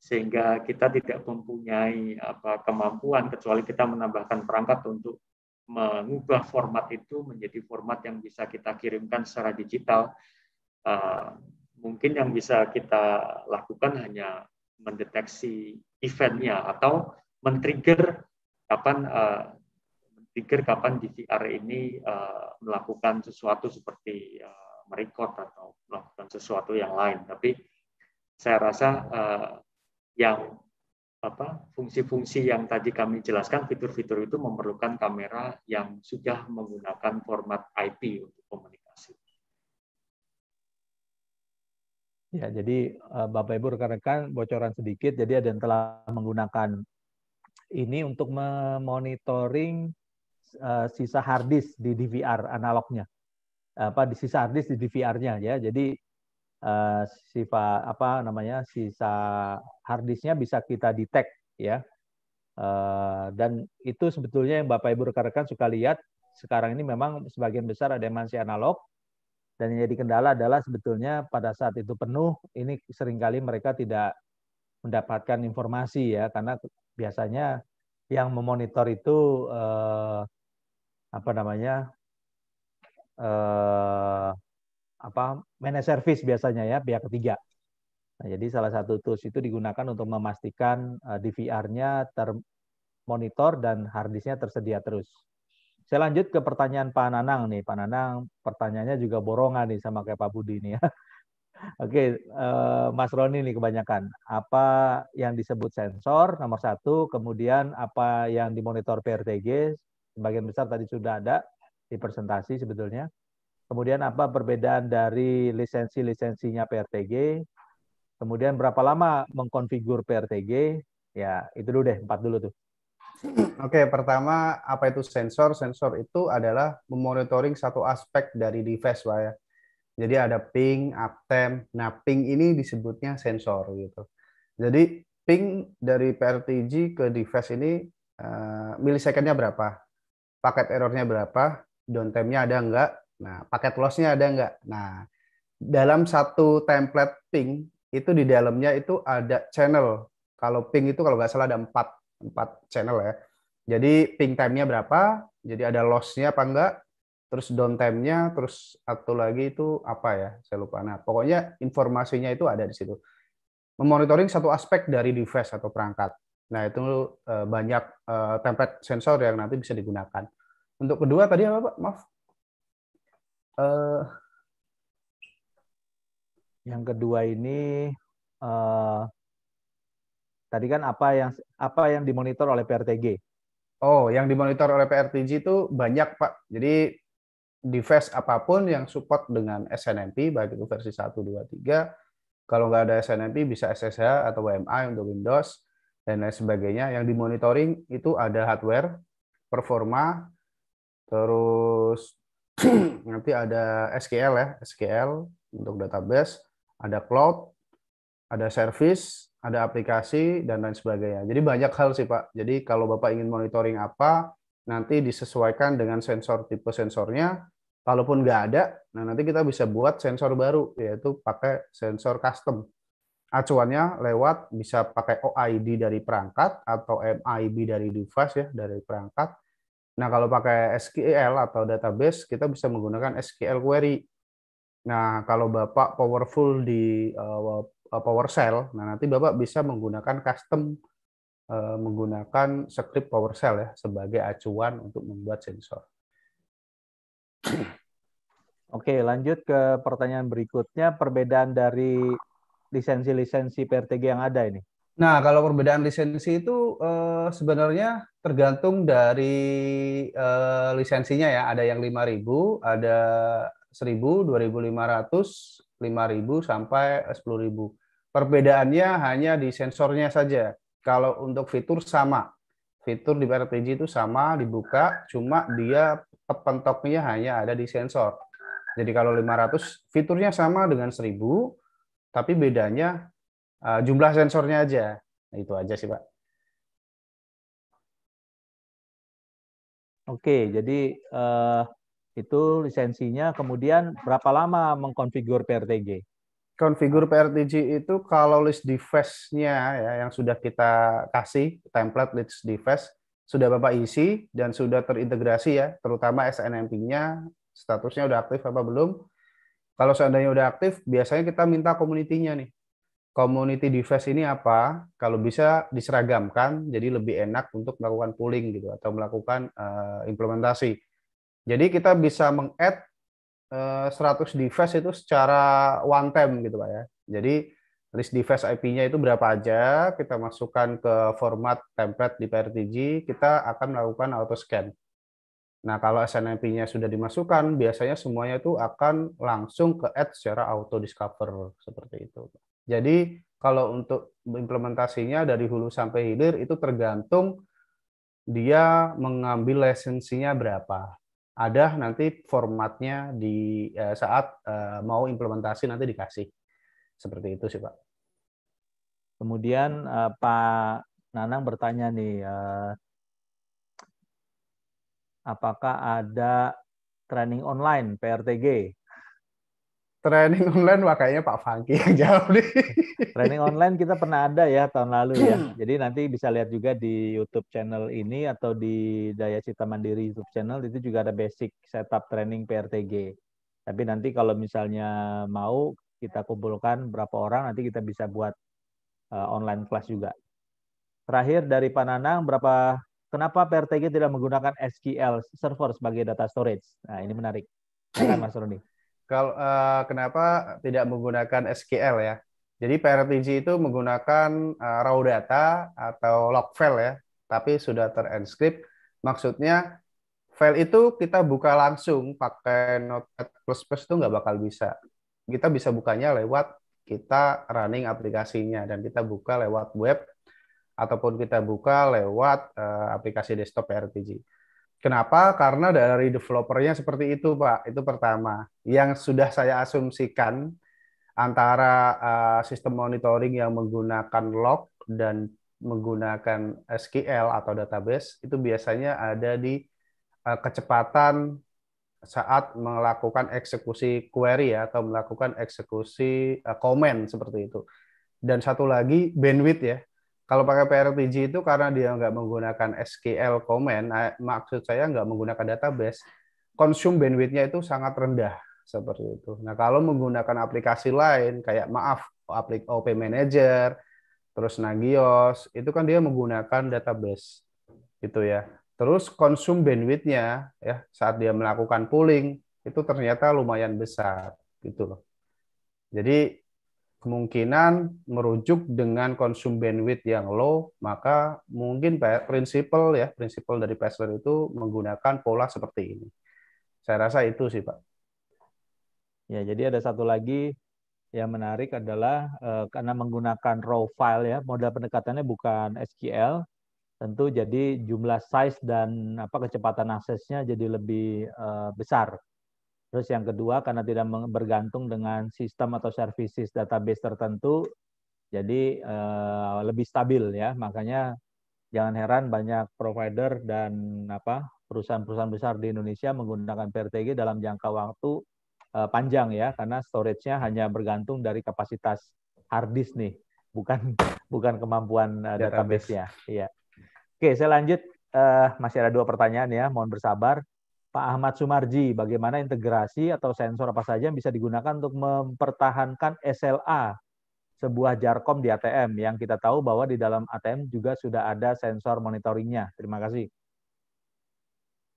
[SPEAKER 4] sehingga kita tidak mempunyai apa kemampuan kecuali kita menambahkan perangkat untuk mengubah format itu menjadi format yang bisa kita kirimkan secara digital. Uh, mungkin yang bisa kita lakukan hanya mendeteksi eventnya atau men-trigger kapan uh, men-trigger kapan DVR ini uh, melakukan sesuatu seperti uh, eh, merekod atau melakukan sesuatu yang lain. Tapi saya rasa uh, yang apa fungsi-fungsi yang tadi kami jelaskan fitur-fitur itu memerlukan kamera yang sudah menggunakan format IP untuk komunikasi.
[SPEAKER 3] Ya, jadi Bapak Ibu rekan-rekan bocoran sedikit, jadi ada yang telah menggunakan ini untuk memonitoring eh, sisa hard disk di DVR analognya apa di sisa hard disk di DVR-nya ya. Jadi uh, eh, sifat apa namanya sisa hard disknya bisa kita detect ya. Eh, dan itu sebetulnya yang Bapak Ibu rekan-rekan suka lihat sekarang ini memang sebagian besar ada masih analog dan yang jadi kendala adalah sebetulnya pada saat itu penuh ini seringkali mereka tidak mendapatkan informasi ya karena biasanya yang memonitor itu eh, apa namanya eh, apa manajer service biasanya ya pihak ketiga. Nah, jadi salah satu tools itu digunakan untuk memastikan eh, DVR-nya termonitor dan harddisknya tersedia terus. Saya lanjut ke pertanyaan Pak Nanang nih. Pak Nanang pertanyaannya juga borongan nih sama kayak Pak Budi nih ya. Oke, uh, Mas Roni ini kebanyakan. Apa yang disebut sensor nomor satu, kemudian apa yang dimonitor PRTG, sebagian besar tadi sudah ada di presentasi sebetulnya. Kemudian apa perbedaan dari lisensi-lisensinya PRTG, kemudian berapa lama mengkonfigur PRTG, ya itu dulu deh, empat dulu
[SPEAKER 6] tuh. Oke, okay, pertama apa itu sensor? Sensor itu adalah memonitoring satu aspek dari device, Pak ya jadi ada ping, uptem. Nah, ping ini disebutnya sensor gitu. Jadi ping dari PRTG ke device ini uh, eh, milisecondnya berapa? Paket errornya berapa? Downtime-nya ada enggak? Nah, paket loss-nya ada enggak? Nah, dalam satu template ping itu di dalamnya itu ada channel. Kalau ping itu kalau nggak salah ada empat empat channel ya. Jadi ping time-nya berapa? Jadi ada loss-nya apa enggak? terus downtime-nya, terus atau lagi itu apa ya, saya lupa. Nah, pokoknya informasinya itu ada di situ. Memonitoring satu aspek dari device atau perangkat. Nah, itu eh, banyak eh, template sensor yang nanti bisa digunakan. Untuk kedua tadi apa, Pak? Maaf. Uh, yang kedua
[SPEAKER 3] ini tadi kan apa yang apa yang dimonitor
[SPEAKER 6] oleh PRTG? Oh, yang dimonitor oleh PRTG itu banyak, Pak. Jadi device apapun yang support dengan SNMP baik itu versi 1 2 3 kalau nggak ada SNMP bisa SSH atau WMI untuk Windows dan lain sebagainya yang dimonitoring itu ada hardware performa terus <clears throat> nanti ada SQL ya SQL untuk database ada cloud ada service ada aplikasi dan lain sebagainya jadi banyak hal sih Pak jadi kalau Bapak ingin monitoring apa nanti disesuaikan dengan sensor tipe sensornya. Kalaupun nggak ada, nah nanti kita bisa buat sensor baru, yaitu pakai sensor custom. Acuannya lewat bisa pakai OID dari perangkat atau MIB dari device ya dari perangkat. Nah kalau pakai SQL atau database kita bisa menggunakan SQL query. Nah kalau bapak powerful di uh, eh, PowerShell, nah nanti bapak bisa menggunakan custom Eh, menggunakan script PowerShell ya sebagai acuan untuk membuat sensor.
[SPEAKER 3] Oke, lanjut ke pertanyaan berikutnya, perbedaan dari
[SPEAKER 6] lisensi-lisensi PRTG yang ada ini. Nah, kalau perbedaan lisensi itu eh, sebenarnya tergantung dari eh, lisensinya ya. Ada yang 5.000, ada 1.000, 2.500, 5.000 sampai 10.000. Perbedaannya hanya di sensornya saja kalau untuk fitur sama. Fitur di RTG itu sama, dibuka, cuma dia pentoknya hanya ada di sensor. Jadi kalau 500 fiturnya sama dengan 1000, tapi bedanya eh, jumlah sensornya aja. Nah, itu aja sih, Pak.
[SPEAKER 3] Oke, jadi uh, itu
[SPEAKER 6] lisensinya. Kemudian berapa lama mengkonfigur PRTG? konfigur PRTG itu kalau list device-nya ya yang sudah kita kasih template list device sudah Bapak isi dan sudah terintegrasi ya, terutama SNMP-nya statusnya udah aktif apa belum. Kalau seandainya udah aktif, biasanya kita minta community-nya nih. Community device ini apa? Kalau bisa diseragamkan jadi lebih enak untuk melakukan pooling gitu atau melakukan uh, implementasi. Jadi kita bisa meng-add 100 eh, device itu secara one time gitu Pak ya. Jadi list device IP-nya itu berapa aja, kita masukkan ke format template di PRTG, kita akan melakukan auto scan. Nah, kalau SNMP-nya sudah dimasukkan, biasanya semuanya itu akan langsung ke add secara auto discover seperti itu. Jadi, kalau untuk implementasinya dari hulu sampai hilir itu tergantung dia mengambil lisensinya berapa ada nanti formatnya di eh, saat eh, mau implementasi nanti dikasih seperti itu sih pak. Kemudian eh, Pak Nanang bertanya nih,
[SPEAKER 3] eh, apakah ada training online PRTG Training online makanya Pak Fangki yang jawab nih. Training online kita pernah ada ya tahun lalu ya. Hmm. Jadi nanti bisa lihat juga di YouTube channel ini atau di Daya Cita Mandiri YouTube channel itu juga ada basic setup training PRTG. Tapi nanti kalau misalnya mau kita kumpulkan berapa orang nanti kita bisa buat uh, online kelas juga. Terakhir dari Pak Pananang berapa kenapa PRTG tidak menggunakan SQL server sebagai data storage? Nah, ini menarik. Mas Roni
[SPEAKER 6] kalau uh, kenapa tidak menggunakan SQL ya? Jadi PRTG itu menggunakan uh, raw data atau log file ya, tapi sudah terenscript. Maksudnya file itu kita buka langsung pakai Notepad++ plus plus itu nggak bakal bisa. Kita bisa bukanya lewat kita running aplikasinya dan kita buka lewat web ataupun kita buka lewat uh, aplikasi desktop PRTG. Kenapa? Karena dari developernya seperti itu, Pak. Itu pertama. Yang sudah saya asumsikan antara uh, sistem monitoring yang menggunakan log dan menggunakan SQL atau database itu biasanya ada di uh, kecepatan saat melakukan eksekusi query ya, atau melakukan eksekusi uh, eh, komen seperti itu. Dan satu lagi bandwidth ya kalau pakai PRTG itu karena dia nggak menggunakan SQL comment, maksud saya nggak menggunakan database, konsum bandwidth-nya itu sangat rendah seperti itu. Nah kalau menggunakan aplikasi lain kayak maaf aplik OP Manager, terus Nagios, itu kan dia menggunakan database gitu ya. Terus konsum bandwidth-nya ya saat dia melakukan pooling itu ternyata lumayan besar gitu loh. Jadi kemungkinan merujuk dengan konsum bandwidth yang low, maka mungkin prinsipal ya, prinsipal dari password itu menggunakan pola seperti ini. Saya rasa itu sih, Pak. Ya, jadi ada satu lagi yang menarik adalah
[SPEAKER 3] eh, karena menggunakan raw file ya, modal pendekatannya bukan SQL, tentu jadi jumlah size dan apa kecepatan aksesnya jadi lebih eh, besar Terus yang kedua karena tidak bergantung dengan sistem atau services database tertentu, jadi uh, lebih stabil ya. Makanya jangan heran banyak provider dan apa perusahaan-perusahaan besar di Indonesia menggunakan PRTG dalam jangka waktu uh, panjang ya, karena storage-nya hanya bergantung dari kapasitas hard disk nih, bukan <laughs> bukan kemampuan uh, database ya. Iya. Oke, saya lanjut. Uh, masih ada dua pertanyaan ya, mohon bersabar. Pak Ahmad Sumarji, bagaimana integrasi atau sensor apa saja yang bisa digunakan untuk mempertahankan SLA sebuah jarkom di ATM yang kita tahu bahwa di dalam ATM juga sudah ada sensor monitoringnya. Terima kasih.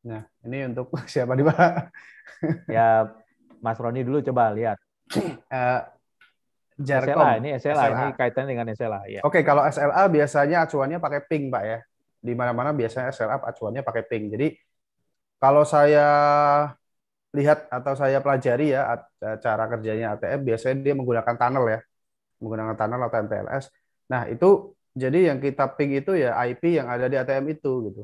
[SPEAKER 3] Nah, ini untuk <laughs> siapa nih Pak? ya, Mas Roni dulu coba lihat. Uh, <clears throat> jarkom. SLA, ini SLA, SLA, ini kaitan dengan SLA. Ya. Oke, kalau
[SPEAKER 6] SLA biasanya acuannya pakai ping Pak ya. Di mana-mana biasanya SLA acuannya pakai ping. Jadi kalau saya lihat atau saya pelajari ya eh, cara kerjanya ATM biasanya dia menggunakan tunnel ya menggunakan tunnel atau MPLS nah itu jadi yang kita ping itu ya IP yang ada di ATM itu gitu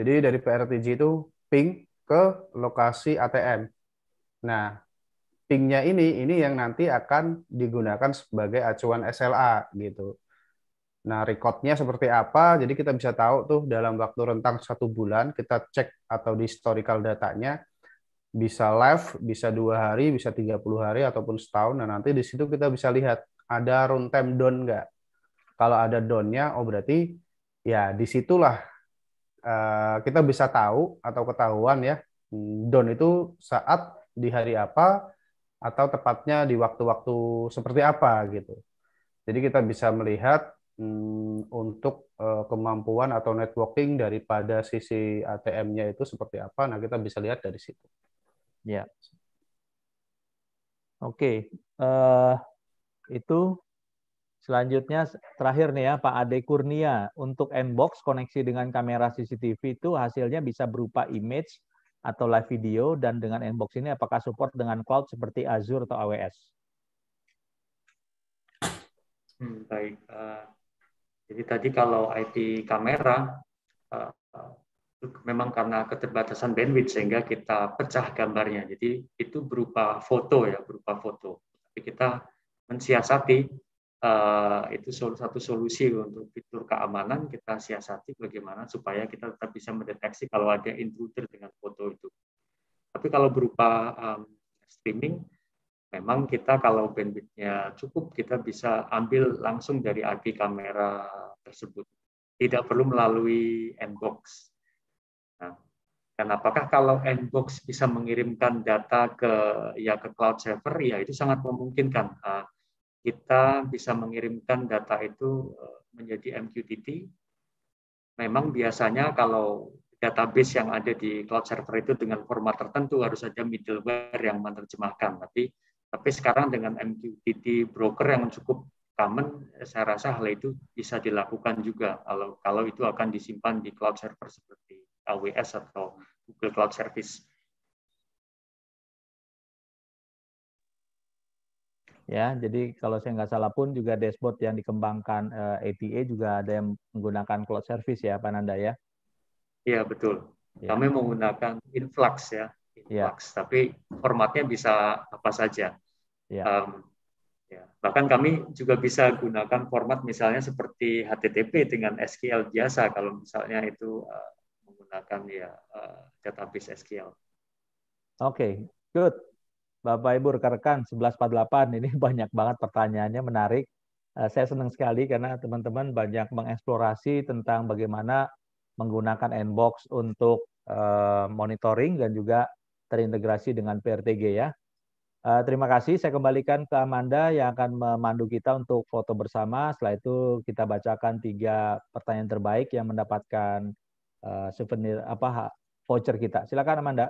[SPEAKER 6] jadi dari PRTG itu ping ke lokasi ATM nah pingnya ini ini yang nanti akan digunakan sebagai acuan SLA gitu Nah, recordnya seperti apa? Jadi kita bisa tahu tuh dalam waktu rentang satu bulan kita cek atau di historical datanya bisa live, bisa dua hari, bisa 30 hari ataupun setahun. Nah, nanti di situ kita bisa lihat ada runtime down nggak. Kalau ada downnya oh berarti ya disitulah uh, eh, kita bisa tahu atau ketahuan ya hmm, down itu saat di hari apa atau tepatnya di waktu-waktu seperti apa gitu. Jadi kita bisa melihat Hmm, untuk eh, kemampuan atau networking daripada sisi ATM-nya itu seperti apa. Nah, kita bisa lihat dari situ. Ya. Oke. Uh, itu
[SPEAKER 3] selanjutnya terakhir nih ya Pak Ade Kurnia untuk inbox koneksi dengan kamera CCTV itu hasilnya bisa berupa image atau live video dan dengan inbox ini apakah support dengan cloud seperti Azure atau AWS?
[SPEAKER 4] Hmm, baik. Uh, jadi tadi kalau IP kamera uh, memang karena keterbatasan bandwidth sehingga kita pecah gambarnya. Jadi itu berupa foto ya, berupa foto. Tapi kita mensiasati uh, itu satu solusi untuk fitur keamanan kita siasati bagaimana supaya kita tetap bisa mendeteksi kalau ada intruder dengan foto itu. Tapi kalau berupa streaming memang kita kalau bandwidthnya cukup kita bisa ambil langsung dari API kamera tersebut tidak perlu melalui nbox nah, dan apakah kalau nbox bisa mengirimkan data ke ya ke cloud server ya itu sangat memungkinkan nah, kita bisa mengirimkan data itu eh, menjadi MQTT memang biasanya kalau database yang ada di cloud server itu dengan format tertentu harus ada middleware yang menerjemahkan tapi tapi sekarang dengan MQTT broker yang cukup common, saya rasa hal itu bisa dilakukan juga kalau kalau itu akan disimpan di cloud server seperti AWS atau Google Cloud Service.
[SPEAKER 3] Ya, jadi kalau saya nggak salah pun juga dashboard yang dikembangkan ATA eh, juga ada yang menggunakan cloud service ya, Pak Nanda ya?
[SPEAKER 4] Iya betul. Ya. Kami menggunakan Influx ya, Gitu, yeah. tapi formatnya bisa apa saja. Yeah. Iya. Um, ya. Bahkan kami juga bisa gunakan format misalnya seperti HTTP dengan SQL biasa kalau misalnya itu uh, menggunakan ya uh, database SQL. Oke,
[SPEAKER 3] okay, good. Bapak Ibu rekan-rekan 1148 ini <laughs> banyak banget pertanyaannya menarik. Eh, saya senang sekali karena teman-teman banyak mengeksplorasi tentang bagaimana menggunakan inbox untuk monitoring dan juga terintegrasi dengan PRTG ya. Eh, terima kasih. Saya kembalikan ke Amanda yang akan memandu kita untuk foto bersama. Setelah itu kita bacakan tiga pertanyaan terbaik yang mendapatkan eh, souvenir apa voucher kita. Silakan Amanda.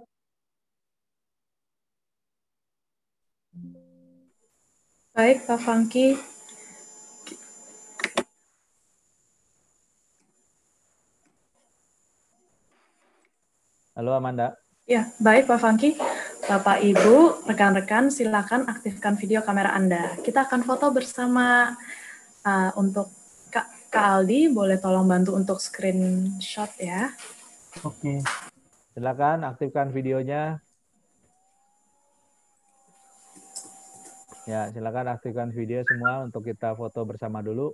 [SPEAKER 2] Baik Pak Fangki,
[SPEAKER 3] Halo Amanda.
[SPEAKER 2] Ya, baik Pak Fangki. Bapak Ibu, rekan-rekan silakan aktifkan video kamera Anda. Kita akan foto bersama uh, untuk Kak, Kak Aldi, boleh tolong bantu untuk screenshot ya.
[SPEAKER 3] Oke. Silakan aktifkan videonya. Ya, silakan aktifkan video semua untuk kita foto bersama dulu.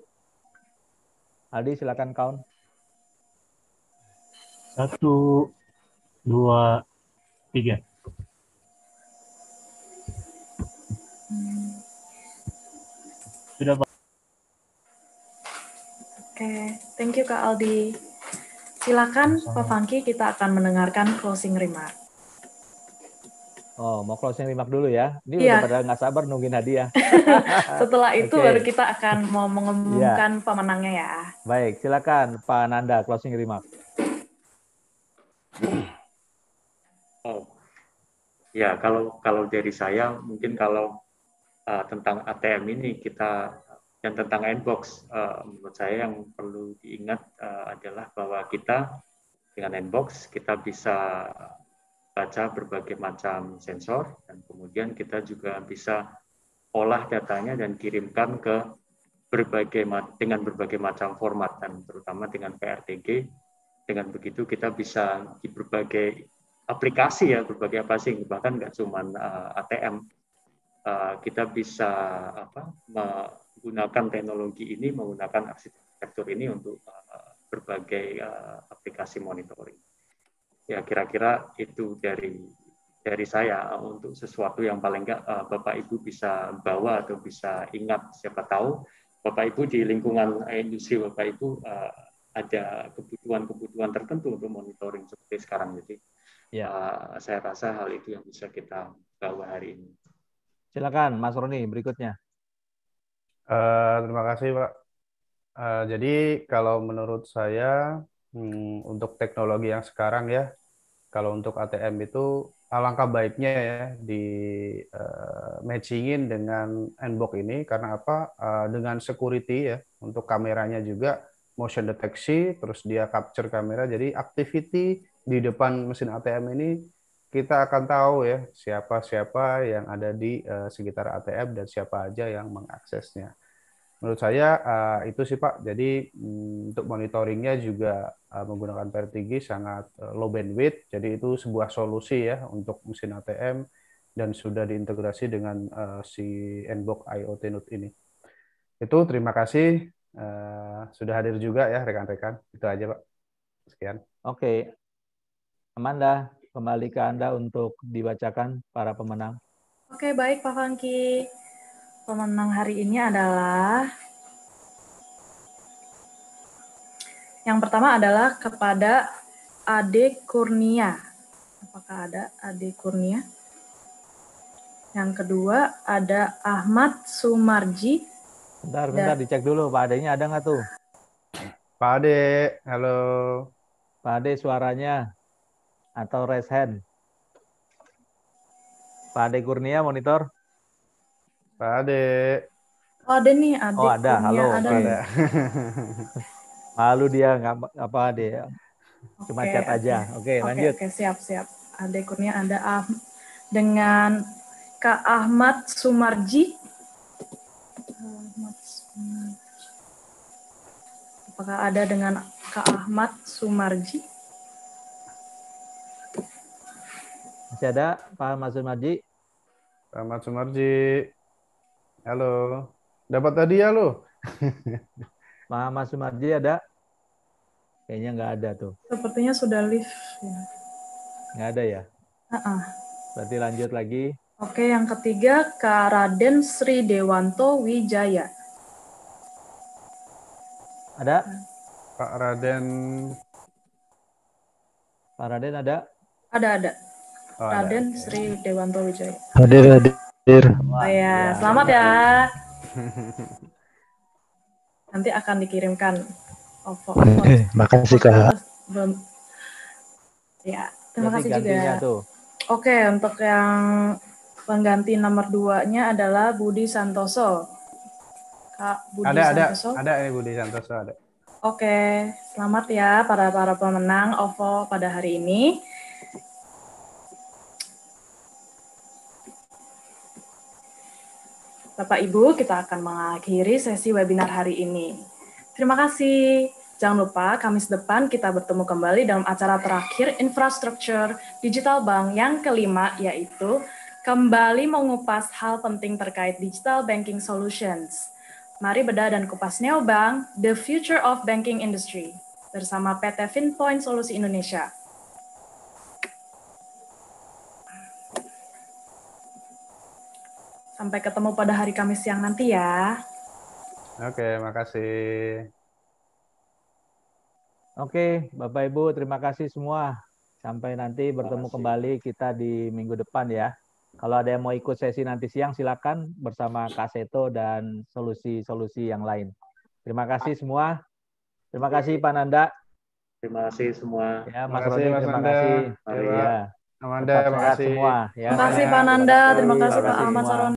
[SPEAKER 3] Aldi, silakan count.
[SPEAKER 5] Satu, dua, tiga. Sudah Pak. Oke,
[SPEAKER 2] okay. thank you Kak Aldi. Silakan Sama. Pak Fangki, kita akan mendengarkan closing remark.
[SPEAKER 3] Oh, mau closing remark dulu ya? Ini yeah. udah pada nggak sabar nungguin hadiah.
[SPEAKER 2] <laughs> Setelah itu okay. baru kita akan mau <laughs> mengumumkan yeah. pemenangnya ya.
[SPEAKER 3] Baik, silakan Pak Nanda closing remark.
[SPEAKER 4] ya kalau kalau dari saya mungkin kalau uh, tentang ATM ini kita yang tentang inbox uh, eh, menurut saya yang perlu diingat uh, adalah bahwa kita dengan inbox kita bisa baca berbagai macam sensor dan kemudian kita juga bisa olah datanya dan kirimkan ke berbagai dengan berbagai macam format dan terutama dengan PRTG dengan begitu kita bisa di berbagai aplikasi ya berbagai aplikasi bahkan nggak cuma uh, eh, ATM uh, eh, kita bisa apa menggunakan teknologi ini menggunakan arsitektur ini untuk uh, berbagai uh, aplikasi monitoring ya kira-kira itu dari dari saya untuk sesuatu yang paling nggak uh, bapak ibu bisa bawa atau bisa ingat siapa tahu bapak ibu di lingkungan industri bapak ibu uh, ada kebutuhan-kebutuhan tertentu untuk monitoring seperti sekarang. Jadi ya. uh, saya rasa hal itu yang bisa kita bawa hari ini.
[SPEAKER 6] Silakan Mas Roni berikutnya. Uh, terima kasih Pak. Uh, jadi kalau menurut saya hmm, untuk teknologi yang sekarang ya, kalau untuk ATM itu alangkah baiknya ya di uh, matchingin dengan Nbox ini karena apa? Uh, dengan security ya untuk kameranya juga motion deteksi, terus dia capture kamera. Jadi activity di depan mesin ATM ini kita akan tahu ya siapa-siapa yang ada di uh, sekitar ATM dan siapa aja yang mengaksesnya. Menurut saya uh, itu sih Pak. Jadi um, untuk monitoringnya juga uh, menggunakan Vertigi sangat uh, low bandwidth. Jadi itu sebuah solusi ya untuk mesin ATM dan sudah diintegrasi dengan uh, si Nbox IoT Node ini. Itu terima kasih uh, sudah hadir juga ya rekan-rekan. Itu aja Pak.
[SPEAKER 3] Sekian. Oke. Amanda, kembali ke Anda untuk dibacakan
[SPEAKER 2] para pemenang. Oke, baik Pak Fangki. Pemenang hari ini adalah Yang pertama adalah kepada Ade Kurnia. Apakah ada Ade Kurnia? Yang kedua ada Ahmad Sumarji
[SPEAKER 3] Bentar, bentar, ya. dicek dulu. Pak Adenya ada nggak tuh? Pak Ade, halo. Pak Ade suaranya atau raise hand? Pak Ade Kurnia monitor? Pak Ade.
[SPEAKER 2] Oh ada nih, Ade Oh ada, Kurnia. halo. Ada.
[SPEAKER 3] Okay. <laughs> Malu dia, nggak apa Ade.
[SPEAKER 2] Cuma okay, chat aja. Oke, okay, okay, lanjut. Oke, okay, siap, siap. Ade Kurnia ada ah, dengan Kak Ahmad Sumarji. Apakah ada dengan Kak Ahmad Sumarji?
[SPEAKER 6] Masih ada Pak Ahmad Sumarji? Pak Ahmad Sumarji. Halo. Dapat tadi ya lo? <laughs> Pak Ahmad Sumarji ada? Kayaknya nggak ada
[SPEAKER 3] tuh.
[SPEAKER 2] Sepertinya sudah lift. Ya. Nggak ada ya? Uh-uh.
[SPEAKER 3] Berarti lanjut
[SPEAKER 6] lagi.
[SPEAKER 2] Oke, yang ketiga Kak Raden Sri Dewanto Wijaya.
[SPEAKER 6] Ada? Pak Raden. Pak Raden ada? Ada, ada.
[SPEAKER 2] Oh, Raden ada. Sri Dewanto Wijaya.
[SPEAKER 5] Hadir, hadir. Oh iya. Iya.
[SPEAKER 2] Iya. ya, ya selamat ya. Nanti akan dikirimkan. Ovo, ovo. Makasih Kak. Belum. Ya, terima kasih juga. Tuh. Oke, untuk yang pengganti nomor 2-nya adalah Budi Santoso. Kak Budi ada, Santoso? Ada,
[SPEAKER 6] ada, eh, ada Budi Santoso ada.
[SPEAKER 2] Oke, selamat ya para para pemenang OVO pada hari ini. Bapak Ibu, kita akan mengakhiri sesi webinar hari ini. Terima kasih. Jangan lupa Kamis depan kita bertemu kembali dalam acara terakhir infrastruktur digital bank yang kelima yaitu kembali mengupas hal penting terkait digital banking solutions. Mari bedah dan kupas Neobank, The Future of Banking Industry, bersama PT Finpoint Solusi Indonesia. Sampai ketemu pada hari Kamis siang nanti ya.
[SPEAKER 6] Oke, terima kasih. Oke, Bapak
[SPEAKER 3] Ibu, terima kasih semua. Sampai nanti bertemu kembali kita di minggu depan ya. Kalau ada yang mau ikut sesi nanti siang, silakan bersama Kak Seto dan solusi-solusi yang lain. Terima kasih semua. Terima kasih Pak Nanda.
[SPEAKER 4] Terima kasih semua. Ya, Mas terima, terima kasih. Terima kasih. terima kasih. Pak Nanda. Terima
[SPEAKER 5] kasih Pak Nanda, terima kasih Pak Ahmad Saroni.